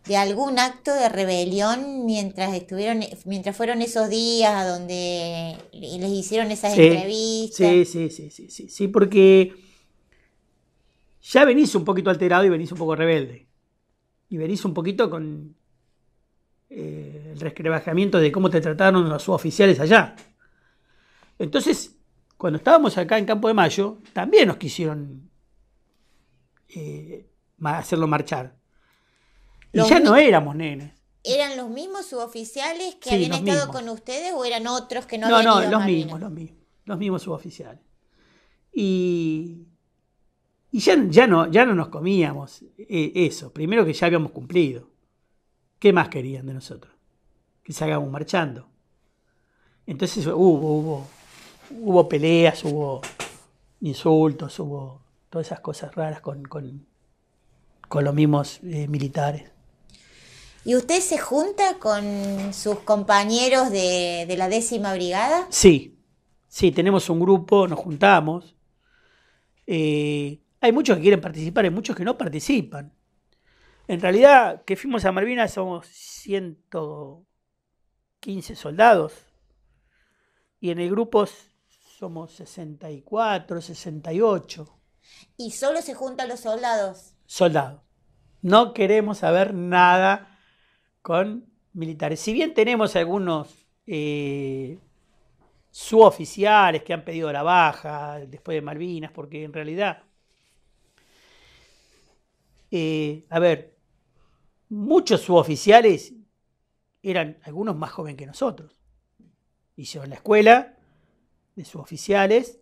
de algún acto de rebelión mientras estuvieron, mientras fueron esos días donde les hicieron esas entrevistas. Sí, sí, sí, sí, sí, sí, porque ya venís un poquito alterado y venís un poco rebelde. Y venís un poquito con eh, el resquebrajamiento de cómo te trataron los oficiales allá. Entonces, cuando estábamos acá en Campo de Mayo, también nos quisieron eh, hacerlo marchar. Y ya no éramos nenes. ¿Eran los mismos suboficiales que habían estado con ustedes o eran otros que no, no habían No, no, los mismos, los mismos. Los mismos suboficiales. Y, y ya, ya, no, ya no nos comíamos eh, eso. Primero que ya habíamos cumplido. ¿Qué más querían de nosotros? Que salgamos marchando. Entonces hubo, hubo, hubo peleas, hubo insultos, hubo todas esas cosas raras con, con, los mismos eh, militares. ¿Y usted se junta con sus compañeros de, la décima brigada? Sí, sí, tenemos un grupo, nos juntamos. Eh, hay muchos que quieren participar, hay muchos que no participan. En realidad, que fuimos a Malvinas somos 115 soldados y en el grupo somos 64, 68. ¿Y solo se juntan los soldados? Soldados. No queremos saber nada con militares. Si bien tenemos algunos eh, suboficiales que han pedido la baja después de Malvinas, porque en realidad, eh, a ver, muchos suboficiales eran algunos más jóvenes que nosotros. Hicieron la escuela de suboficiales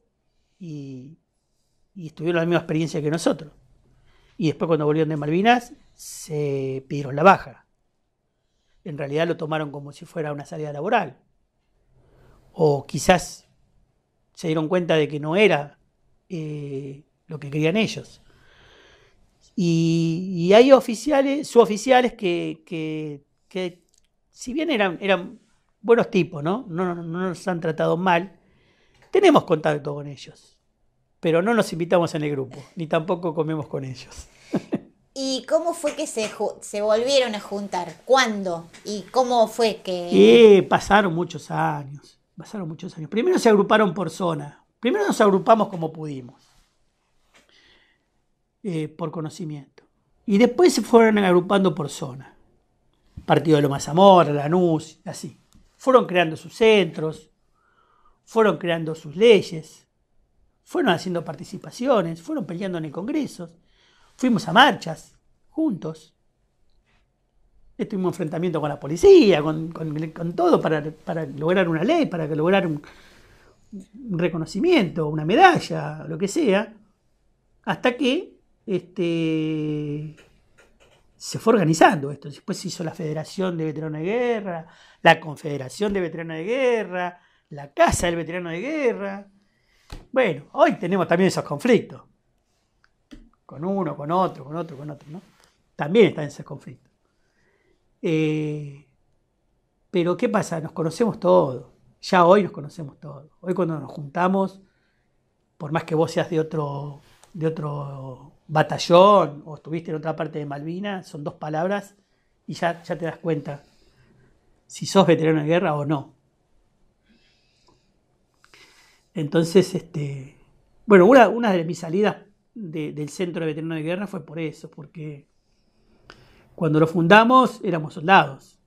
y, y tuvieron la misma experiencia que nosotros. Y después cuando volvieron de Malvinas se pidieron la baja en realidad lo tomaron como si fuera una salida laboral. O quizás se dieron cuenta de que no era eh, lo que querían ellos. Y, hay oficiales, suboficiales que, que, si bien eran, eran buenos tipos, no, no nos han tratado mal, tenemos contacto con ellos, pero no nos invitamos en el grupo, ni tampoco comemos con ellos. ¿Y cómo fue que se, se volvieron a juntar? ¿Cuándo? ¿Y cómo fue que...? pasaron muchos años, pasaron muchos años. Primero se agruparon por zona, primero nos agrupamos como pudimos, eh, por conocimiento. Y después se fueron agrupando por zona. Partido de más la Lanús, así. Fueron creando sus centros, fueron creando sus leyes, fueron haciendo participaciones, fueron peleando en el Congreso Fuimos a marchas, juntos. Estuvimos enfrentamiento con la policía, con, todo para, lograr una ley, para lograr un, reconocimiento, una medalla, lo que sea. Hasta que este, se fue organizando esto. Después se hizo la Federación de Veteranos de Guerra, la Confederación de Veteranos de Guerra, la Casa del Veterano de Guerra. Bueno, hoy tenemos también esos conflictos con uno, con otro, con otro, con otro, ¿no? También está en ese conflicto. Eh, pero ¿qué pasa? Nos conocemos todos. Ya hoy nos conocemos todos. Hoy cuando nos juntamos, por más que vos seas de otro, de otro batallón o estuviste en otra parte de Malvinas, son dos palabras y ya, ya te das cuenta si sos veterano de guerra o no. Entonces, este, bueno, una, una de mis salidas del Centro de Veteranos de Guerra fue por eso, porque cuando lo fundamos éramos soldados.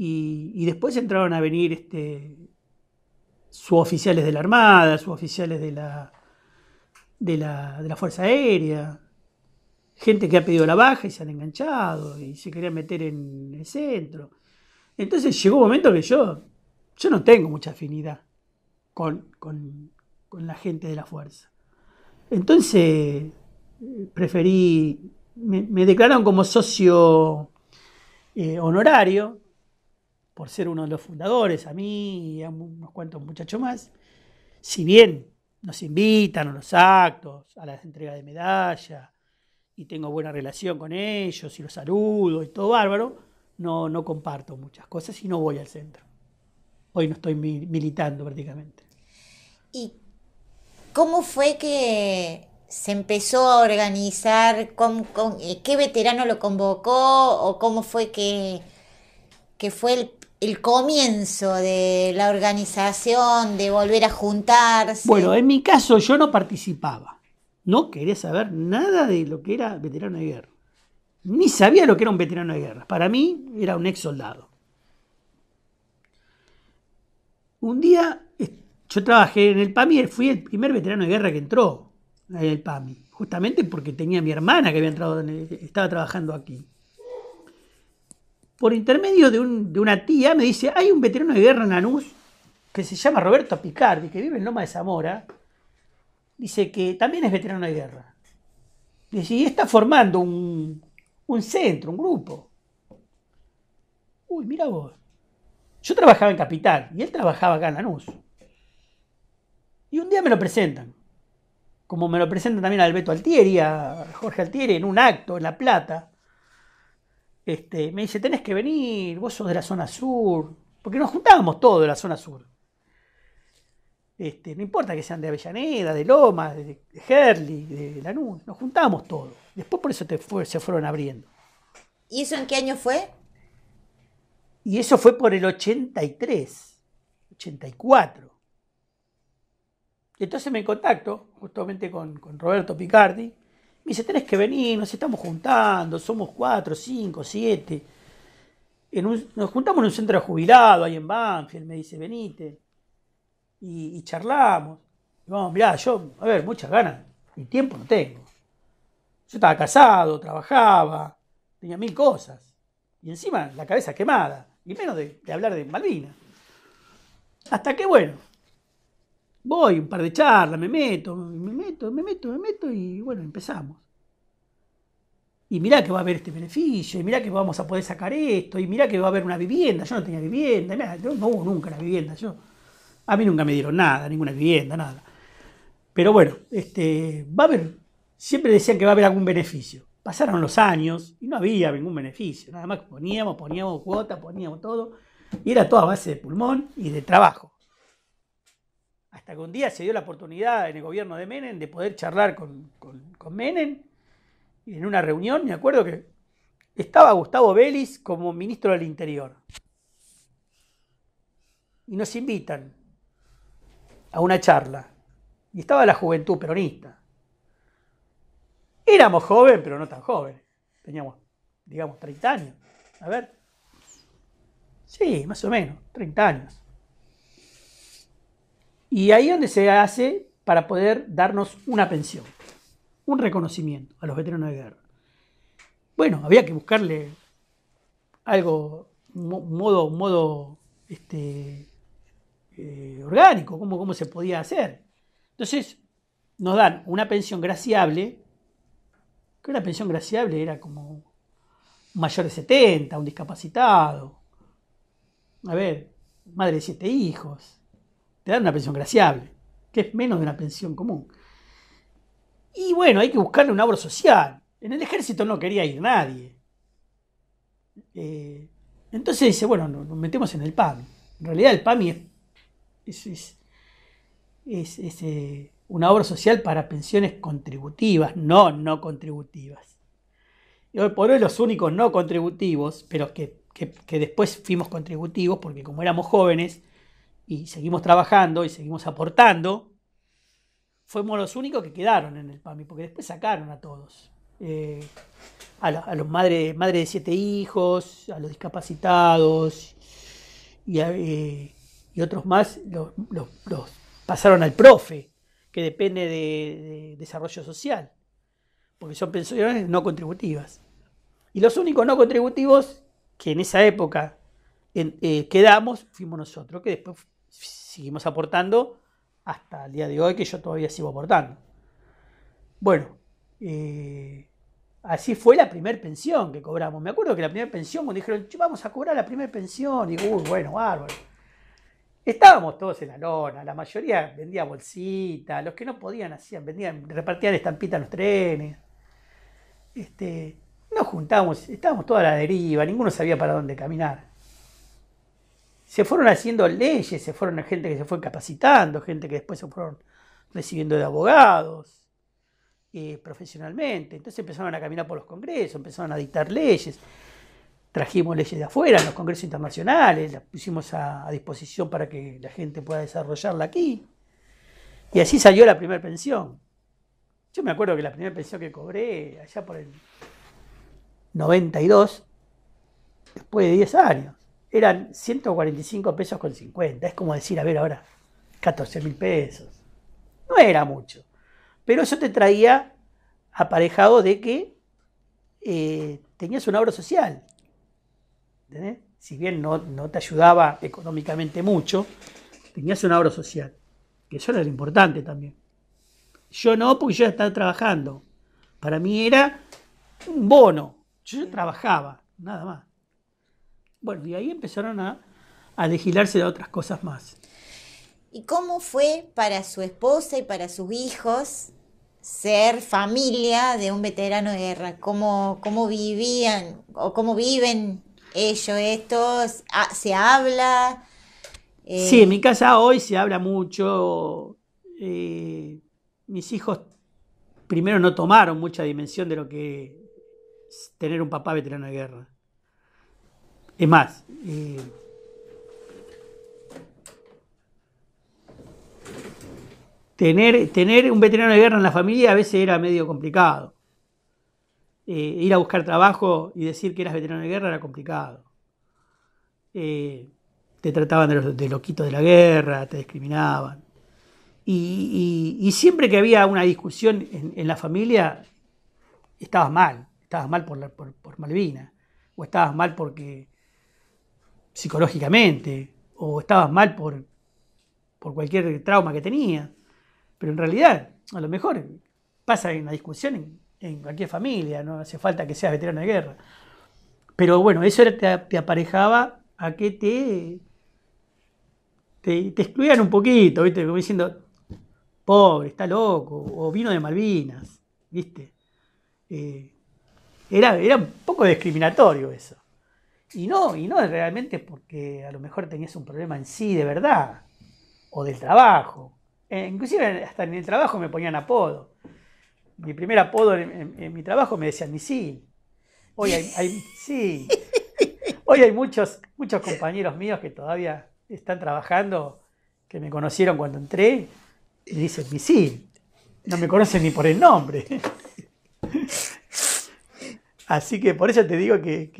Y, después entraron a venir este, suboficiales de la Armada, suboficiales de la, de la, de la Fuerza Aérea, gente que ha pedido la baja y se han enganchado y se querían meter en el centro. Entonces llegó un momento que yo, yo no tengo mucha afinidad con la gente de la Fuerza. Entonces, preferí, me, declararon como socio eh, honorario, por ser uno de los fundadores, a mí y a unos cuantos muchachos más. Si bien nos invitan a los actos, a las entregas de medallas y tengo buena relación con ellos, y los saludo, y todo bárbaro, no, no comparto muchas cosas y no voy al centro. Hoy no estoy militando prácticamente. ¿Y ¿Cómo fue que se empezó a organizar? Eh, ¿Qué veterano lo convocó? ¿O cómo fue que, fue el, el, comienzo de la organización, de volver a juntarse? Bueno, en mi caso yo no participaba. No quería saber nada de lo que era veterano de guerra. Ni sabía lo que era un veterano de guerra. Para mí era un ex soldado. Un día yo trabajé en el PAMI, fui el primer veterano de guerra que entró en el PAMI, justamente porque tenía a mi hermana que había entrado, estaba trabajando aquí. Por intermedio de, una tía me dice, hay un veterano de guerra en Lanús que se llama Roberto Picardi, que vive en Loma de Zamora, dice que también es veterano de guerra. Dice, y está formando un, centro, un grupo. Uy, mira vos. Yo trabajaba en Capital y él trabajaba acá en Lanús. Y un día me lo presentan. Como me lo presentan también a Alberto Altieri, a Jorge Altieri, en un acto en La Plata. Este, me dice, tenés que venir, vos sos de la zona sur. Porque nos juntábamos todos de la zona sur. Este, no importa que sean de Avellaneda, de Lomas, de, de la de Lanús, nos juntábamos todos. Después por eso fue, se fueron abriendo. ¿Y eso en qué año fue? Y eso fue por el 83, 84. Y entonces me contacto justamente con, Roberto Picardi. Me dice, tenés que venir, nos estamos juntando, somos cuatro, cinco, siete. nos juntamos en un centro jubilado ahí en Banfield, me dice, venite. Y, charlamos. Y vamos, mirá, yo, a ver, muchas ganas y tiempo no tengo. Yo estaba casado, trabajaba, tenía mil cosas. Y encima la cabeza quemada, y menos de, de hablar de Malvinas. Hasta que, bueno, Voy, un par de charlas, me meto, me meto, me meto, me meto y bueno, empezamos. Y mirá que va a haber este beneficio, y mirá que vamos a poder sacar esto, y mirá que va a haber una vivienda. Yo no tenía vivienda, no hubo nunca la vivienda. Yo, a mí nunca me dieron nada, ninguna vivienda, nada. Pero bueno, este, va a haber, siempre decían que va a haber algún beneficio. Pasaron los años y no había ningún beneficio, nada más que poníamos, poníamos cuotas, poníamos todo, y era todo a base de pulmón y de trabajo hasta que un día se dio la oportunidad en el gobierno de Menem de poder charlar con, con, Menem. Y en una reunión, me acuerdo que estaba Gustavo Vélez como ministro del Interior. Y nos invitan a una charla. Y estaba la juventud peronista. Éramos jóvenes, pero no tan jóvenes. Teníamos, digamos, 30 años. A ver. Sí, más o menos, 30 años. Y ahí es donde se hace para poder darnos una pensión, un reconocimiento a los veteranos de guerra. Bueno, había que buscarle algo, modo, modo este, eh, orgánico, cómo, cómo se podía hacer. Entonces, nos dan una pensión graciable, que una pensión graciable era como un mayor de 70, un discapacitado, a ver, madre de siete hijos, te dan una pensión graciable, que es menos de una pensión común. Y bueno, hay que buscarle una obra social. En el ejército no quería ir nadie. Eh, entonces dice, bueno, nos metemos en el PAMI. En realidad el PAMI es, es, es, eh, una obra social para pensiones contributivas, no no contributivas. Y por hoy los únicos no contributivos, pero que después fuimos contributivos, porque como éramos jóvenes, y seguimos trabajando y seguimos aportando, fuimos los únicos que quedaron en el PAMI, porque después sacaron a todos. Eh, a, los madres de siete hijos, a los discapacitados y, eh, otros más, los, pasaron al profe, que depende de, desarrollo social, porque son pensiones no contributivas. Y los únicos no contributivos que en esa época eh, quedamos fuimos nosotros, que después seguimos aportando hasta el día de hoy que yo todavía sigo aportando. Bueno, eh, así fue la primera pensión que cobramos. Me acuerdo que la primera pensión, cuando dijeron, vamos a cobrar la primera pensión, y bueno, bárbaro. Estábamos todos en la lona, la mayoría vendía bolsitas, los que no podían hacían, vendían, repartían estampitas en los trenes. Este, nos juntábamos, estábamos toda la deriva, ninguno sabía para dónde caminar se fueron haciendo leyes, se fueron gente que se fue capacitando, gente que después se fueron recibiendo de abogados eh, profesionalmente. Entonces empezaron a caminar por los congresos, empezaron a dictar leyes. Trajimos leyes de afuera, en los congresos internacionales, las pusimos a, a disposición para que la gente pueda desarrollarla aquí. Y así salió la primera pensión. Yo me acuerdo que la primera pensión que cobré allá por el 92, después de 10 años eran 145 pesos con 50. Es como decir, a ver, ahora 14 mil pesos. No era mucho. Pero eso te traía aparejado de que eh, tenías un obra social. Si bien no, te ayudaba económicamente mucho, tenías un obra social. Que eso era lo importante también. Yo no, porque yo ya estaba trabajando. Para mí era un bono. Yo trabajaba, nada más. Bueno, y ahí empezaron a, a de otras cosas más. ¿Y cómo fue para su esposa y para sus hijos ser familia de un veterano de guerra? ¿Cómo, cómo vivían o cómo viven ellos estos? Ah, ¿Se habla? Eh, sí, en mi casa hoy se habla mucho. Eh, mis hijos primero no tomaron mucha dimensión de lo que es tener un papá veterano de guerra. Es más, eh, tener, tener un veterano de guerra en la familia a veces era medio complicado. Eh, ir a buscar trabajo y decir que eras veterano de guerra era complicado. Eh, te trataban de, los, de, loquitos de la guerra, te discriminaban. Y, siempre que había una discusión en, la familia, estabas mal. Estabas mal por, por Malvina, o estabas mal porque psicológicamente o estabas mal por, por cualquier trauma que tenía. Pero en realidad, a lo mejor pasa en la discusión en, cualquier familia, no hace falta que seas veterano de guerra. Pero bueno, eso te, aparejaba a que te, te, excluían un poquito, ¿viste? Como diciendo, pobre, está loco, o vino de Malvinas, ¿viste? Eh, era, era un poco discriminatorio eso. Y no, y no es realmente porque a lo mejor tenías un problema en sí de verdad, o del trabajo. Eh, inclusive hasta en el trabajo me ponían apodo. Mi primer apodo en, mi trabajo me decían misil. Hoy hay, sí, hoy hay muchos, muchos compañeros míos que todavía están trabajando, que me conocieron cuando entré, y dicen misil. No me conocen ni por el nombre. Así que por eso te digo que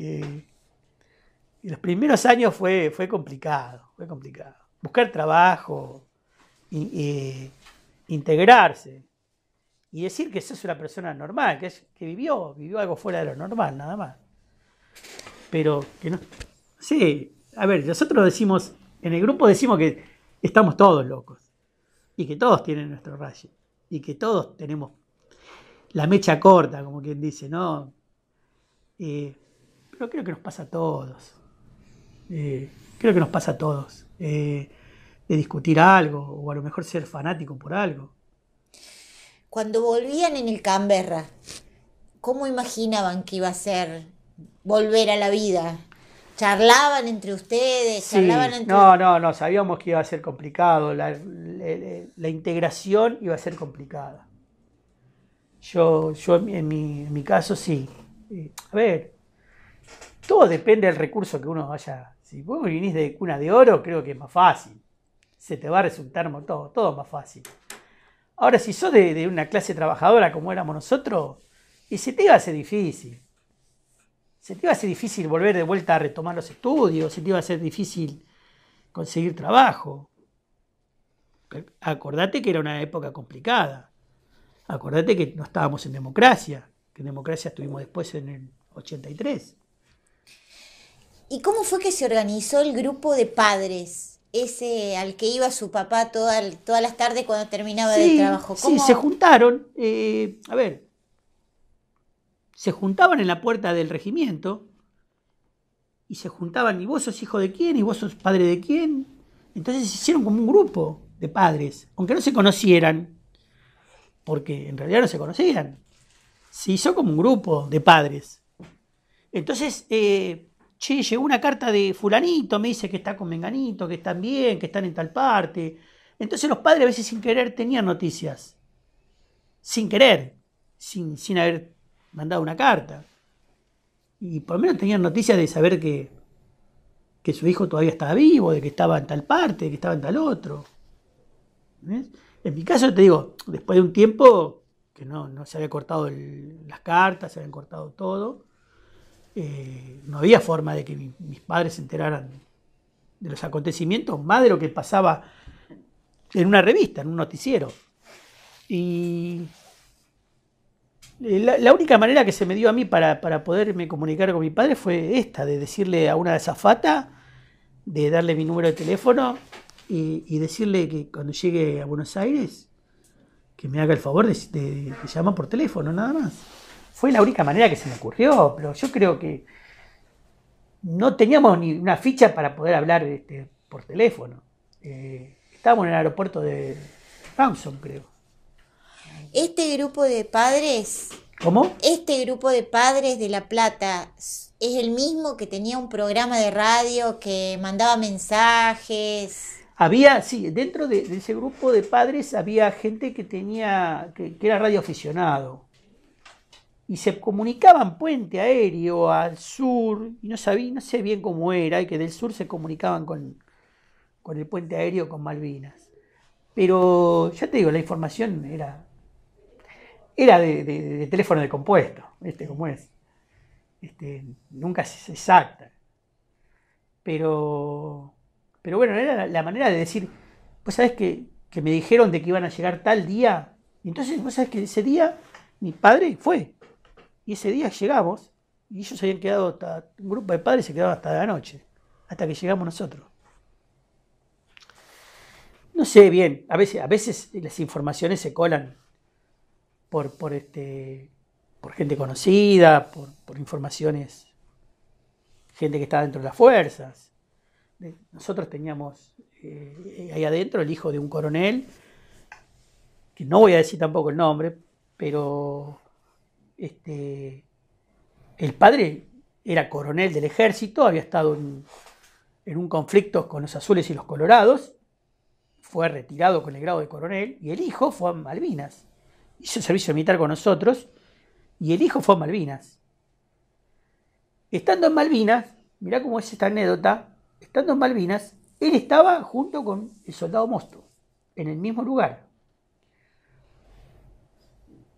y los primeros años fue, fue complicado, fue complicado. Buscar trabajo, eh, integrarse y decir que sos una persona normal, que, es, que vivió, vivió algo fuera de lo normal, nada más. Pero que no. Sí, a ver, nosotros decimos, en el grupo decimos que estamos todos locos y que todos tienen nuestro rayo y que todos tenemos la mecha corta, como quien dice, ¿no? Eh, pero creo que nos pasa a todos. Eh, creo que nos pasa a todos, eh, de discutir algo o a lo mejor ser fanático por algo. Cuando volvían en el Canberra, ¿cómo imaginaban que iba a ser volver a la vida? ¿Charlaban entre ustedes? No, no, no, sabíamos que iba a ser complicado, la, integración iba a ser complicada. Yo, yo en, mi, en mi caso sí. Eh, a ver, todo depende del recurso que uno vaya si vos vinís de cuna de oro, creo que es más fácil. Se te va a resultar todo, todo más fácil. Ahora, si sos de, una clase trabajadora como éramos nosotros, y se te iba a ser difícil. Se te iba a hacer difícil volver de vuelta a retomar los estudios, se te iba a ser difícil conseguir trabajo. Acordate que era una época complicada. Acordate que no estábamos en democracia, que en democracia estuvimos después en el 83. ¿Y cómo fue que se organizó el grupo de padres? Ese al que iba su papá toda, todas las tardes cuando terminaba de trabajo. ¿Cómo? Sí, se juntaron. Eh, a ver, se juntaban en la puerta del regimiento y se juntaban, y vos sos hijo de quién, y vos sos padre de quién. Entonces se hicieron como un grupo de padres, aunque no se conocieran, porque en realidad no se conocían. Se hizo como un grupo de padres. Entonces, eh, che, llegó una carta de fulanito, me dice que está con menganito, que están bien, que están en tal parte. Entonces los padres a veces sin querer tenían noticias. Sin querer, sin, sin haber mandado una carta. Y por lo menos tenían noticias de saber que, que su hijo todavía estaba vivo, de que estaba en tal parte, de que estaba en tal otro. En mi caso te digo, después de un tiempo que no, no se había cortado las cartas, se habían cortado todo, eh, no había forma de que mis padres se enteraran de los acontecimientos, más de lo que pasaba en una revista, en un noticiero. Y eh, la, única manera que se me dio a mí para, poderme comunicar con mi padre fue esta, de decirle a una azafata, de darle mi número de teléfono y, decirle que cuando llegue a Buenos Aires, que me haga el favor de, de llamar por teléfono, nada más fue la única manera que se me ocurrió, pero yo creo que no teníamos ni una ficha para poder hablar este, por teléfono. Eh, estábamos en el aeropuerto de Ramson, creo. Este grupo de padres. ¿Cómo? Este grupo de padres de La Plata es el mismo que tenía un programa de radio que mandaba mensajes. Había, sí, dentro de, ese grupo de padres había gente que tenía, que era radioaficionado y se comunicaban puente aéreo al sur, y no sabía, no sé bien cómo era, y que del sur se comunicaban con, el puente aéreo con Malvinas. Pero ya te digo, la información era, era de, teléfono de compuesto, este cómo es? Este, nunca es exacta. Pero, pero bueno, era la, manera de decir, vos sabés que, que me dijeron de que iban a llegar tal día, entonces vos sabés que ese día mi padre fue. Y ese día llegamos y ellos habían quedado, hasta, un grupo de padres se quedaba hasta la noche, hasta que llegamos nosotros. No sé bien, a veces, a veces las informaciones se colan por, por, este, por gente conocida, por, informaciones, gente que está dentro de las fuerzas. Nosotros teníamos eh, ahí adentro el hijo de un coronel, que no voy a decir tampoco el nombre, pero este, el padre era coronel del ejército, había estado en, en un conflicto con los azules y los colorados, fue retirado con el grado de coronel y el hijo fue a Malvinas. Hizo servicio militar con nosotros y el hijo fue a Malvinas. Estando en Malvinas, mirá cómo es esta anécdota, estando en Malvinas, él estaba junto con el soldado Mosto, en el mismo lugar.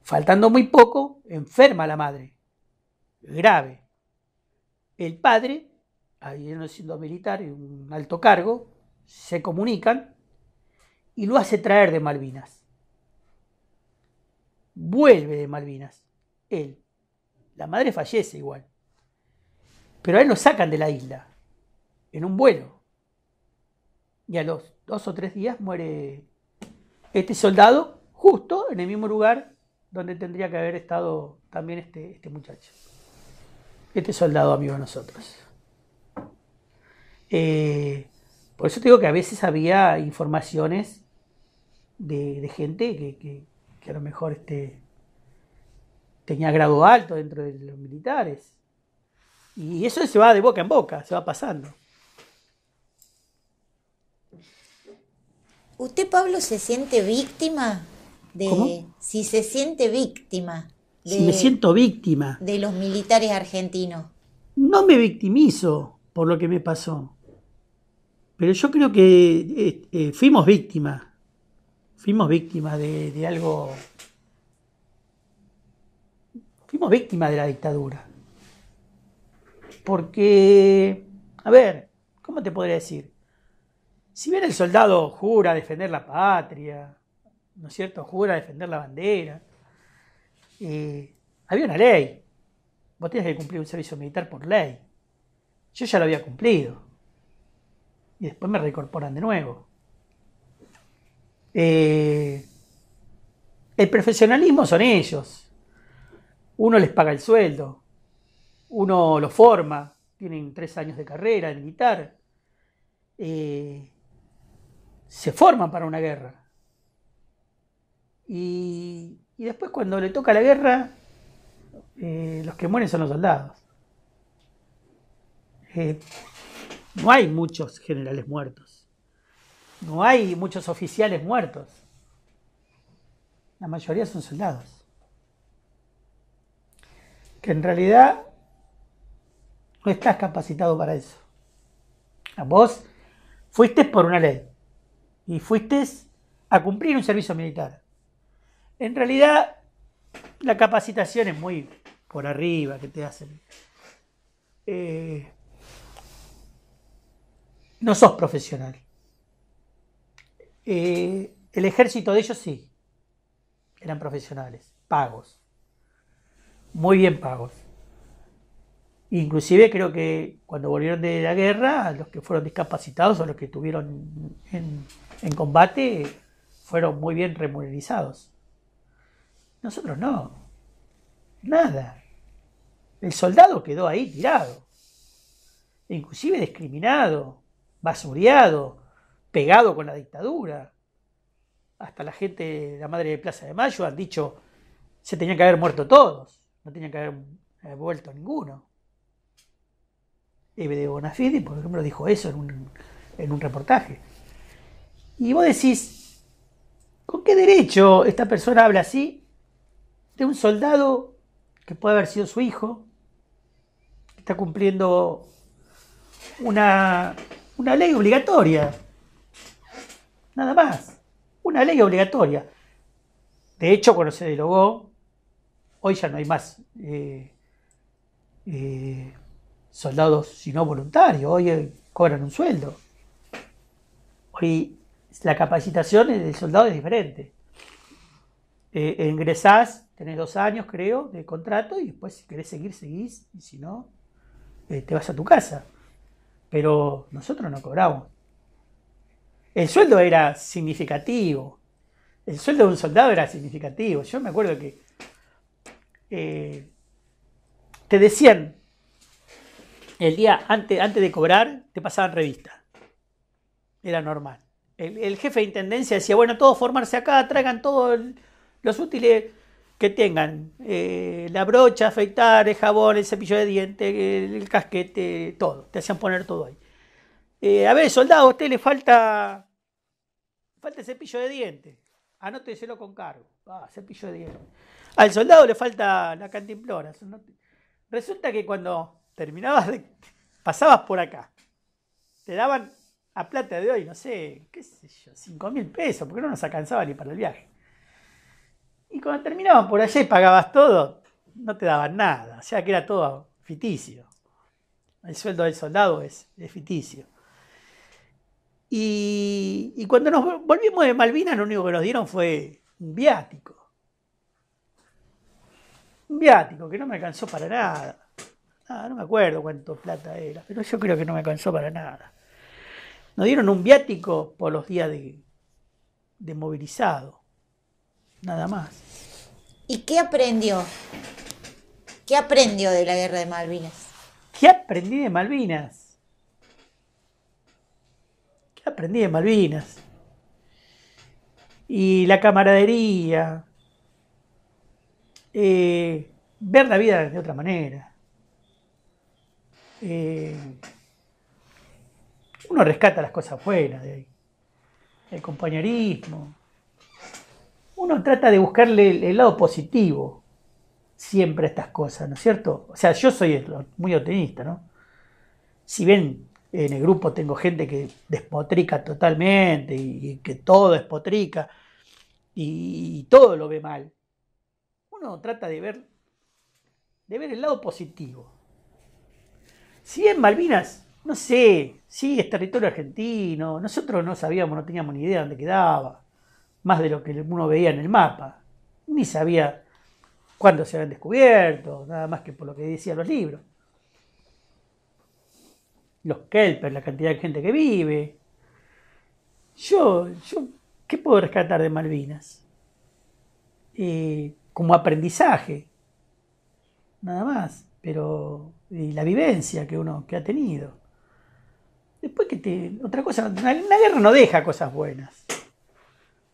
Faltando muy poco, enferma la madre. Grave. El padre, habiendo siendo militar y un alto cargo, se comunican y lo hace traer de Malvinas. Vuelve de Malvinas. Él. La madre fallece igual. Pero a él lo sacan de la isla, en un vuelo. Y a los dos o tres días muere este soldado justo en el mismo lugar donde tendría que haber estado también este, este muchacho, este soldado amigo de nosotros. Eh, por eso te digo que a veces había informaciones de, gente que, a lo mejor este, tenía grado alto dentro de los militares. Y eso se va de boca en boca, se va pasando. ¿Usted, Pablo, se siente víctima si se siente víctima. De, si me siento víctima. De los militares argentinos. No me victimizo por lo que me pasó, pero yo creo que eh, eh, fuimos víctimas, fuimos víctimas de, de algo, fuimos víctimas de la dictadura. Porque, a ver, ¿cómo te podría decir? Si bien el soldado jura defender la patria, ¿no es cierto? Jura defender la bandera. Eh, había una ley. Vos tenías que cumplir un servicio militar por ley. Yo ya lo había cumplido. Y después me reincorporan de nuevo. Eh, el profesionalismo son ellos. Uno les paga el sueldo, uno lo forma, tienen tres años de carrera de militar, eh, se forman para una guerra. Y, después cuando le toca la guerra, eh, los que mueren son los soldados. Eh, no hay muchos generales muertos. No hay muchos oficiales muertos. La mayoría son soldados. Que en realidad no estás capacitado para eso. vos fuiste por una ley y fuiste a cumplir un servicio militar. En realidad, la capacitación es muy por arriba que te hacen. Eh, no sos profesional. Eh, el ejército de ellos sí. Eran profesionales, pagos. Muy bien pagos. Inclusive creo que cuando volvieron de la guerra, los que fueron discapacitados o los que estuvieron en, en combate fueron muy bien remunerizados. Nosotros no. Nada. El soldado quedó ahí tirado. Inclusive discriminado, basureado, pegado con la dictadura. Hasta la gente de la madre de Plaza de Mayo han dicho se tenían que haber muerto todos, no tenían que haber vuelto ninguno. Eve de Bonafide, por ejemplo, dijo eso en un, en un reportaje. Y vos decís, ¿con qué derecho esta persona habla así un soldado que puede haber sido su hijo, está cumpliendo una, ley obligatoria. Nada más. Una ley obligatoria. De hecho, cuando se derogó, hoy ya no hay más eh, eh, soldados sino voluntarios. Hoy eh, cobran un sueldo. Hoy la capacitación del soldado es diferente. Eh, eh, ingresás, tenés dos años creo de contrato y después si querés seguir, seguís y si no, eh, te vas a tu casa. Pero nosotros no cobramos. El sueldo era significativo. El sueldo de un soldado era significativo. Yo me acuerdo que eh, te decían el día antes, antes de cobrar, te pasaban revista. Era normal. El, el, jefe de intendencia decía, bueno, todos formarse acá, traigan todo el, los útiles que tengan, eh, la brocha, afeitar, el jabón, el cepillo de dientes, el, casquete, todo, te hacían poner todo ahí. Eh, a ver, soldado, a usted le falta, falta cepillo de dientes, anóteselo con cargo, ah, cepillo de dientes. Al soldado le falta la cantimplora. Resulta que cuando terminabas de, pasabas por acá, te daban a plata de hoy, no sé, qué sé yo, 5 mil pesos, porque no nos alcanzaba ni para el viaje. Y cuando terminaban por allá y pagabas todo, no te daban nada. O sea que era todo ficticio. El sueldo del soldado es, ficticio. Y, cuando nos volvimos de Malvinas, lo único que nos dieron fue un viático. Un viático que no me alcanzó para nada. Ah, no me acuerdo cuánto plata era, pero yo creo que no me alcanzó para nada. Nos dieron un viático por los días de movilizado nada más. ¿Y qué aprendió? ¿Qué aprendió de la guerra de Malvinas? ¿Qué aprendí de Malvinas? ¿Qué aprendí de Malvinas? Y la camaradería, eh, ver la vida de otra manera. Eh, uno rescata las cosas buenas de El compañerismo, uno trata de buscarle el, lado positivo siempre a estas cosas, ¿no es cierto? O sea, yo soy muy optimista, ¿no? Si bien en el grupo tengo gente que despotrica totalmente y, que todo despotrica y, todo lo ve mal, uno trata de ver, de ver el lado positivo. Si bien Malvinas, no sé, sí, es territorio argentino, nosotros no sabíamos, no teníamos ni idea dónde quedaba más de lo que uno veía en el mapa. Ni sabía cuándo se habían descubierto, nada más que por lo que decían los libros. Los kelpers, la cantidad de gente que vive. Yo, yo ¿qué puedo rescatar de Malvinas? Eh, como aprendizaje, nada más, pero la vivencia que uno que ha tenido. Después que te, otra cosa, la guerra no deja cosas buenas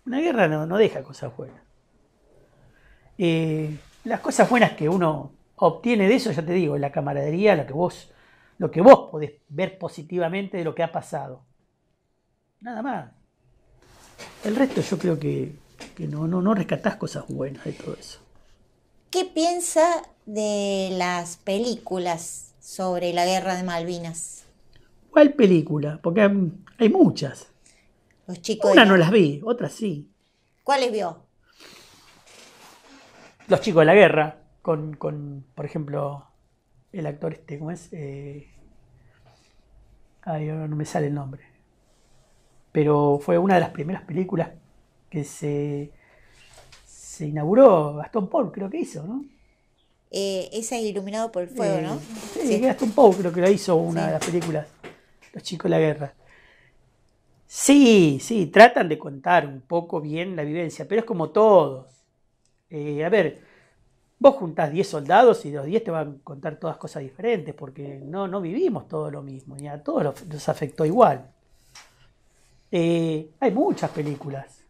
una guerra no, deja cosas buenas. Eh, las cosas buenas que uno obtiene de eso, ya te digo, la camaradería, lo que vos, lo que vos podés ver positivamente de lo que ha pasado. Nada más. El resto yo creo que, no, no, no rescatás cosas buenas de todo eso. ¿Qué piensa de las películas sobre la guerra de Malvinas? ¿Cuál película? Porque hay muchas. Los chicos. Una no las vi, otras sí. ¿Cuáles vio? Los chicos de la guerra, con, con por ejemplo, el actor este, ¿cómo es? Eh, ay, no me sale el nombre. Pero fue una de las primeras películas que se, se inauguró, Gastón Paul creo que hizo, ¿no? Eh, esa Iluminado por el Fuego, ¿no? Eh, sí, Gastón Paul creo que lo hizo una de las películas, Los chicos de la guerra. Sí, sí, tratan de contar un poco bien la vivencia, pero es como todos. Eh, a ver, vos juntás 10 soldados y los 10 te van a contar todas cosas diferentes, porque no, no vivimos todo lo mismo, ni a todos nos afectó igual. Eh, hay muchas películas.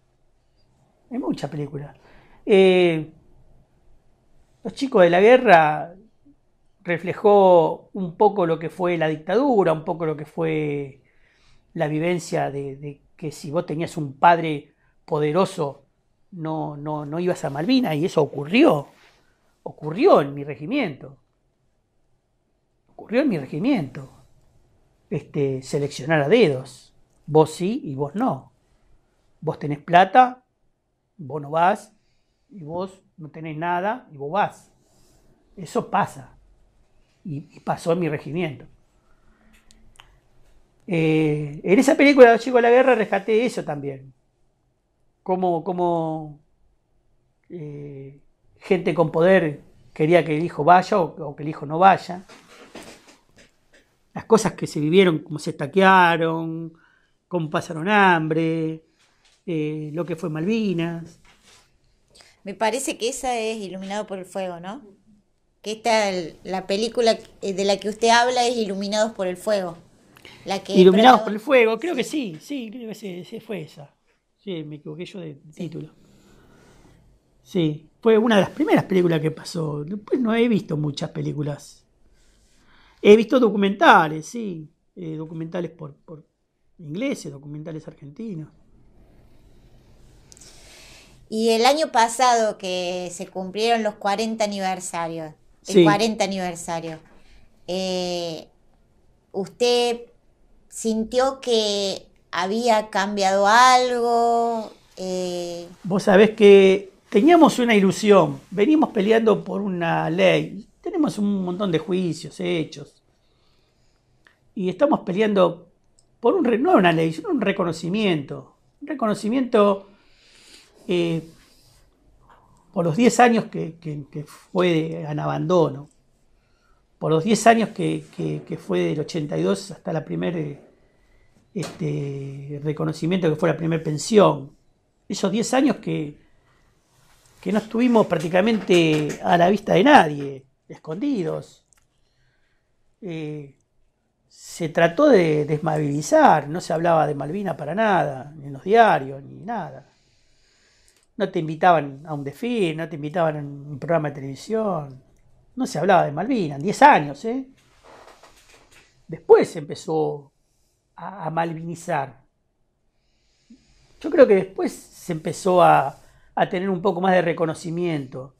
Hay muchas películas. Eh, los chicos de la guerra reflejó un poco lo que fue la dictadura, un poco lo que fue la vivencia de, que si vos tenías un padre poderoso, no, no, ibas a Malvinas, y eso ocurrió, ocurrió en mi regimiento, ocurrió en mi regimiento, este, seleccionar a dedos, vos sí y vos no, vos tenés plata, vos no vas, y vos no tenés nada, y vos vas, eso pasa, y pasó en mi regimiento. Eh, en esa película, Chico a la Guerra, rescaté eso también. Como, como eh, gente con poder quería que el hijo vaya o, que el hijo no vaya. Las cosas que se vivieron, como se estaquearon, cómo pasaron hambre, eh, lo que fue Malvinas. Me parece que esa es Iluminado por el Fuego, ¿no? Que esta, la película de la que usted habla es Iluminados por el Fuego. Iluminados por el fuego, creo que sí, sí, creo que sí, fue esa. Sí, me equivoqué yo de título. Sí, fue una de las primeras películas que pasó. Después no he visto muchas películas. He visto documentales, sí. Eh, documentales por, por ingleses, documentales argentinos. Y el año pasado que se cumplieron los 40 aniversarios, el 40 aniversario, eh, usted sintió que había cambiado algo. Eh, Vos sabés que teníamos una ilusión, venimos peleando por una ley, tenemos un montón de juicios, hechos, y estamos peleando por un, una ley, un reconocimiento, un reconocimiento eh, por los 10 años que, fue en abandono, por los 10 años que, que, fue del 82 hasta la primera eh, este reconocimiento que fue la primera pensión. Esos 10 años que, que no estuvimos prácticamente a la vista de nadie, escondidos. Eh, se trató de desmabilizar, no se hablaba de Malvina para nada, ni en los diarios, ni nada. No te invitaban a un desfile, no te invitaban a un programa de televisión, no se hablaba de Malvina, en 10 años. ¿eh? Después empezó a, malvinizar. Yo creo que después se empezó a, tener un poco más de reconocimiento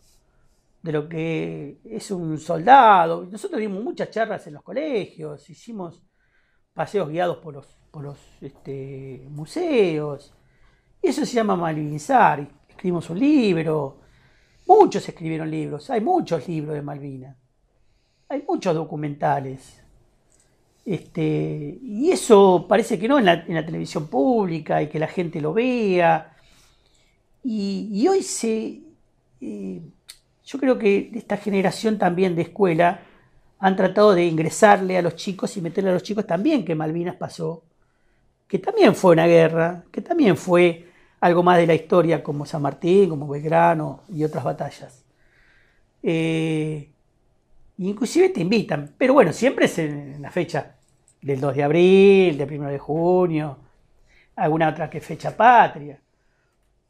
de lo que es un soldado. Nosotros dimos muchas charlas en los colegios, hicimos paseos guiados por los, por los este, museos. Y eso se llama malvinizar. Escribimos un libro. Muchos escribieron libros. Hay muchos libros de Malvina Hay muchos documentales. Este, y eso parece que no en la, televisión pública y que la gente lo vea. Y, hoy se. Eh, yo creo que esta generación también de escuela han tratado de ingresarle a los chicos y meterle a los chicos también que Malvinas pasó, que también fue una guerra, que también fue algo más de la historia como San Martín, como Belgrano y otras batallas. Eh, inclusive te invitan, pero bueno, siempre es en la fecha del 2 de abril, del 1 de junio, alguna otra que fecha patria.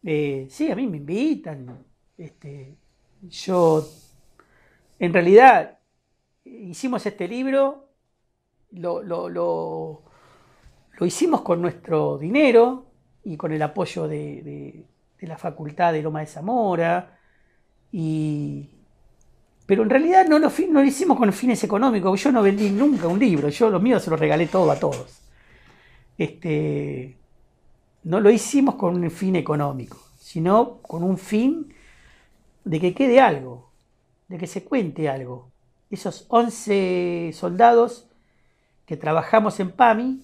Eh, sí, a mí me invitan. Este, yo, en realidad, hicimos este libro, lo, lo, hicimos con nuestro dinero y con el apoyo de, de la Facultad de Loma de Zamora y pero en realidad no lo, hicimos con fines económicos. Yo no vendí nunca un libro, yo los míos se los regalé todo a todos. Este, no lo hicimos con un fin económico, sino con un fin de que quede algo, de que se cuente algo. Esos 11 soldados que trabajamos en PAMI,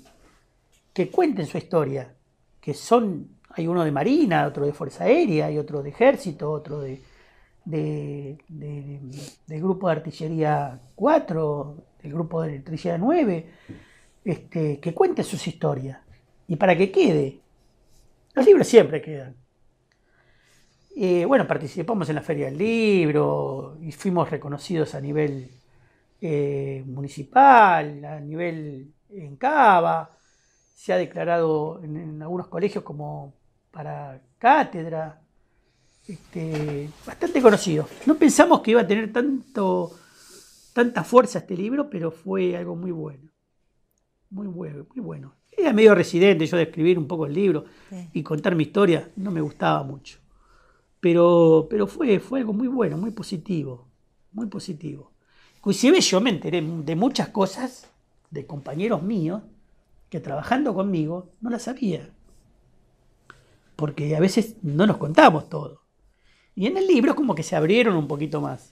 que cuenten su historia, que son, hay uno de Marina, otro de Fuerza Aérea, hay otro de Ejército, otro de del grupo de artillería 4, del grupo de artillería 9, este, que cuente sus historias y para que quede. Los libros siempre quedan. Eh, bueno, participamos en la Feria del Libro y fuimos reconocidos a nivel eh, municipal, a nivel en Cava. Se ha declarado en algunos colegios como para cátedra. Este, bastante conocido. No pensamos que iba a tener tanto, tanta fuerza este libro, pero fue algo muy bueno. Muy bueno, muy bueno. Era medio residente yo de escribir un poco el libro y contar mi historia, no me gustaba mucho. Pero, pero fue, fue algo muy bueno, muy positivo, muy positivo. Inclusive yo me enteré de muchas cosas de compañeros míos que trabajando conmigo no las sabía. Porque a veces no nos contamos todo. Y en el libro como que se abrieron un poquito más.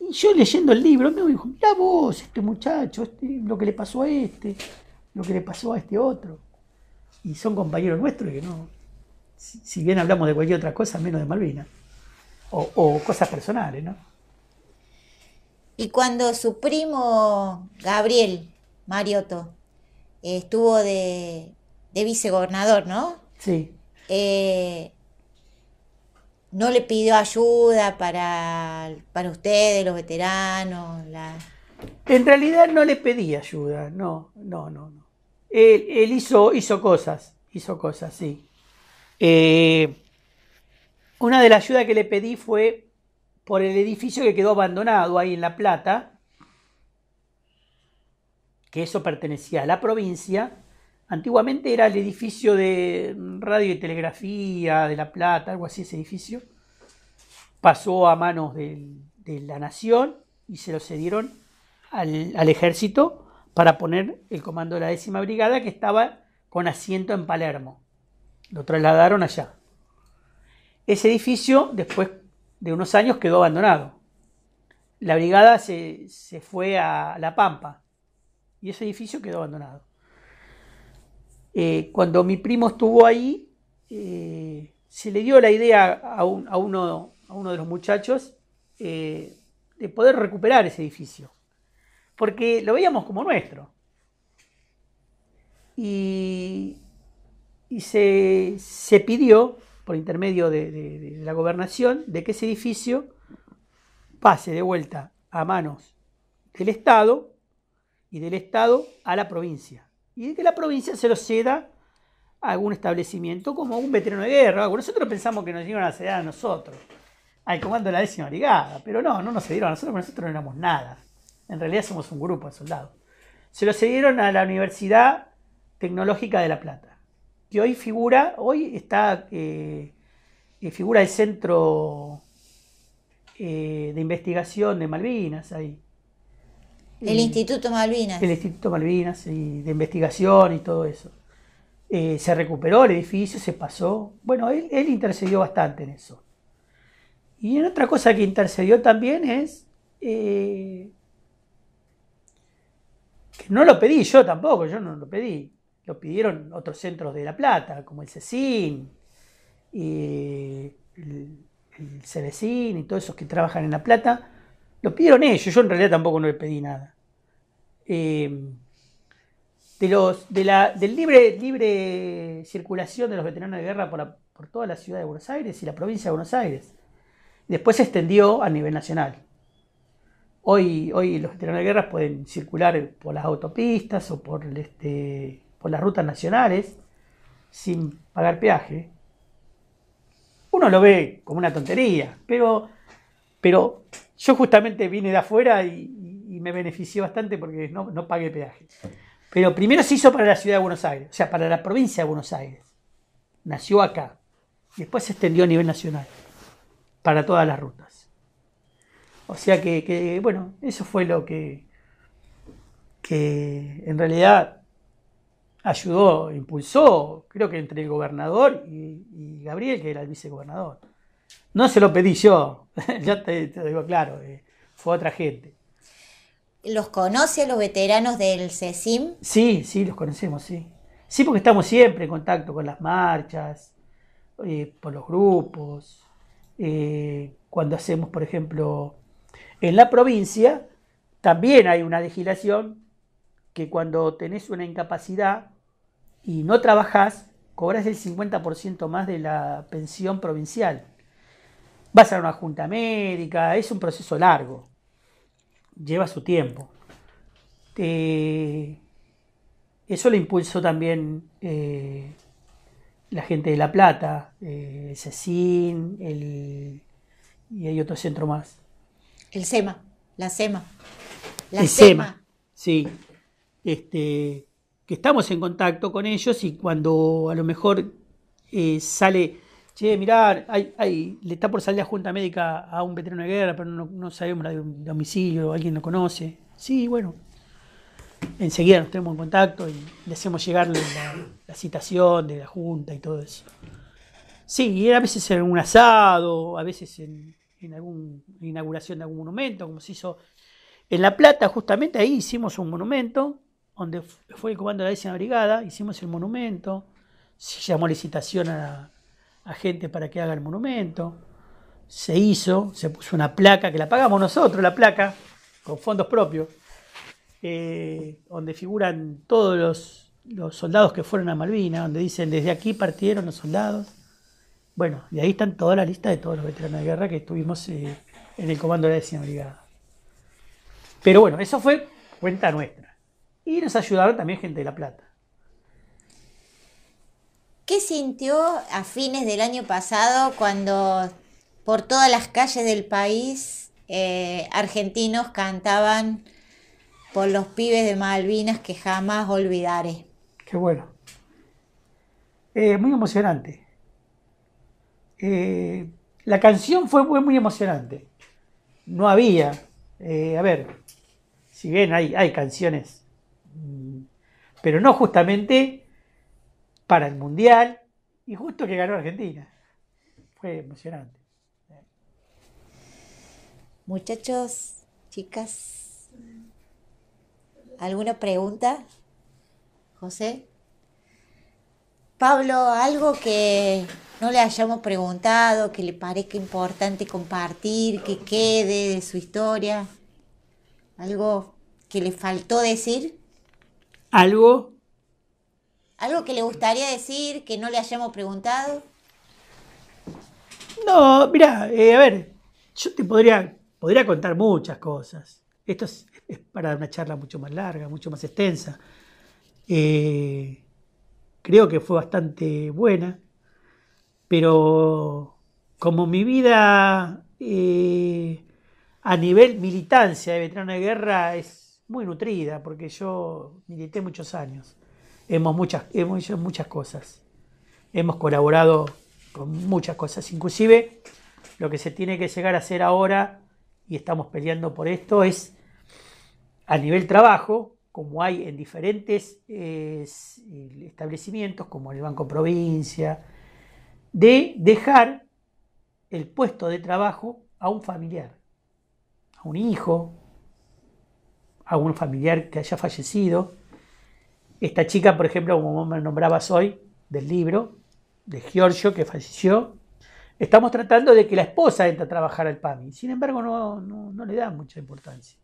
Y yo leyendo el libro me dijo, mira vos, este muchacho, este, lo que le pasó a este, lo que le pasó a este otro. Y son compañeros nuestros que no, si, bien hablamos de cualquier otra cosa, menos de Malvinas. O, cosas personales, ¿no? Y cuando su primo Gabriel Mariotto eh, estuvo de, de vicegobernador, ¿no? Sí. Eh, no le pidió ayuda para, para ustedes, los veteranos? En realidad no le pedí ayuda, no, no, no. no. Él, hizo, hizo cosas, hizo cosas, sí. Eh, una de las ayudas que le pedí fue por el edificio que quedó abandonado ahí en La Plata, que eso pertenecía a la provincia, Antiguamente era el edificio de mm, radio y telegrafía de La Plata, algo así, ese edificio. Pasó a manos de la nación y se lo cedieron al, ejército para poner el comando de la décima brigada que estaba con asiento en Palermo. Lo trasladaron allá. Ese edificio después de unos años quedó abandonado. La brigada se fue a La Pampa y ese edificio quedó abandonado. Eh, cuando mi primo estuvo ahí, eh, se le dio la idea a, uno, de los muchachos eh, de poder recuperar ese edificio, porque lo veíamos como nuestro. Y, se, pidió, por intermedio de, de la gobernación, de que ese edificio pase de vuelta a manos del Estado y del Estado a la provincia y que la provincia se lo ceda a algún establecimiento como un veterano de guerra. Nosotros pensamos que nos iban a ceder a nosotros, al comando de la décima brigada, pero no, no nos cedieron a nosotros, porque nosotros no éramos nada. En realidad somos un grupo de soldados. Se lo cedieron a la Universidad Tecnológica de La Plata, que hoy figura, hoy está, eh, eh, figura el centro eh, de investigación de Malvinas ahí. El Instituto Malvinas. El Instituto Malvinas y de investigación y todo eso. Eh, se recuperó el edificio, se pasó. Bueno, él, intercedió bastante en eso. Y en otra cosa que intercedió también es eh, que no lo pedí yo tampoco, yo no lo pedí. Lo pidieron otros centros de La Plata, como el CECIN, y el, el y todos esos que trabajan en La Plata lo pidieron ellos, yo en realidad tampoco no le pedí nada. Eh, de los, de la, del libre, libre circulación de los veteranos de guerra por, toda la ciudad de Buenos Aires y la provincia de Buenos Aires. Después se extendió a nivel nacional. Hoy, hoy los veteranos de guerra pueden circular por las autopistas o por, este, por las rutas nacionales sin pagar peaje. Uno lo ve como una tontería, pero, pero yo justamente vine de afuera y, me beneficié bastante porque no, pagué peaje. Pero primero se hizo para la ciudad de Buenos Aires, o sea, para la provincia de Buenos Aires. Nació acá. Y después se extendió a nivel nacional, para todas las rutas. O sea que, bueno, eso fue lo que, que en realidad ayudó, impulsó, creo que entre el gobernador y Gabriel, que era el vicegobernador. No se lo pedí yo, ya te, digo claro, eh, fue otra gente. ¿Los conoce a los veteranos del CESIM? Sí, sí, los conocemos, sí. Sí, porque estamos siempre en contacto con las marchas, eh, por los grupos. Eh, cuando hacemos, por ejemplo, en la provincia, también hay una legislación que cuando tenés una incapacidad y no trabajás, cobras el 50% más de la pensión provincial va a ser una junta médica, es un proceso largo, lleva su tiempo. Eh, eso le impulsó también eh, la gente de La Plata, eh, el CECIN, y hay otro centro más. El SEMA, la SEMA. La SEMA. Sí. Este, que estamos en contacto con ellos y cuando a lo mejor eh, sale che, mirá, le está por salir a junta médica a un veterano de guerra, pero no, sabemos sabemos de, un domicilio, alguien lo conoce. Sí, bueno, enseguida nos tenemos en contacto y le hacemos llegar la, citación de la junta y todo eso. Sí, y a veces en un asado, a veces en, en alguna inauguración de algún monumento, como se hizo en La Plata, justamente ahí hicimos un monumento, donde fue el comando de la décima brigada, hicimos el monumento, se llamó licitación a la a gente para que haga el monumento. Se hizo, se puso una placa, que la pagamos nosotros, la placa, con fondos propios, eh, donde figuran todos los, soldados que fueron a Malvinas, donde dicen desde aquí partieron los soldados. Bueno, y ahí están toda la lista de todos los veteranos de guerra que estuvimos eh, en el comando de la décima brigada. Pero bueno, eso fue cuenta nuestra. Y nos ayudaron también gente de La Plata. ¿Qué sintió a fines del año pasado cuando por todas las calles del país eh, argentinos cantaban por los pibes de Malvinas que jamás olvidaré? Qué bueno. Eh, muy emocionante. Eh, la canción fue muy, emocionante. No había, a ver, si bien hay, hay canciones, mm, pero no justamente para el Mundial y justo que ganó Argentina. Fue emocionante. Muchachos, chicas, ¿alguna pregunta? José. Pablo, algo que no le hayamos preguntado, que le parezca importante compartir, que quede de su historia, algo que le faltó decir. Algo ¿Algo que le gustaría decir que no le hayamos preguntado? No, mira, eh, a ver, yo te podría, podría contar muchas cosas. Esto es, para una charla mucho más larga, mucho más extensa. Eh, creo que fue bastante buena, pero como mi vida eh, a nivel militancia de veterano de guerra es muy nutrida, porque yo milité muchos años. Hemos, hemos hecho muchas cosas. Hemos colaborado con muchas cosas. Inclusive lo que se tiene que llegar a hacer ahora, y estamos peleando por esto, es a nivel trabajo, como hay en diferentes eh, establecimientos, como el Banco Provincia, de dejar el puesto de trabajo a un familiar, a un hijo, a un familiar que haya fallecido, esta chica, por ejemplo, como me nombrabas hoy, del libro, de Giorgio, que falleció, estamos tratando de que la esposa entre a trabajar al PAMI. Sin embargo, no, le da mucha importancia.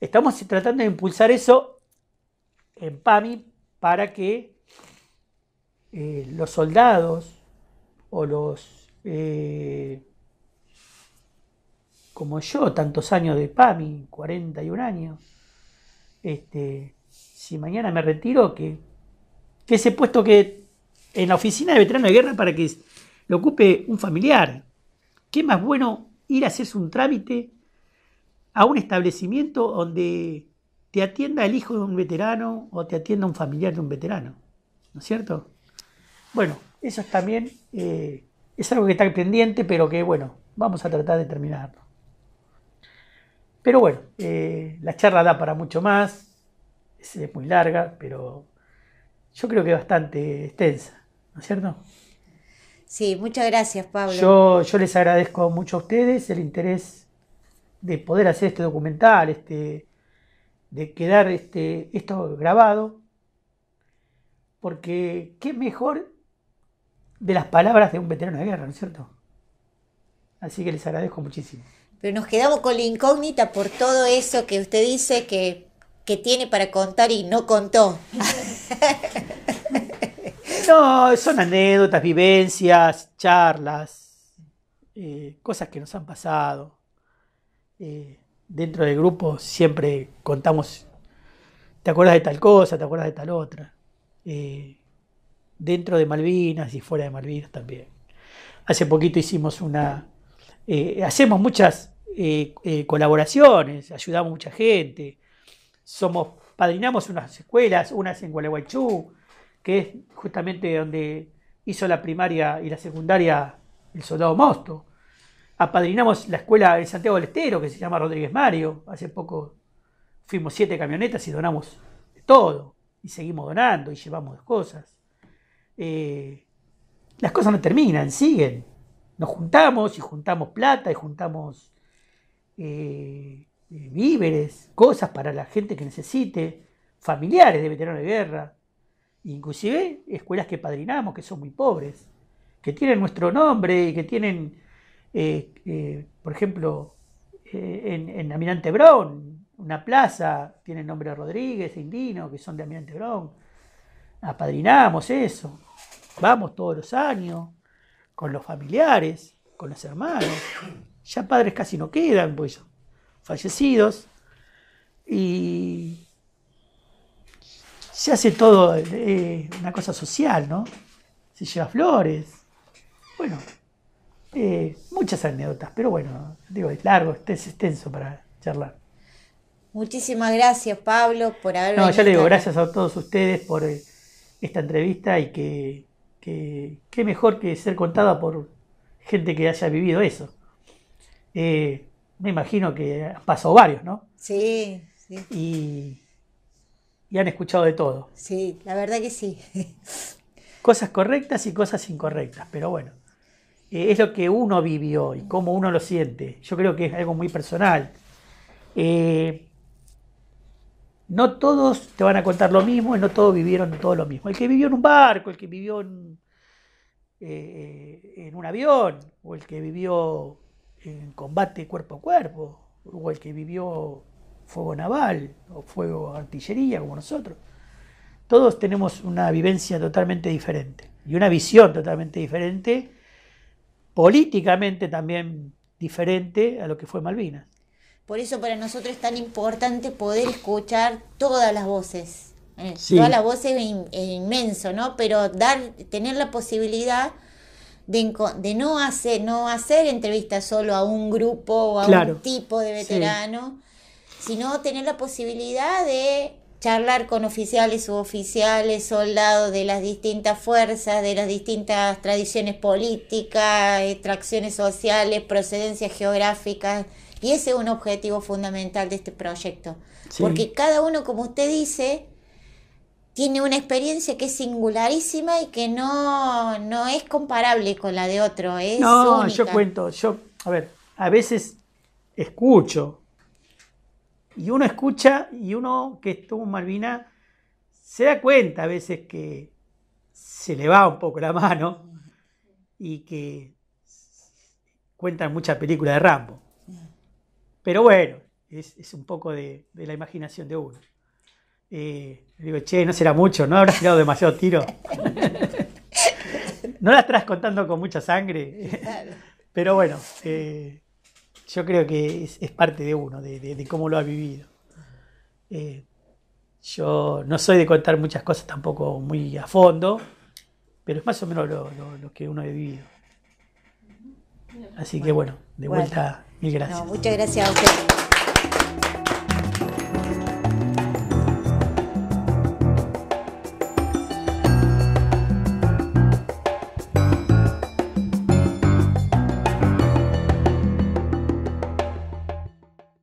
Estamos tratando de impulsar eso en PAMI para que eh, los soldados o los eh, como yo, tantos años de PAMI, 41 años, este, si mañana me retiro, que, ese puesto que en la oficina de veterano de guerra para que lo ocupe un familiar. ¿Qué más bueno ir a hacerse un trámite a un establecimiento donde te atienda el hijo de un veterano o te atienda un familiar de un veterano? ¿No es cierto? Bueno, eso también eh, es algo que está pendiente, pero que bueno, vamos a tratar de terminarlo. Pero bueno, eh, la charla da para mucho más es, muy larga, pero yo creo que bastante extensa, ¿no es cierto? Sí, muchas gracias, Pablo. Yo, les agradezco mucho a ustedes el interés de poder hacer este documental, este, de quedar este, esto grabado, porque qué mejor de las palabras de un veterano de guerra, ¿no es cierto? Así que les agradezco muchísimo. Pero nos quedamos con la incógnita por todo eso que usted dice que que tiene para contar y no contó. no, son anécdotas, vivencias, charlas, eh, cosas que nos han pasado. Eh, dentro del grupo siempre contamos, ¿te acuerdas de tal cosa? ¿Te acuerdas de tal otra? Eh, dentro de Malvinas y fuera de Malvinas también. Hace poquito hicimos una... hacemos muchas colaboraciones, ayudamos a mucha gente somos, padrinamos unas escuelas, unas en Gualeguaychú, que es justamente donde hizo la primaria y la secundaria el soldado Mosto. Apadrinamos la escuela en Santiago del Estero, que se llama Rodríguez Mario. Hace poco fuimos siete camionetas y donamos todo. Y seguimos donando y llevamos cosas. Eh, las cosas no terminan, siguen. Nos juntamos y juntamos plata y juntamos eh, este, víveres, cosas para la gente que necesite, familiares de veteranos de guerra, inclusive escuelas que padrinamos, que son muy pobres, que tienen nuestro nombre y que tienen, eh, eh, por ejemplo, eh, en, en, Almirante Brown, una plaza, el nombre de Rodríguez, Indino, que son de Almirante Brown. Apadrinamos eso, vamos todos los años, con los familiares, con los hermanos. Ya padres casi no quedan, pues fallecidos y se hace todo eh, una cosa social, ¿no? Se lleva flores, bueno, eh, muchas anécdotas, pero bueno, digo, es largo, es extenso para charlar. Muchísimas gracias, Pablo, por haber. No, ya le digo, gracias a todos ustedes por eh, esta entrevista y que, qué mejor que ser contada por gente que haya vivido eso me imagino que han pasado varios, ¿no? Sí, sí. Y, han escuchado de todo. Sí, la verdad que sí. cosas correctas y cosas incorrectas, pero bueno, eh, es lo que uno vivió y cómo uno lo siente. Yo creo que es algo muy personal. Eh, no todos te van a contar lo mismo y no todos vivieron todo lo mismo. El que vivió en un barco, el que vivió en, eh, en un avión, o el que vivió en combate cuerpo a cuerpo, o el que vivió fuego naval o fuego artillería como nosotros. Todos tenemos una vivencia totalmente diferente y una visión totalmente diferente, políticamente también diferente a lo que fue Malvinas. Por eso para nosotros es tan importante poder escuchar todas las voces. Eh, todas las voces es, inmenso, ¿no? Pero dar, tener la posibilidad de, no, hacer, no hacer entrevistas solo a un grupo o a un tipo de veterano, sino tener la posibilidad de charlar con oficiales, suboficiales, soldados de las distintas fuerzas, de las distintas tradiciones políticas, extracciones sociales, procedencias geográficas. Y ese es un objetivo fundamental de este proyecto. Porque cada uno, como usted dice, tiene una experiencia que es singularísima y que no, es comparable con la de otro. no, yo cuento, yo, a ver, a veces escucho y uno escucha y uno que estuvo en Malvina se da cuenta a veces que se le va un poco la mano y que cuentan muchas películas de Rambo. Pero bueno, es, un poco de, de, la imaginación de uno. Eh, digo, che, no será mucho, ¿no? Habrás tirado demasiado tiro. no la estás contando con mucha sangre. Pero bueno, eh, yo creo que es, parte de uno, de, cómo lo ha vivido. Eh, yo no soy de contar muchas cosas tampoco muy a fondo, pero es más o menos lo, que uno ha vivido. Así que bueno, de vuelta, mil gracias. muchas gracias a